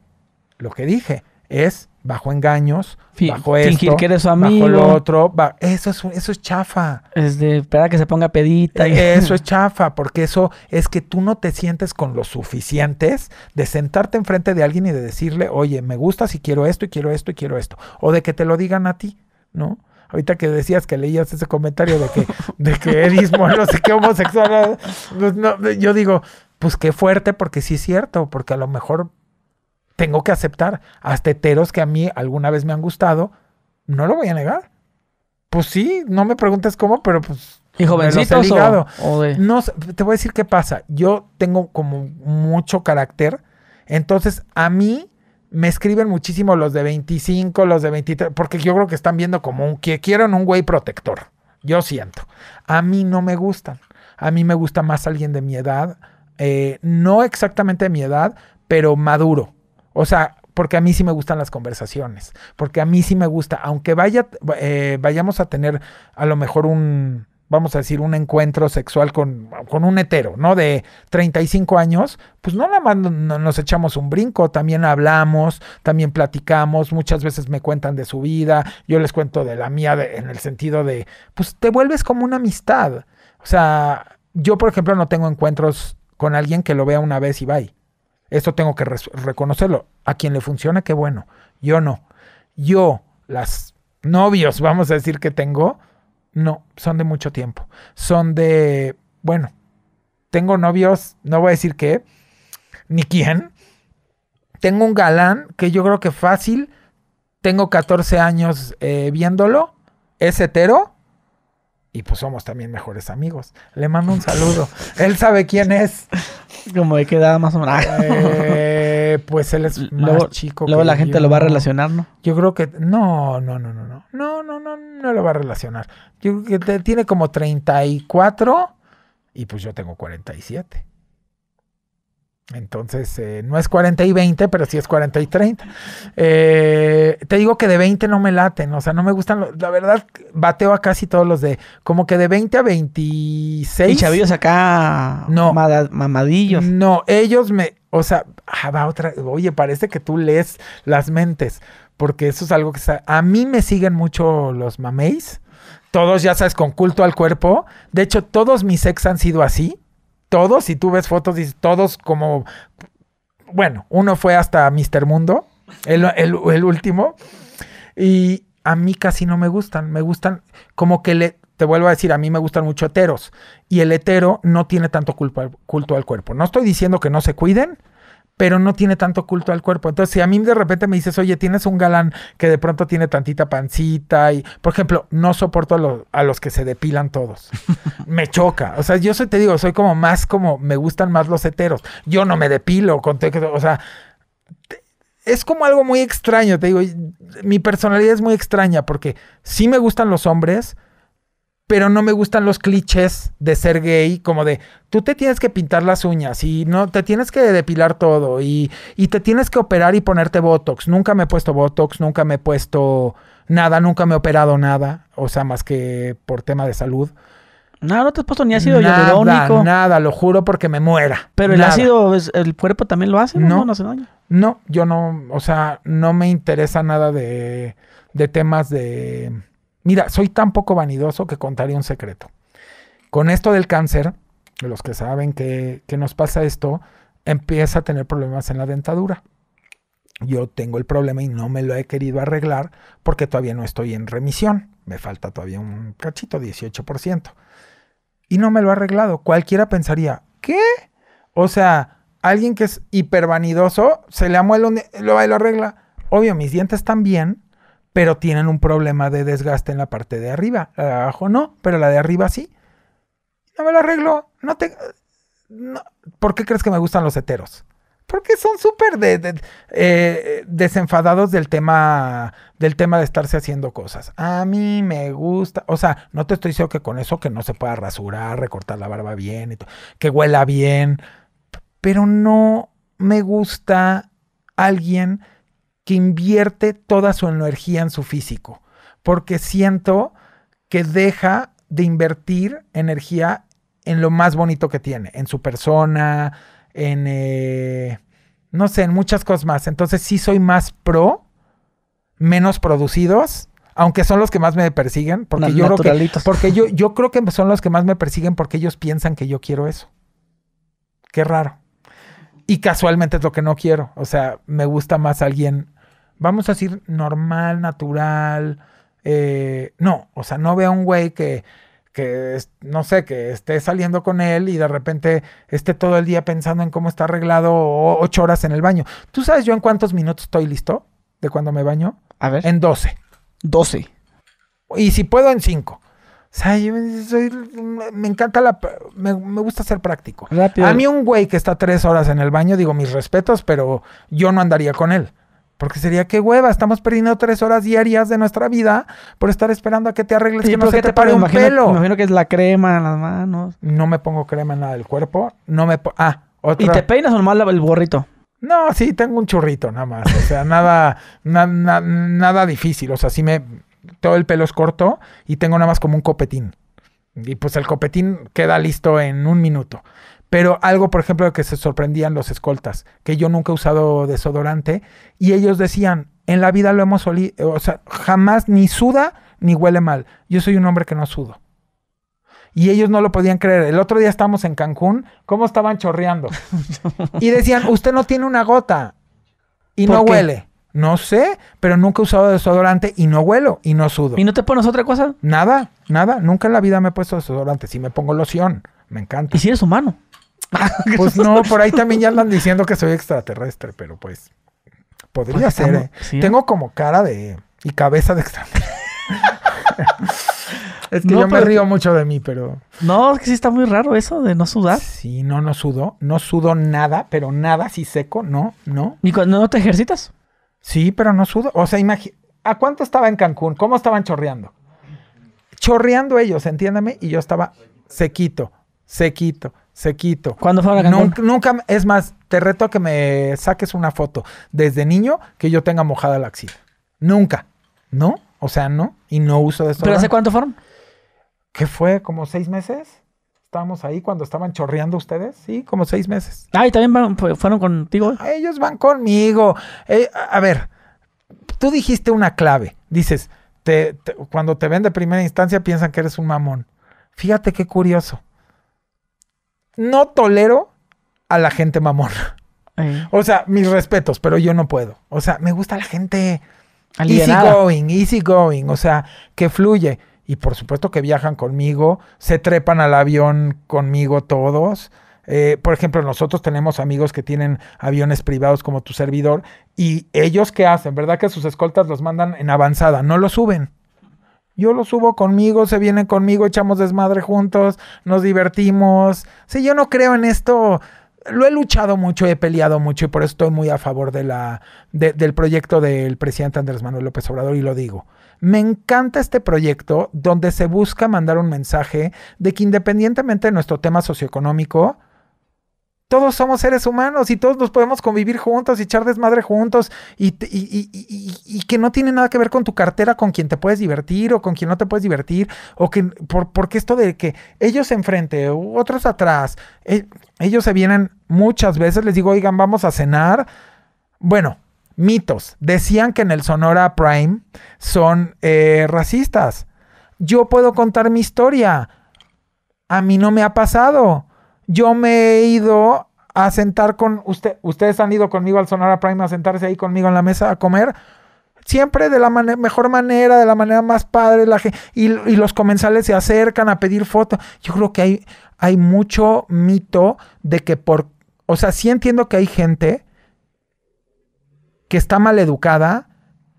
lo que dije, es bajo engaños, bajo esto, que bajo lo otro, eso es eso es chafa. Es de esperar que se ponga pedita. Y... E-, eso es chafa, porque eso es que tú no te sientes con lo suficientes de sentarte enfrente de alguien y de decirle, oye, me gusta si quiero esto y quiero esto y quiero esto, o de que te lo digan a ti, ¿no? ahorita que decías que leías ese comentario de que, de que no sé qué homosexual, pues, yo digo, pues qué fuerte, porque sí es cierto, porque a lo mejor tengo que aceptar hasta heteros que a mí alguna vez me han gustado, no lo voy a negar. Pues sí, no me preguntes cómo, pero pues. Y jovencitos o, No, te voy a decir qué pasa. Yo tengo como mucho carácter. Entonces, a mí me escriben muchísimo los de 25, los de 23, porque yo creo que están viendo como un, que quieren un güey protector. Yo siento. A mí no me gustan. A mí me gusta más alguien de mi edad, eh, no exactamente de mi edad, pero maduro. O sea, porque a mí sí me gustan las conversaciones, porque a mí sí me gusta, aunque vaya, eh, vayamos a tener a lo mejor un, vamos a decir, un encuentro sexual con, un hetero, ¿no? De 35 años, pues no nada más nos echamos un brinco, también hablamos, también platicamos, muchas veces me cuentan de su vida, yo les cuento de la mía en el sentido de, pues te vuelves como una amistad. O sea, yo por ejemplo no tengo encuentros con alguien que lo vea una vez y bye. Eso tengo que reconocerlo. A quien le funciona, qué bueno. Yo no. Yo, las novios, vamos a decir que tengo, no, son de mucho tiempo. Son de, bueno, tengo novios, no voy a decir qué, ni quién. Tengo un galán que yo creo que fácil, tengo 14 años eh, viéndolo, es hetero y pues somos también mejores amigos. Le mando un saludo. Él sabe quién es. Como de qué edad más o menos. Eh, pues él es más chico. Luego la gente lo va a relacionar, ¿no? Yo creo que no, no, no, no, no. No, no, no, no lo va a relacionar. Yo creo que tiene como 34 y pues yo tengo 47. Entonces, eh, no es 40 y 20, pero sí es 40 y 30. Eh, te digo que de 20 no me laten, o sea, no me gustan. la verdad, bateo a casi todos los de. Como que de 20 a 26. Y chavillos acá. No. Mamadillos. No, ellos me. O sea, ah, va otra. Oye, parece que tú lees las mentes, porque eso es algo que. A mí me siguen mucho los mameis. Todos, ya sabes, con culto al cuerpo. De hecho, todos mis ex han sido así todos, si tú ves fotos, dices, todos como, bueno, uno fue hasta Mister Mundo, el, el último, y a mí casi no me gustan, me gustan como que le, te vuelvo a decir, a mí me gustan mucho heteros y el hetero no tiene tanto culto al cuerpo. No estoy diciendo que no se cuiden, pero no tiene tanto culto al cuerpo. Entonces, si a mí de repente me dices, oye, tienes un galán que de pronto tiene tantita pancita y, por ejemplo, no soporto a, los que se depilan todos. me choca. O sea, yo te digo, soy como más como, me gustan más los heteros. Yo no me depilo, con o sea, es como algo muy extraño, te digo, mi personalidad es muy extraña porque sí me gustan los hombres, pero no me gustan los clichés de ser gay, como de tú te tienes que pintar las uñas y no te tienes que depilar todo y, te tienes que operar y ponerte botox. Nunca me he puesto botox, nunca me he puesto nada, nunca me he operado nada, o sea, más que por tema de salud. No, no te has puesto ni ácido hialurónico. Nada, lo juro porque me muera. Pero el ácido, el cuerpo también lo hace, ¿no? No, no hace daño. No, yo no, o sea, no me interesa nada de temas de Mira, soy tan poco vanidoso que contaré un secreto. Con esto del cáncer, los que saben que, nos pasa esto, empieza a tener problemas en la dentadura. Yo tengo el problema y no me lo he querido arreglar porque todavía no estoy en remisión. Me falta todavía un cachito, 18%. Y no me lo he arreglado. Cualquiera pensaría, ¿qué? O sea, alguien que es hipervanidoso se le amuela, lo, lo arregla. Obvio, mis dientes están bien, pero tienen un problema de desgaste en la parte de arriba. La de abajo no, pero la de arriba sí. No me lo arreglo. No te... ¿Por qué crees que me gustan los heteros? Porque son súper eh, desenfadados del tema, del tema de estarse haciendo cosas. A mí me gusta, o sea, no te estoy diciendo que con eso que no se pueda rasurar, recortar la barba bien, y que huela bien, pero no me gusta alguien que invierte toda su energía en su físico, porque siento que deja de invertir energía en lo más bonito que tiene, en su persona, en, eh, no sé, en muchas cosas más. Entonces sí soy más pro, menos producidos, aunque son los que más me persiguen, porque, yo, creo que, porque yo, yo creo que son los que más me persiguen porque ellos piensan que yo quiero eso. Qué raro. Y casualmente es lo que no quiero. O sea, me gusta más alguien vamos a decir, normal, natural. Eh, no, o sea, no vea un güey que, no sé, que esté saliendo con él y de repente esté todo el día pensando en cómo está arreglado ocho horas en el baño. ¿Tú sabes yo en cuántos minutos estoy listo de cuando me baño? A ver. En doce. Doce. Y si puedo, en cinco. O sea, yo me encanta la... Me, gusta ser práctico. A mí un güey que está tres horas en el baño, digo, mis respetos, pero yo no andaría con él. Porque sería que hueva, estamos perdiendo tres horas diarias de nuestra vida por estar esperando a que te arregles que no pues, se te, pare un pelo. Me imagino que es la crema en las manos. No me pongo crema en nada del cuerpo. No me ah, otra. ¿Y te peinas o lava el borrito? No, sí, tengo un churrito nada más. O sea, nada, nada difícil. O sea, si me. Todo el pelo es corto y tengo nada más como un copetín. Y pues el copetín queda listo en un minuto. Pero algo, por ejemplo, que se sorprendían los escoltas, que yo nunca he usado desodorante, y ellos decían, en la vida lo hemos o sea, jamás ni suda ni huele mal. Yo soy un hombre que no sudo. Y ellos no lo podían creer. El otro día estábamos en Cancún, ¿cómo estaban chorreando? Y decían, usted no tiene una gota y no huele. No sé, pero nunca he usado desodorante y no huelo y no sudo. ¿Y no te pones otra cosa? Nada, nada. Nunca en la vida me he puesto desodorante. Si me pongo loción, me encanta. ¿Y si eres humano? Pues no, por ahí también ya andan diciendo que soy extraterrestre, pero pues podría pues ser. ¿eh? Tengo como cara de y cabeza de extraterrestre. es que yo me río mucho de mí, pero. No, es que sí está muy raro eso de no sudar. Sí, no, no sudo. No sudo nada, pero nada, si seco, no, no. ¿Y cuando no te ejercitas? Sí, pero no sudo. O sea, imagina. ¿A cuánto estaba en Cancún? ¿Cómo estaban chorreando? Chorreando ellos, entiéndame, y yo estaba sequito, sequito. Sequito. quito. ¿Cuándo fue a Nunca, es más, te reto a que me saques una foto desde niño que yo tenga mojada la axila. Nunca. ¿No? O sea, no. Y no uso de esto. ¿Pero hace cuánto fueron? ¿Qué fue? ¿Como seis meses? Estábamos ahí cuando estaban chorreando ustedes, sí, como seis meses. Ah, y también fueron contigo. Ah, ellos van conmigo. Eh, a ver, tú dijiste una clave. Dices, cuando te ven de primera instancia piensan que eres un mamón. Fíjate qué curioso no tolero a la gente mamona. Eh. O sea, mis respetos, pero yo no puedo. O sea, me gusta la gente easy going, easy going, o sea, que fluye. Y por supuesto que viajan conmigo, se trepan al avión conmigo todos. Eh, por ejemplo, nosotros tenemos amigos que tienen aviones privados como tu servidor y ellos qué hacen, ¿verdad? Que sus escoltas los mandan en avanzada, no los suben yo lo subo conmigo, se viene conmigo, echamos desmadre juntos, nos divertimos. Sí, yo no creo en esto. Lo he luchado mucho, he peleado mucho y por eso estoy muy a favor de la, del proyecto del presidente Andrés Manuel López Obrador y lo digo. Me encanta este proyecto donde se busca mandar un mensaje de que independientemente de nuestro tema socioeconómico, todos somos seres humanos y todos nos podemos convivir juntos y echar desmadre juntos y, que no tiene nada que ver con tu cartera, con quien te puedes divertir o con quien no te puedes divertir, o que, por, porque esto de que ellos enfrente, otros atrás, e, ellos se vienen muchas veces, les digo, oigan, vamos a cenar. Bueno, mitos. Decían que en el Sonora Prime son eh, racistas. Yo puedo contar mi historia. A mí no me ha pasado yo me he ido a sentar con usted, ustedes han ido conmigo al Sonora Prime a sentarse ahí conmigo en la mesa a comer. Siempre de la mejor manera, de la manera más padre, la y, y, los comensales se acercan a pedir fotos. Yo creo que hay, hay mucho mito de que por... O sea, sí entiendo que hay gente que está mal educada,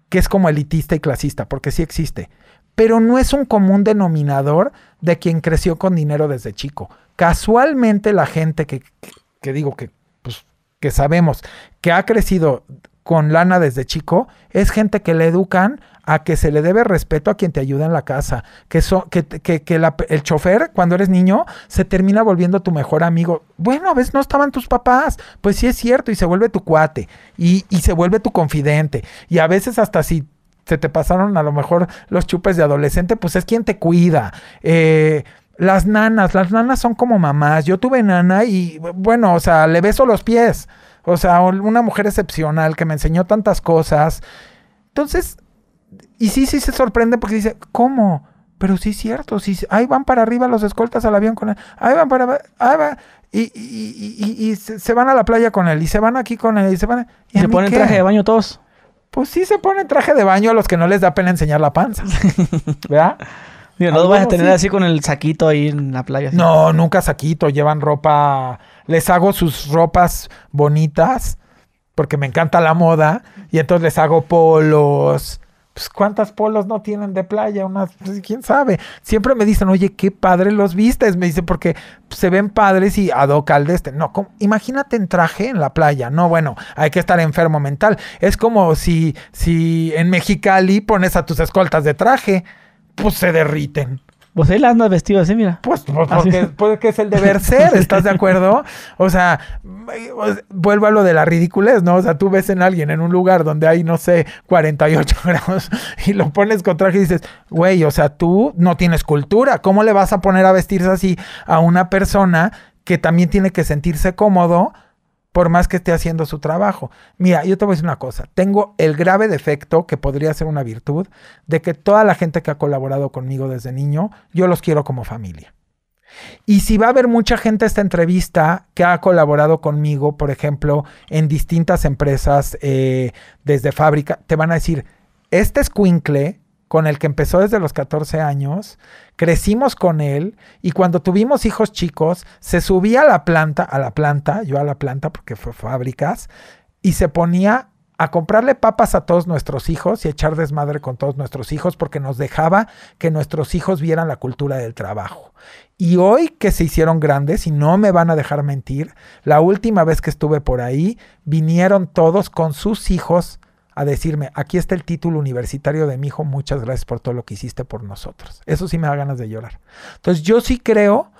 que es como elitista y clasista, porque sí existe. Pero no es un común denominador de quien creció con dinero desde chico. Casualmente la gente que, que digo que, pues, que sabemos que ha crecido con lana desde chico, es gente que le educan a que se le debe respeto a quien te ayuda en la casa, que, so, que, que, que el chofer cuando eres niño se termina volviendo tu mejor amigo. Bueno, a veces no estaban tus papás, pues sí es cierto, y se vuelve tu cuate, y, y se vuelve tu confidente, y a veces hasta si se te pasaron a lo mejor los chupes de adolescente, pues es quien te cuida. Eh, las nanas, las nanas son como mamás. Yo tuve nana y bueno, o sea, le beso los pies. O sea, una mujer excepcional que me enseñó tantas cosas. Entonces, y sí, sí se sorprende porque dice, ¿cómo? Pero sí es cierto, sí, ahí van para arriba los escoltas al avión con él, ahí van para ahí va, y, y, y, se van a la playa con él, y se van aquí con él, y se van... ¿Y, se ponen traje de baño todos? Pues sí se ponen traje de baño a los que no les da pena enseñar la panza, ¿verdad? no ah, vas a tener así con el saquito ahí en la playa. No, nunca saquito. Llevan ropa. Les hago sus ropas bonitas porque me encanta la moda y entonces les hago polos. Pues cuántas polos no tienen de playa, unas, pues, quién sabe. Siempre me dicen, oye, qué padre los vistes. Me dicen, porque se ven padres y adocal de este. No, imagínate en traje en la playa. No, bueno, hay que estar enfermo mental. Es como si, si en Mexicali pones a tus escoltas de traje pues se derriten. Pues él anda vestido así, mira. Pues, pues porque, pues, es el deber ser, ¿estás de acuerdo? O sea, vuelvo a lo de la ridiculez, ¿no? O sea, tú ves en alguien en un lugar donde hay, no sé, 48 grados y lo pones con traje y dices, güey, o sea, tú no tienes cultura. ¿Cómo le vas a poner a vestirse así a una persona que también tiene que sentirse cómodo? por más que esté haciendo su trabajo. Mira, yo te voy a decir una cosa, tengo el grave defecto, que podría ser una virtud, de que toda la gente que ha colaborado conmigo desde niño, yo los quiero como familia. Y si va a haber mucha gente esta entrevista que ha colaborado conmigo, por ejemplo, en distintas empresas, eh, desde fábrica, te van a decir, este es escuincle con el que empezó desde los 14 años, crecimos con él y cuando tuvimos hijos chicos, se subía a la planta, a la planta, yo a la planta porque fue fábricas, y se ponía a comprarle papas a todos nuestros hijos y echar desmadre con todos nuestros hijos porque nos dejaba que nuestros hijos vieran la cultura del trabajo. Y hoy que se hicieron grandes, y no me van a dejar mentir, la última vez que estuve por ahí, vinieron todos con sus hijos a decirme, aquí está el título universitario de mi hijo, muchas gracias por todo lo que hiciste por nosotros. Eso sí me da ganas de llorar. Entonces yo sí creo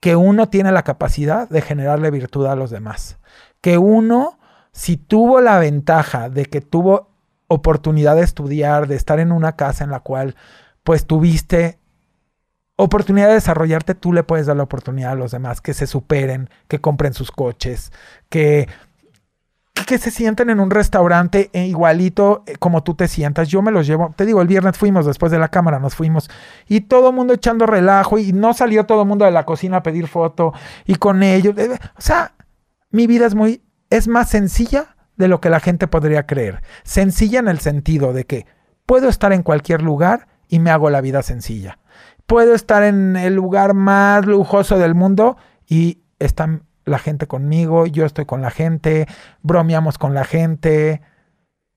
que uno tiene la capacidad de generarle virtud a los demás. Que uno, si tuvo la ventaja de que tuvo oportunidad de estudiar, de estar en una casa en la cual pues tuviste oportunidad de desarrollarte, tú le puedes dar la oportunidad a los demás que se superen, que compren sus coches, que que se sienten en un restaurante eh, igualito eh, como tú te sientas. Yo me los llevo, te digo, el viernes fuimos después de la cámara, nos fuimos y todo el mundo echando relajo y no salió todo el mundo de la cocina a pedir foto y con ellos. Eh, o sea, mi vida es muy, es más sencilla de lo que la gente podría creer. Sencilla en el sentido de que puedo estar en cualquier lugar y me hago la vida sencilla. Puedo estar en el lugar más lujoso del mundo y están la gente conmigo, yo estoy con la gente, bromeamos con la gente,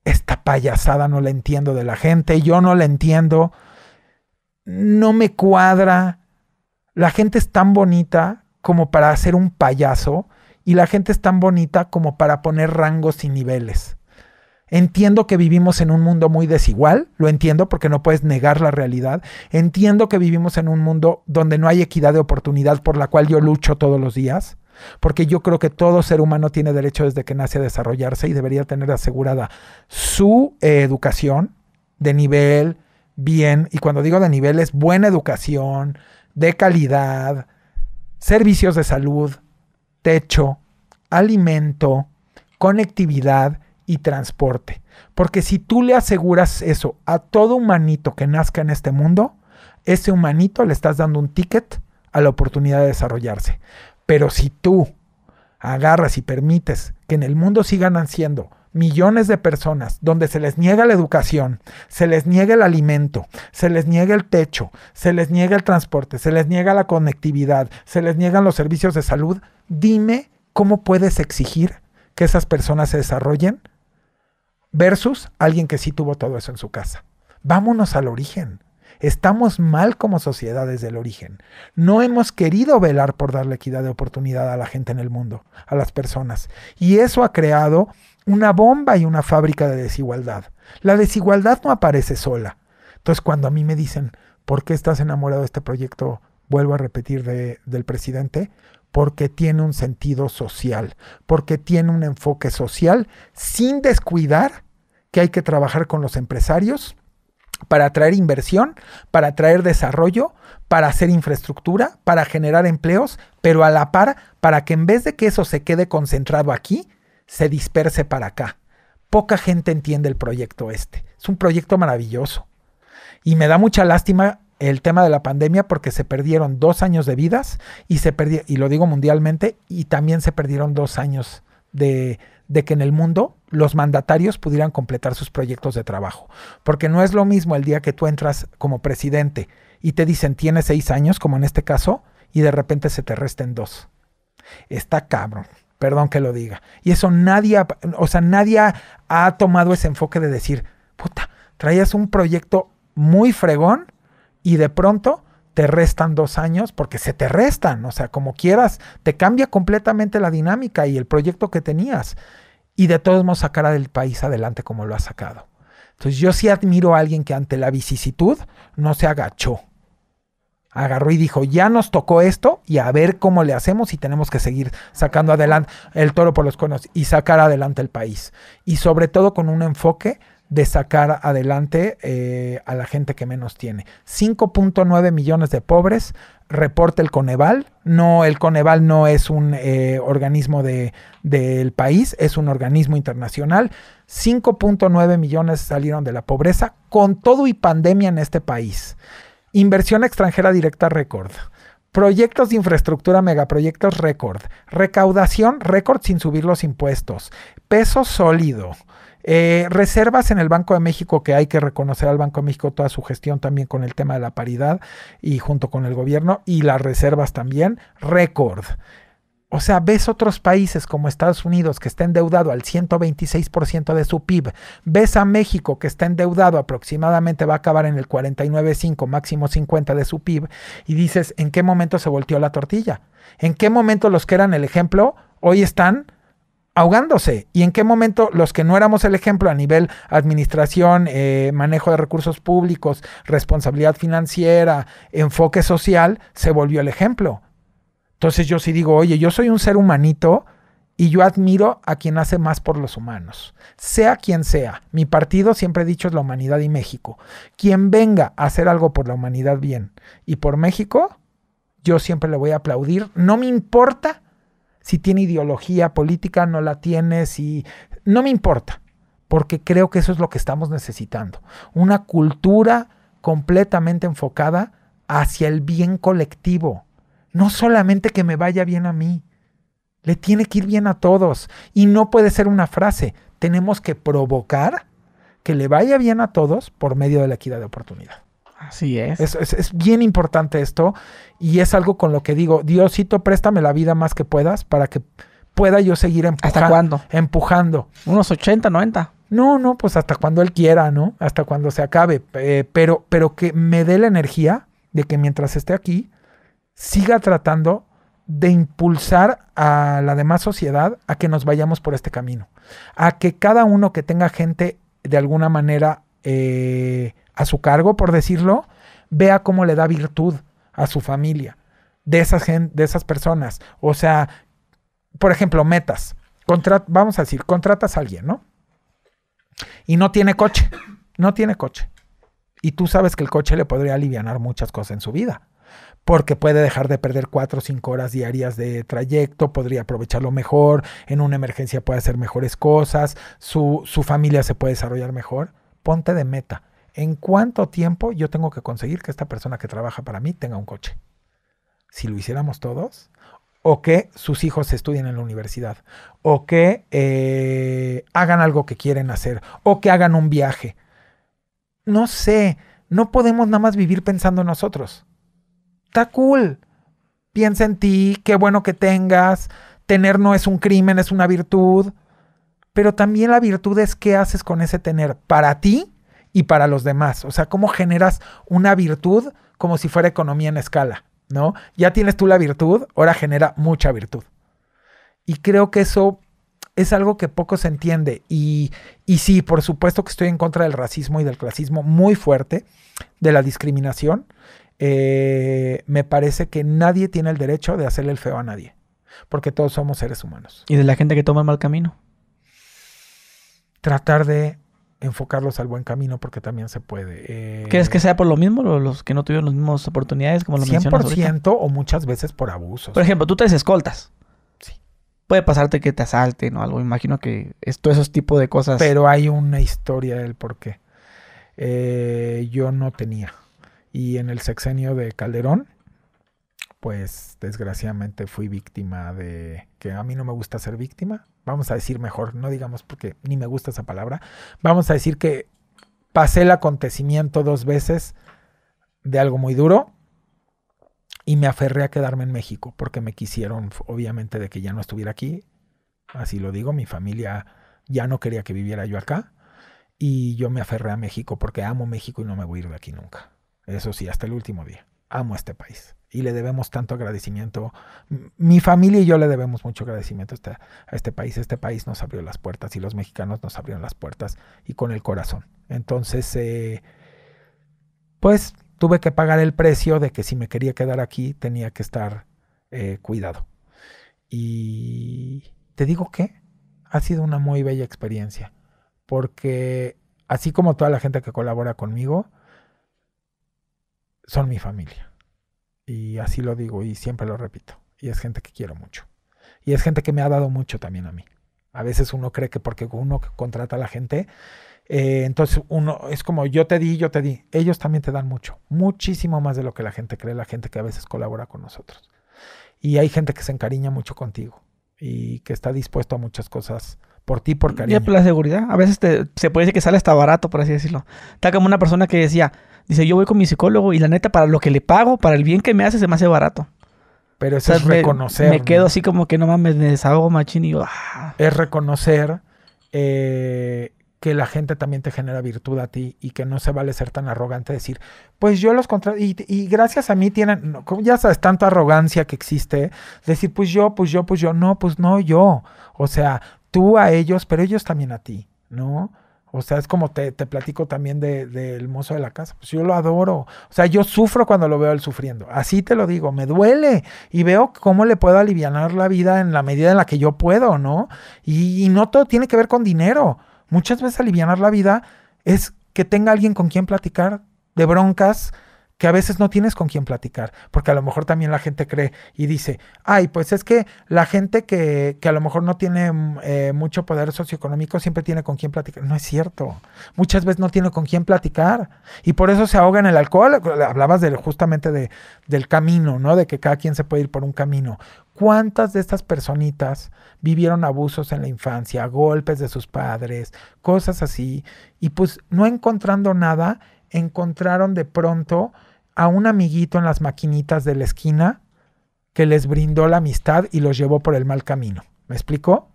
esta payasada no la entiendo de la gente, yo no la entiendo, no me cuadra, la gente es tan bonita como para hacer un payaso y la gente es tan bonita como para poner rangos y niveles. Entiendo que vivimos en un mundo muy desigual, lo entiendo porque no puedes negar la realidad. Entiendo que vivimos en un mundo donde no hay equidad de oportunidad por la cual yo lucho todos los días porque yo creo que todo ser humano tiene derecho desde que nace a desarrollarse y debería tener asegurada su eh, educación de nivel bien, y cuando digo de nivel es buena educación, de calidad, servicios de salud, techo, alimento, conectividad y transporte. Porque si tú le aseguras eso a todo humanito que nazca en este mundo, ese humanito le estás dando un ticket a la oportunidad de desarrollarse. Pero si tú agarras y permites que en el mundo sigan naciendo millones de personas donde se les niega la educación, se les niega el alimento, se les niega el techo, se les niega el transporte, se les niega la conectividad, se les niegan los servicios de salud, dime cómo puedes exigir que esas personas se desarrollen versus alguien que sí tuvo todo eso en su casa. Vámonos al origen. Estamos mal como sociedades del origen. No hemos querido velar por darle equidad de oportunidad a la gente en el mundo, a las personas. Y eso ha creado una bomba y una fábrica de desigualdad. La desigualdad no aparece sola. Entonces cuando a mí me dicen, ¿por qué estás enamorado de este proyecto? Vuelvo a repetir del presidente, porque tiene un sentido social, porque tiene un enfoque social sin descuidar que hay que trabajar con los empresarios para atraer inversión, para atraer desarrollo, para hacer infraestructura, para generar empleos, pero a la par para que en vez de que eso se quede concentrado aquí, se disperse para acá. Poca gente entiende el proyecto este. Es un proyecto maravilloso. Y me da mucha lástima el tema de la pandemia porque se perdieron dos años de vidas y se perdió, y lo digo mundialmente, y también se perdieron dos años de que en el mundo los mandatarios pudieran completar sus proyectos de trabajo. Porque no es lo mismo el día que tú entras como presidente y te dicen tienes seis años, como en este caso, y de repente se te restan dos. Está cabrón. Perdón que lo diga. Y eso nadie, o sea, nadie ha tomado ese enfoque de decir, puta, traías un proyecto muy fregón y de pronto te restan dos años porque se te restan, o sea, como quieras, te cambia completamente la dinámica y el proyecto que tenías y de todos modos sacará del país adelante como lo ha sacado. Entonces yo sí admiro a alguien que ante la vicisitud no se agachó. Agarró y dijo, ya nos tocó esto y a ver cómo le hacemos y tenemos que seguir sacando adelante el toro por los conos y sacar adelante el país. Y sobre todo con un enfoque de sacar adelante eh, a la gente que menos tiene. 5.9 millones de pobres, reporta el Coneval. No, el Coneval no es un eh, organismo del país, es un organismo internacional. 5.9 millones salieron de la pobreza con todo y pandemia en este país. Inversión extranjera directa récord. Proyectos de infraestructura, megaproyectos récord. Recaudación récord sin subir los impuestos. Peso sólido. Eh, reservas en el Banco de México, que hay que reconocer al Banco de México toda su gestión también con el tema de la paridad y junto con el gobierno, y las reservas también, récord. O sea, ves otros países como Estados Unidos que está endeudado al 126% de su PIB, ves a México que está endeudado aproximadamente, va a acabar en el 49,5, máximo 50 de su PIB, y dices, ¿en qué momento se volteó la tortilla? ¿En qué momento los que eran el ejemplo hoy están ahogándose. ¿Y en qué momento los que no éramos el ejemplo a nivel administración, eh, manejo de recursos públicos, responsabilidad financiera, enfoque social, se volvió el ejemplo? Entonces yo sí digo, oye, yo soy un ser humanito y yo admiro a quien hace más por los humanos, sea quien sea. Mi partido siempre he dicho es la humanidad y México. Quien venga a hacer algo por la humanidad bien y por México, yo siempre le voy a aplaudir. No me importa si tiene ideología política, no la tiene, si... No me importa, porque creo que eso es lo que estamos necesitando. Una cultura completamente enfocada hacia el bien colectivo. No solamente que me vaya bien a mí, le tiene que ir bien a todos. Y no puede ser una frase, tenemos que provocar que le vaya bien a todos por medio de la equidad de oportunidad. Así es. Es, bien importante esto y es algo con lo que digo, Diosito, préstame la vida más que puedas para que pueda yo seguir empujando. ¿Hasta cuándo? Empujando. Unos 80, 90. No, no, pues hasta cuando él quiera, ¿no? Hasta cuando se acabe, eh, pero, pero que me dé la energía de que mientras esté aquí, siga tratando de impulsar a la demás sociedad a que nos vayamos por este camino, a que cada uno que tenga gente de alguna manera eh, a su cargo, por decirlo, vea cómo le da virtud a su familia, de esas, de esas personas. O sea, por ejemplo, metas. vamos a decir, contratas a alguien, ¿no? Y no tiene coche, no tiene coche. Y tú sabes que el coche le podría aliviar muchas cosas en su vida, porque puede dejar de perder cuatro o cinco horas diarias de trayecto, podría aprovecharlo mejor, en una emergencia puede hacer mejores cosas, su familia se puede desarrollar mejor. Ponte de meta en cuánto tiempo yo tengo que conseguir que esta persona que trabaja para mí tenga un coche. Si lo hiciéramos todos, o que sus hijos estudien en la universidad, o que eh, hagan algo que quieren hacer, o que hagan un viaje. No sé, no podemos nada más vivir pensando en nosotros. Está cool. Piensa en ti, qué bueno que tengas. Tener no es un crimen, es una virtud. Pero también la virtud es qué haces con ese tener para ti y para los demás. O sea, cómo generas una virtud como si fuera economía en escala, ¿no? Ya tienes tú la virtud, ahora genera mucha virtud. Y creo que eso es algo que poco se entiende. Y, sí, por supuesto que estoy en contra del racismo y del clasismo muy fuerte, de la discriminación. Eh, me parece que nadie tiene el derecho de hacerle el feo a nadie, porque todos somos seres humanos. ¿Y de la gente que toma el mal camino? Tratar de enfocarlos al buen camino porque también se puede. Eh, ¿Crees que sea por lo mismo los que no tuvieron las mismas oportunidades como lo 100% o muchas veces por abusos. Por ejemplo, tú te escoltas. Sí. Puede pasarte que te asalten o algo. Imagino que es todo esos tipo de cosas. Pero hay una historia del por qué. Eh, yo no tenía. Y en el sexenio de Calderón, pues desgraciadamente fui víctima de que a mí no me gusta ser víctima, vamos a decir mejor, no digamos porque ni me gusta esa palabra, vamos a decir que pasé el acontecimiento dos veces de algo muy duro y me aferré a quedarme en México porque me quisieron, obviamente, de que ya no estuviera aquí, así lo digo, mi familia ya no quería que viviera yo acá y yo me aferré a México porque amo México y no me voy a ir de aquí nunca. Eso sí, hasta el último día. Amo este país y le debemos tanto agradecimiento. Mi familia y yo le debemos mucho agradecimiento este, a este, país. Este país nos abrió las puertas y los mexicanos nos abrieron las puertas y con el corazón. Entonces, eh, pues tuve que pagar el precio de que si me quería quedar aquí tenía que estar eh, cuidado. Y te digo que ha sido una muy bella experiencia, porque así como toda la gente que colabora conmigo, son mi familia. Y así lo digo y siempre lo repito. Y es gente que quiero mucho. Y es gente que me ha dado mucho también a mí. A veces uno cree que porque uno contrata a la gente, eh, entonces uno es como yo te di, yo te di. Ellos también te dan mucho, muchísimo más de lo que la gente cree, la gente que a veces colabora con nosotros. Y hay gente que se encariña mucho contigo y que está dispuesto a muchas cosas por ti, por cariño. Y pues, por la seguridad. A veces se puede decir que sale hasta barato, por así decirlo. Está como una persona que decía, dice, yo voy con mi psicólogo y la neta, para lo que le pago, para el bien que me hace, se me hace barato. Pero eso es reconocer. Me, quedo así como que no mames, me desahogo machín y ah". Es reconocer eh, que la gente también te genera virtud a ti y que no se vale ser tan arrogante decir, pues yo los contrato y, gracias a mí tienen, ya sabes, tanta arrogancia que existe, decir, pues yo, pues yo, pues yo, no, pues no yo, o sea, tú a ellos, pero ellos también a ti, ¿no? O sea, es como te, platico también del de, mozo de la casa. Pues yo lo adoro. O sea, yo sufro cuando lo veo él sufriendo. Así te lo digo, me duele. Y veo cómo le puedo aliviar la vida en la medida en la que yo puedo, ¿no? y no todo tiene que ver con dinero. Muchas veces aliviar la vida es que tenga alguien con quien platicar de broncas, que a veces no tienes con quién platicar, porque a lo mejor también la gente cree y dice, ay, pues es que la gente que, a lo mejor no tiene eh, mucho poder socioeconómico siempre tiene con quién platicar. No es cierto. Muchas veces no tiene con quién platicar y por eso se ahoga en el alcohol. Hablabas justamente de, del camino, ¿no? De que cada quien se puede ir por un camino. ¿Cuántas de estas personitas vivieron abusos en la infancia, golpes de sus padres, cosas así? Y pues no encontrando nada, encontraron de pronto a un amiguito en las maquinitas de la esquina que les brindó la amistad y los llevó por el mal camino. ¿Me explicó?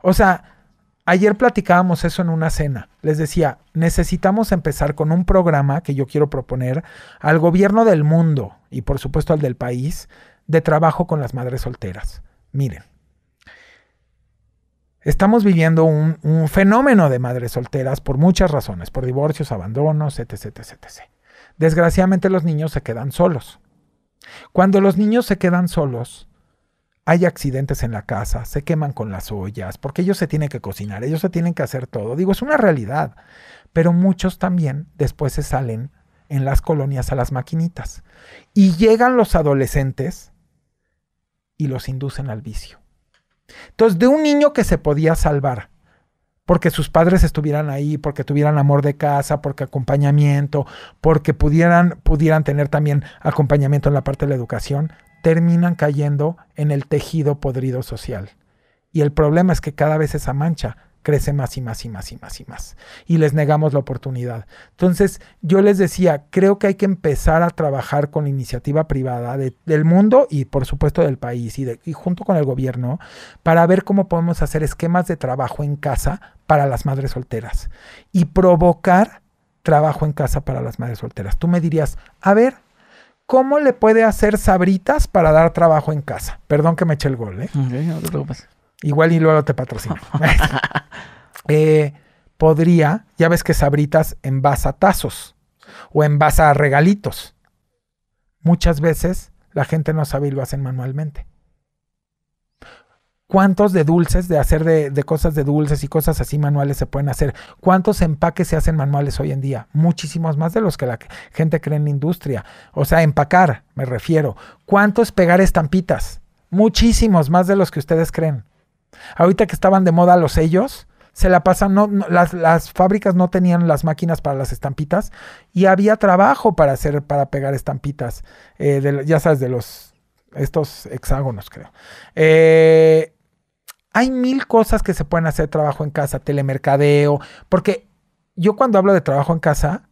O sea, ayer platicábamos eso en una cena. Les decía, necesitamos empezar con un programa que yo quiero proponer al gobierno del mundo y por supuesto al del país de trabajo con las madres solteras. Miren, estamos viviendo un, fenómeno de madres solteras por muchas razones, por divorcios, abandonos, etc, etc, etc. Desgraciadamente los niños se quedan solos. Cuando los niños se quedan solos, hay accidentes en la casa, se queman con las ollas, porque ellos se tienen que cocinar, ellos se tienen que hacer todo. Digo, es una realidad, pero muchos también después se salen en las colonias a las maquinitas. Y llegan los adolescentes y los inducen al vicio. Entonces, de un niño que se podía salvar porque sus padres estuvieran ahí, porque tuvieran amor de casa, porque acompañamiento, porque pudieran, pudieran tener también acompañamiento en la parte de la educación, terminan cayendo en el tejido podrido social. Y el problema es que cada vez esa mancha crece más y más y más y más y más. Y les negamos la oportunidad. Entonces, yo les decía, creo que hay que empezar a trabajar con la iniciativa privada del mundo y por supuesto del país y, de, junto con el gobierno para ver cómo podemos hacer esquemas de trabajo en casa para las madres solteras y provocar trabajo en casa para las madres solteras. Tú me dirías, a ver, ¿cómo le puede hacer Sabritas para dar trabajo en casa? Perdón que me eche el gol, ¿eh? no te Igual y luego te patrocino. Eh, podría, ya ves que Sabritas envasa tazos o envasa regalitos. Muchas veces la gente no sabe y lo hacen manualmente. ¿Cuántos de dulces, de hacer de, de, cosas de dulces y cosas así manuales se pueden hacer? ¿Cuántos empaques se hacen manuales hoy en día? Muchísimos más de los que la gente cree en la industria. O sea, empacar, me refiero. ¿Cuántos pegar estampitas? Muchísimos más de los que ustedes creen. Ahorita que estaban de moda los sellos, se la pasan, no, las, fábricas no tenían las máquinas para las estampitas y había trabajo para hacer, para pegar estampitas, eh, ya sabes, de los, estos hexágonos, creo. Eh, hay mil cosas que se pueden hacer trabajo en casa, telemercadeo, porque yo cuando hablo de trabajo en casa,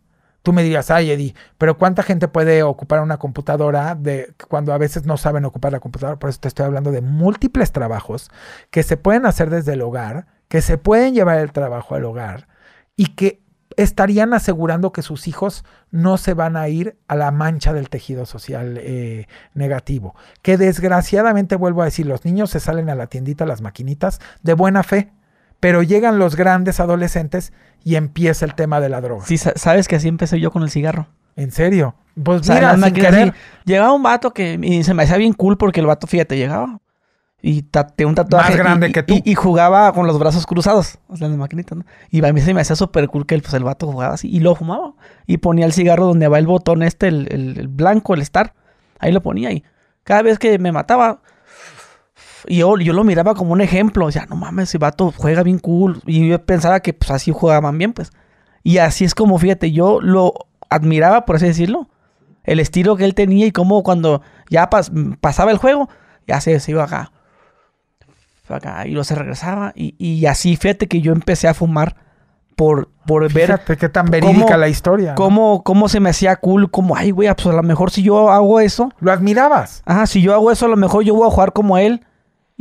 Tú me dirías, ay, Eddie, pero ¿cuánta gente puede ocupar una computadora de, cuando a veces no saben ocupar la computadora? Por eso te estoy hablando de múltiples trabajos que se pueden hacer desde el hogar, que se pueden llevar el trabajo al hogar y que estarían asegurando que sus hijos no se van a ir a la mancha del tejido social eh, negativo. Que desgraciadamente, vuelvo a decir, los niños se salen a la tiendita, las maquinitas, de buena fe. Pero llegan los grandes adolescentes y empieza el tema de la droga. Sí, sabes que así empecé yo con el cigarro. ¿En serio? Pues mira, querer. llegaba un vato que se me hacía bien cool porque el vato, fíjate, llegaba y tate un tatuaje. Más grande que tú. Y, jugaba con los brazos cruzados, o sea, en la maquinita, Y a mí se me hacía súper cool que pues, el, vato jugaba así y lo fumaba. Y ponía el cigarro donde va el botón este, el, el blanco, el star. Ahí lo ponía y cada vez que me mataba, y yo, lo miraba como un ejemplo. O sea, no mames, ese vato juega bien cool. Y yo pensaba que pues así jugaban bien, pues. Y así es como, fíjate, yo lo admiraba, por así decirlo. El estilo que él tenía y cómo cuando ya pasaba el juego, ya se, iba acá. y luego se regresaba. Y, así, fíjate que yo empecé a fumar por, por fíjate ver. qué tan verídica la historia. Cómo, cómo, se me hacía cool, como, ay, güey, ah, pues, a lo mejor si yo hago eso. Lo admirabas. Ajá, si yo hago eso, a lo mejor yo voy a jugar como él.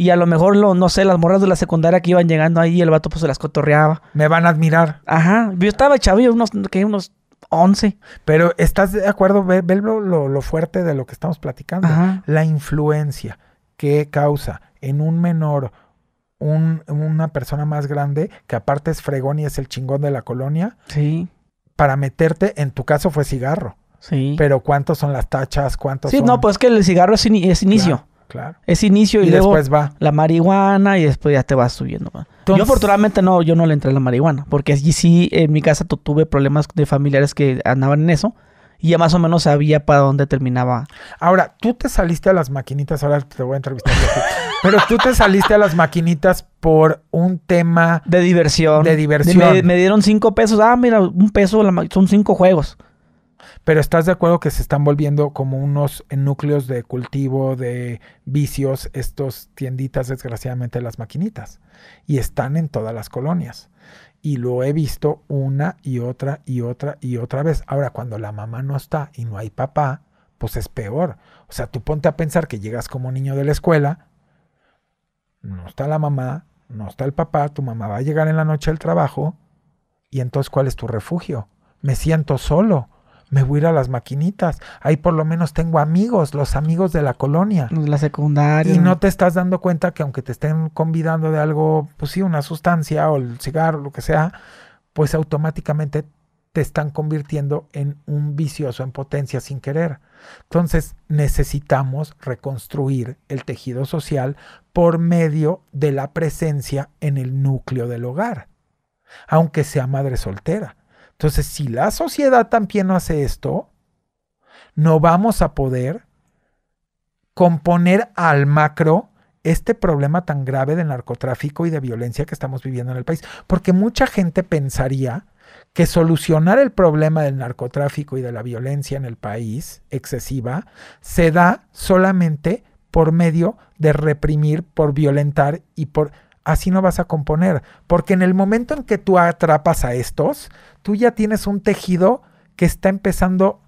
Y a lo mejor, lo, no sé, las morras de la secundaria que iban llegando ahí, el vato pues se las cotorreaba. Me van a admirar. Ajá. Yo estaba chavillo, unos, que unos 11. Pero estás de acuerdo, ve, lo, fuerte de lo que estamos platicando. La influencia que causa en un menor un, una persona más grande, que aparte es fregón y es el chingón de la colonia. Sí. Para meterte, en tu caso fue cigarro. Sí. Pero ¿cuántos son las tachas? ¿Cuántos Sí, no, pues que el cigarro es, inicio. Claro. Es inicio y, después va. la marihuana y después ya te vas subiendo. yo afortunadamente no, yo no le entré a la marihuana, porque allí sí en mi casa tuve problemas de familiares que andaban en eso y ya más o menos sabía para dónde terminaba. Ahora, tú te saliste a las maquinitas, ahora te voy a entrevistar. pero tú te saliste a las maquinitas por un tema... De diversión. De diversión. me, dieron cinco pesos, ah, mira, un peso, son cinco juegos. Pero estás de acuerdo que se están volviendo como unos eh, núcleos de cultivo, de vicios, estos tienditas, desgraciadamente, las maquinitas. Y están en todas las colonias. Y lo he visto una y otra y otra y otra vez. Ahora, cuando la mamá no está y no hay papá, pues es peor. O sea, tú ponte a pensar que llegas como niño de la escuela, no está la mamá, no está el papá, tu mamá va a llegar en la noche al trabajo, y entonces ¿cuál es tu refugio? Me siento solo me voy a ir a las maquinitas. Ahí por lo menos tengo amigos, los amigos de la colonia. De la secundaria. Y no te estás dando cuenta que aunque te estén convidando de algo, pues sí, una sustancia o el cigarro, lo que sea, pues automáticamente te están convirtiendo en un vicioso en potencia sin querer. Entonces necesitamos reconstruir el tejido social por medio de la presencia en el núcleo del hogar, aunque sea madre soltera entonces, si la sociedad también no hace esto, no vamos a poder componer al macro este problema tan grave de narcotráfico y de violencia que estamos viviendo en el país. Porque mucha gente pensaría que solucionar el problema del narcotráfico y de la violencia en el país excesiva se da solamente por medio de reprimir, por violentar y por así no vas a componer, porque en el momento en que tú atrapas a estos, tú ya tienes un tejido que está empezando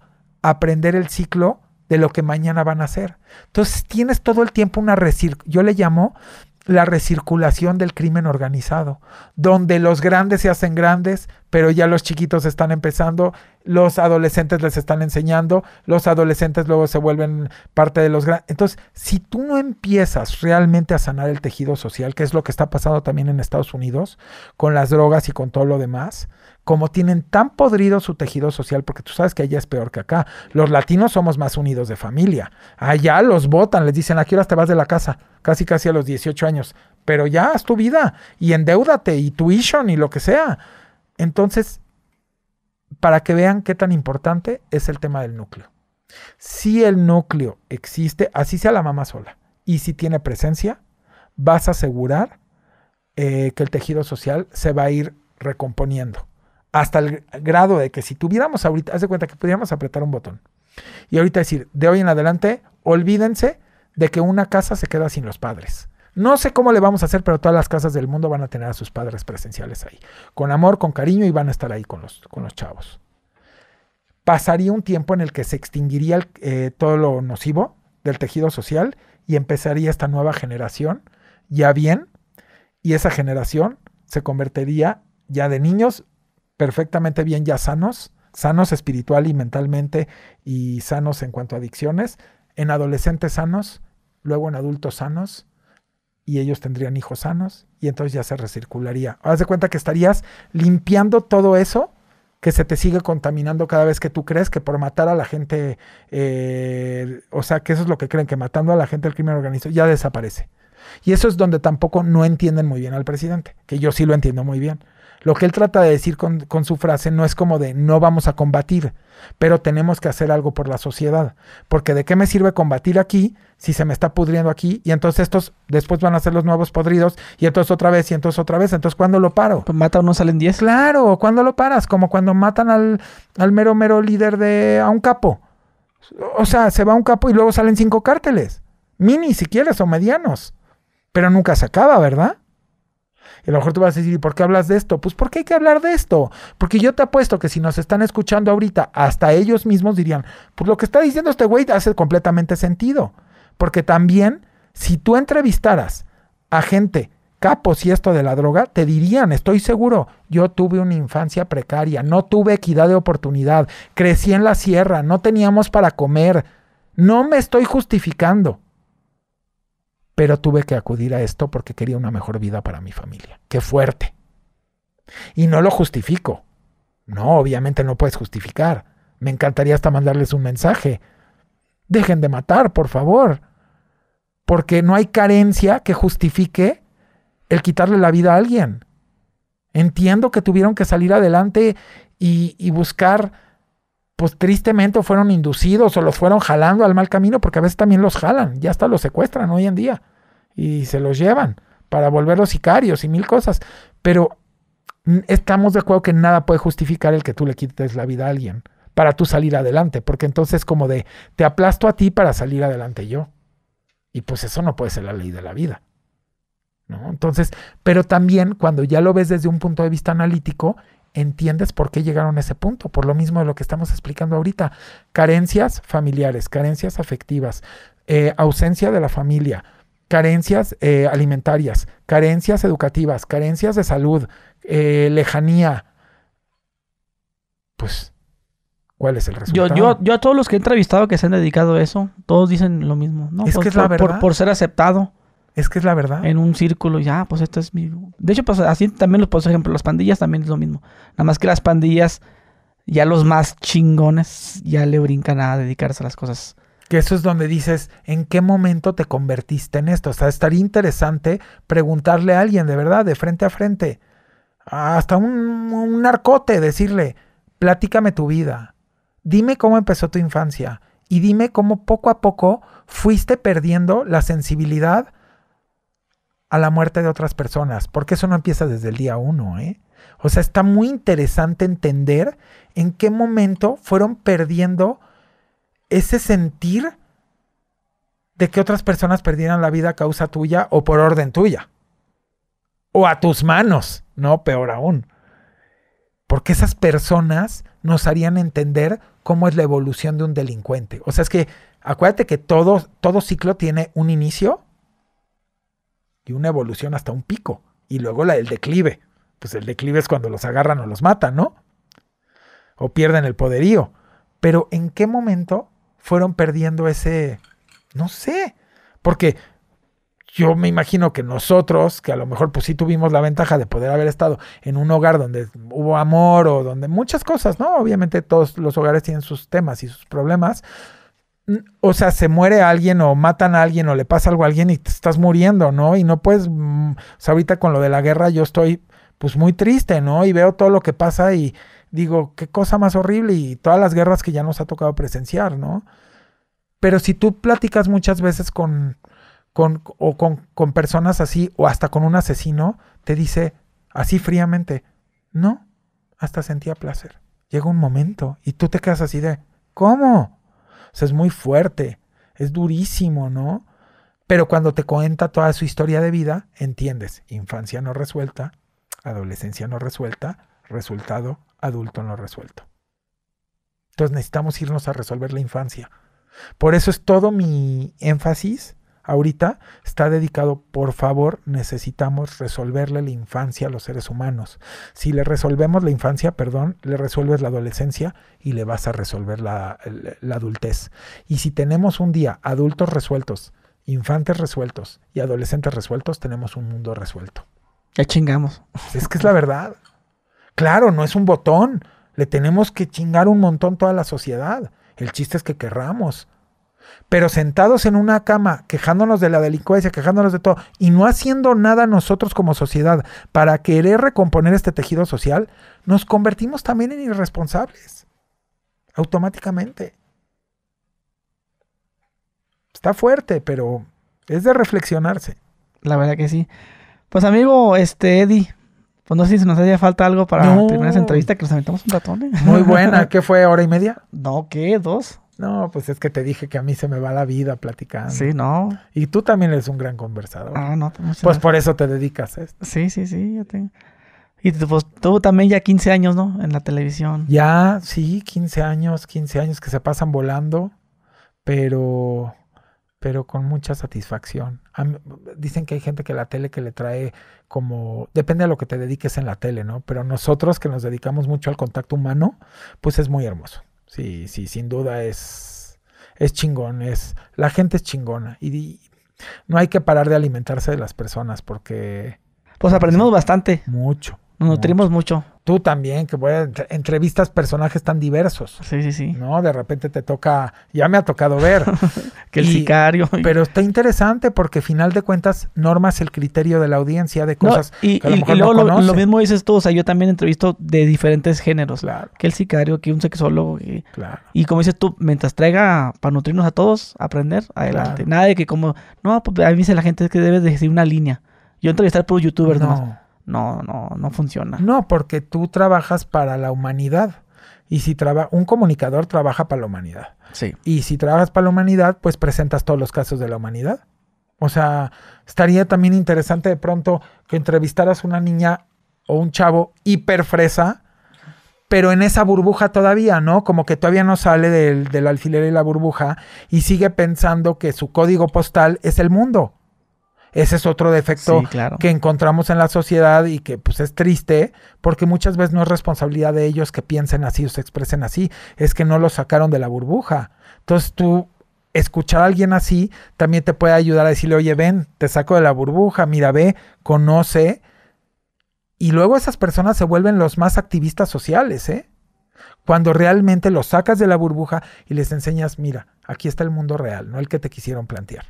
a aprender el ciclo de lo que mañana van a hacer. Entonces tienes todo el tiempo una recirculación. yo le llamo la recirculación del crimen organizado, donde los grandes se hacen grandes, pero ya los chiquitos están empezando, los adolescentes les están enseñando, los adolescentes luego se vuelven parte de los grandes. Entonces, si tú no empiezas realmente a sanar el tejido social, que es lo que está pasando también en Estados Unidos, con las drogas y con todo lo demás, como tienen tan podrido su tejido social, porque tú sabes que allá es peor que acá. Los latinos somos más unidos de familia. Allá los votan, les dicen, ¿a qué horas te vas de la casa? Casi, casi a los 18 años. Pero ya haz tu vida y endeúdate y tuition y lo que sea. Entonces, para que vean qué tan importante es el tema del núcleo. Si el núcleo existe, así sea la mamá sola, y si tiene presencia, vas a asegurar eh, que el tejido social se va a ir recomponiendo hasta el grado de que si tuviéramos ahorita, haz de cuenta que pudiéramos apretar un botón y ahorita decir, de hoy en adelante, olvídense de que una casa se queda sin los padres. No sé cómo le vamos a hacer, pero todas las casas del mundo van a tener a sus padres presenciales ahí, con amor, con cariño y van a estar ahí con los, con los chavos. Pasaría un tiempo en el que se extinguiría eh, todo lo nocivo del tejido social y empezaría esta nueva generación, ya bien, y esa generación se convertiría ya de niños perfectamente bien ya sanos, sanos espiritual y mentalmente y sanos en cuanto a adicciones, en adolescentes sanos, luego en adultos sanos y ellos tendrían hijos sanos y entonces ya se recircularía. Haz de cuenta que estarías limpiando todo eso que se te sigue contaminando cada vez que tú crees que por matar a la gente, eh, o sea, que eso es lo que creen, que matando a la gente el crimen organizado ya desaparece. Y eso es donde tampoco no entienden muy bien al presidente, que yo sí lo entiendo muy bien. Lo que él trata de decir con, con, su frase no es como de no vamos a combatir, pero tenemos que hacer algo por la sociedad. Porque de qué me sirve combatir aquí si se me está pudriendo aquí y entonces estos después van a ser los nuevos podridos y entonces otra vez y entonces otra vez. Entonces, ¿cuándo lo paro? Pues mata o no salen 10. Claro, ¿cuándo lo paras? Como cuando matan al, al mero mero líder de a un capo. O sea, se va un capo y luego salen cinco cárteles. Mini si quieres o medianos. Pero nunca se acaba, ¿verdad? Y a lo mejor tú vas a decir, ¿y por qué hablas de esto? Pues porque hay que hablar de esto. Porque yo te apuesto que si nos están escuchando ahorita, hasta ellos mismos dirían, pues lo que está diciendo este güey hace completamente sentido. Porque también, si tú entrevistaras a gente capos y esto de la droga, te dirían, estoy seguro, yo tuve una infancia precaria, no tuve equidad de oportunidad, crecí en la sierra, no teníamos para comer. No me estoy justificando pero tuve que acudir a esto porque quería una mejor vida para mi familia. Qué fuerte. Y no lo justifico. No, obviamente no puedes justificar. Me encantaría hasta mandarles un mensaje. Dejen de matar, por favor. Porque no hay carencia que justifique el quitarle la vida a alguien. Entiendo que tuvieron que salir adelante y, y buscar pues tristemente fueron inducidos o los fueron jalando al mal camino, porque a veces también los jalan, ya hasta los secuestran hoy en día y se los llevan para volverlos sicarios y mil cosas. Pero mm, estamos de acuerdo que nada puede justificar el que tú le quites la vida a alguien para tú salir adelante, porque entonces como de te aplasto a ti para salir adelante yo. Y pues eso no puede ser la ley de la vida. Entonces, pero también cuando ya lo ves desde un punto de vista analítico, entiendes por qué llegaron a ese punto, por lo mismo de lo que estamos explicando ahorita. Carencias familiares, carencias afectivas, eh, ausencia de la familia, carencias eh, alimentarias, carencias educativas, carencias de salud, eh, lejanía. Pues, ¿cuál es el resultado? Yo, yo, a todos los que he entrevistado que se han dedicado a eso, todos dicen lo mismo, Es que es por ser aceptado. Es que es la verdad. En un círculo, ya, ah, pues esto es mi. De hecho, pues así también los, por ejemplo, las pandillas también es lo mismo. Nada más que las pandillas, ya los más chingones, ya le brincan a dedicarse a las cosas. Que eso es donde dices, ¿en qué momento te convertiste en esto? O sea, estaría interesante preguntarle a alguien de verdad, de frente a frente, hasta un, un narcote, decirle, platícame tu vida, dime cómo empezó tu infancia y dime cómo poco a poco fuiste perdiendo la sensibilidad a la muerte de otras personas, porque eso no empieza desde el día uno. ¿eh? O sea, está muy interesante entender en qué momento fueron perdiendo ese sentir de que otras personas perdieran la vida a causa tuya o por orden tuya. O a tus manos, no, peor aún. Porque esas personas nos harían entender cómo es la evolución de un delincuente. O sea, es que acuérdate que todo, todo ciclo tiene un inicio y una evolución hasta un pico, y luego la del declive. Pues el declive es cuando los agarran o los matan, ¿no? O pierden el poderío. Pero ¿en qué momento fueron perdiendo ese... No sé, porque yo me imagino que nosotros, que a lo mejor pues sí tuvimos la ventaja de poder haber estado en un hogar donde hubo amor o donde muchas cosas, ¿no? Obviamente todos los hogares tienen sus temas y sus problemas, o sea, se muere alguien o matan a alguien o le pasa algo a alguien y te estás muriendo, ¿no? Y no puedes, mm, o sea, ahorita con lo de la guerra yo estoy pues muy triste, ¿no? Y veo todo lo que pasa y digo, qué cosa más horrible y todas las guerras que ya nos ha tocado presenciar, ¿no? Pero si tú platicas muchas veces con, con, o con personas así o hasta con un asesino, te dice así fríamente, no, hasta sentía placer. Llega un momento y tú te quedas así de, ¿cómo? O sea, es muy fuerte, es durísimo, ¿no? Pero cuando te cuenta toda su historia de vida, entiendes, infancia no resuelta, adolescencia no resuelta, resultado, adulto no resuelto. Entonces necesitamos irnos a resolver la infancia. Por eso es todo mi énfasis ahorita está dedicado, por favor, necesitamos resolverle la infancia a los seres humanos. Si le resolvemos la infancia, perdón, le resuelves la adolescencia y le vas a resolver la, adultez. Y si tenemos un día adultos resueltos, infantes resueltos y adolescentes resueltos, tenemos un mundo resuelto. Ya chingamos. Es que es la verdad. Claro, no es un botón. Le tenemos que chingar un montón toda la sociedad. El chiste es que querramos pero sentados en una cama, quejándonos de la delincuencia, quejándonos de todo, y no haciendo nada nosotros como sociedad para querer recomponer este tejido social, nos convertimos también en irresponsables, automáticamente. Está fuerte, pero es de reflexionarse. La verdad que sí. Pues amigo, este Eddie, pues no sé si nos hacía falta algo para la primera entrevista que nos aventamos un ratón. ¿eh? Muy buena, ¿qué fue? ¿Hora y media? No, ¿qué? ¿Dos? No, pues es que te dije que a mí se me va la vida platicando. Sí, no. Y tú también eres un gran conversador. Ah, no. Pues por eso te dedicas Sí, sí, sí, Y pues, tú también ya 15 años, ¿no? En la televisión. Ya, sí, 15 años, 15 años que se pasan volando, pero pero con mucha satisfacción. dicen que hay gente que la tele que le trae como, depende de lo que te dediques en la tele, ¿no? Pero nosotros que nos dedicamos mucho al contacto humano, pues es muy hermoso. Sí, sí, sin duda es, es chingón, es, la gente es chingona y, no hay que parar de alimentarse de las personas porque... Pues aprendimos bastante. Mucho. Nos nutrimos mucho. Tú también, que entrevistas personajes tan diversos. Sí, sí, sí. No, de repente te toca, ya me ha tocado ver. que el sicario. Pero está interesante porque final de cuentas normas el criterio de la audiencia de cosas. y, lo luego lo, mismo dices tú, o sea, yo también entrevisto de diferentes géneros. Claro. Que el sicario, que un sexólogo. Que, claro. Y como dices tú, mientras traiga para nutrirnos a todos, aprender, adelante. Nada de que como, no, pues a mí dice la gente que debe de decir una línea. Yo entrevistar por youtubers no. nomás no, no, no funciona. No, porque tú trabajas para la humanidad. Y si trabajas... un comunicador trabaja para la humanidad. Sí. Y si trabajas para la humanidad, pues presentas todos los casos de la humanidad. O sea, estaría también interesante de pronto que entrevistaras una niña o un chavo hiperfresa, pero en esa burbuja todavía, ¿no? Como que todavía no sale del, del alfiler y la burbuja y sigue pensando que su código postal es el mundo. Ese es otro defecto que encontramos en la sociedad y que pues es triste porque muchas veces no es responsabilidad de ellos que piensen así o se expresen así, es que no los sacaron de la burbuja. Entonces tú escuchar a alguien así también te puede ayudar a decirle, oye, ven, te saco de la burbuja, mira, ve, conoce. Y luego esas personas se vuelven los más activistas sociales, ¿eh? Cuando realmente los sacas de la burbuja y les enseñas, mira, aquí está el mundo real, no el que te quisieron plantear.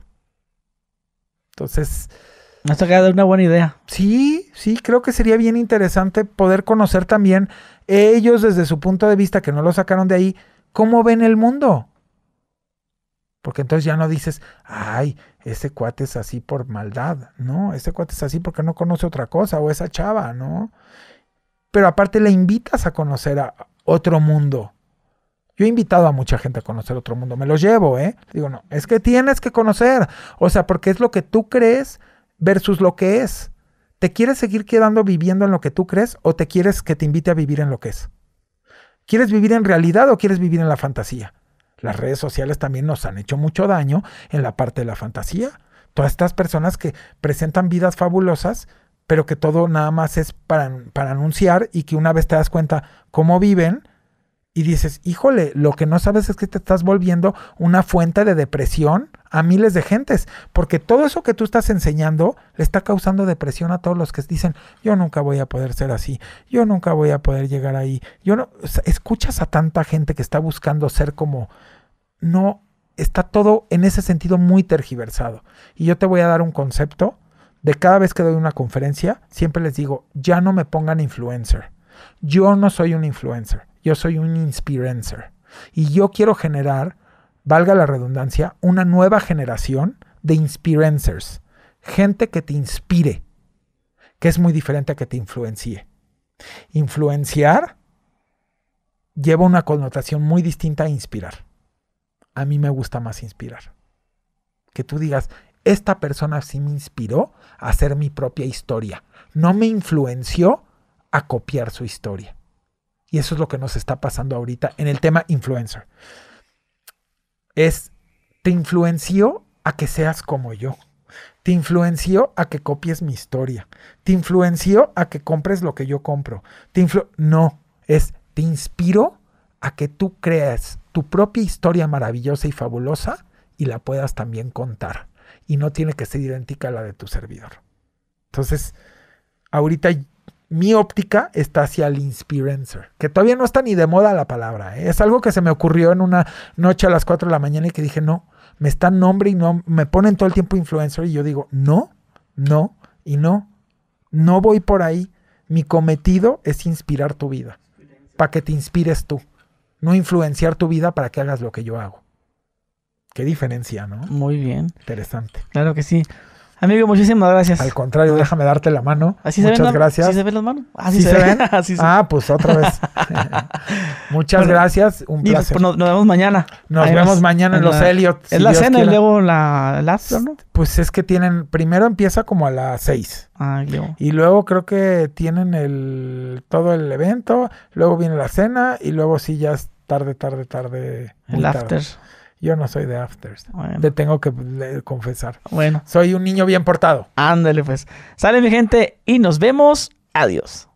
Entonces... Nos ha quedado una buena idea. Sí, sí, creo que sería bien interesante poder conocer también ellos desde su punto de vista, que no lo sacaron de ahí, cómo ven el mundo. Porque entonces ya no dices, ay, ese cuate es así por maldad, ¿no? Ese cuate es así porque no conoce otra cosa, o esa chava, ¿no? Pero aparte le invitas a conocer a otro mundo. Yo he invitado a mucha gente a conocer otro mundo, me lo llevo, ¿eh? Digo, no, es que tienes que conocer, o sea, porque es lo que tú crees versus lo que es. ¿Te quieres seguir quedando viviendo en lo que tú crees o te quieres que te invite a vivir en lo que es? ¿Quieres vivir en realidad o quieres vivir en la fantasía? Las redes sociales también nos han hecho mucho daño en la parte de la fantasía. Todas estas personas que presentan vidas fabulosas, pero que todo nada más es para, para anunciar y que una vez te das cuenta cómo viven, y dices, híjole, lo que no sabes es que te estás volviendo una fuente de depresión a miles de gentes, porque todo eso que tú estás enseñando le está causando depresión a todos los que dicen, yo nunca voy a poder ser así, yo nunca voy a poder llegar ahí. Yo no escuchas a tanta gente que está buscando ser como no está todo en ese sentido muy tergiversado. Y yo te voy a dar un concepto de cada vez que doy una conferencia, siempre les digo, ya no me pongan influencer. Yo no soy un influencer yo soy un inspirancer y yo quiero generar, valga la redundancia, una nueva generación de inspirancers, gente que te inspire, que es muy diferente a que te influencie. Influenciar lleva una connotación muy distinta a inspirar. A mí me gusta más inspirar. Que tú digas, esta persona sí me inspiró a hacer mi propia historia. No me influenció a copiar su historia. Y eso es lo que nos está pasando ahorita en el tema influencer. Es, te influencio a que seas como yo. Te influencio a que copies mi historia. Te influencio a que compres lo que yo compro. Te no, es, te inspiro a que tú creas tu propia historia maravillosa y fabulosa y la puedas también contar. Y no tiene que ser idéntica a la de tu servidor. Entonces, ahorita mi óptica está hacia el inspirancer, que todavía no está ni de moda la palabra. ¿eh? Es algo que se me ocurrió en una noche a las 4 de la mañana y que dije, no, me están nombre y no, me ponen todo el tiempo influencer y yo digo, no, no y no, no voy por ahí. Mi cometido es inspirar tu vida, para que te inspires tú, no influenciar tu vida para que hagas lo que yo hago. Qué diferencia, ¿no? Muy bien. Interesante. Claro que sí. Amigo, muchísimas gracias. Al contrario, ah. déjame darte la mano. ¿Así Muchas se ven, gracias. se ven las manos? Así ah, se, ven. ah, ah pues otra vez. Muchas gracias. Un placer. Pues, nos, vemos mañana. Nos vemos mañana en, los Elliot. es la cena y luego la, el Pues es que tienen. Primero empieza como a las seis. Ah, Y luego creo que tienen el todo el evento. Luego viene la cena y luego sí ya es tarde, tarde, tarde. El after. Yo no soy de afters. Te tengo que confesar. Bueno. Soy un niño bien portado. Ándale, pues. Sale mi gente y nos vemos. Adiós.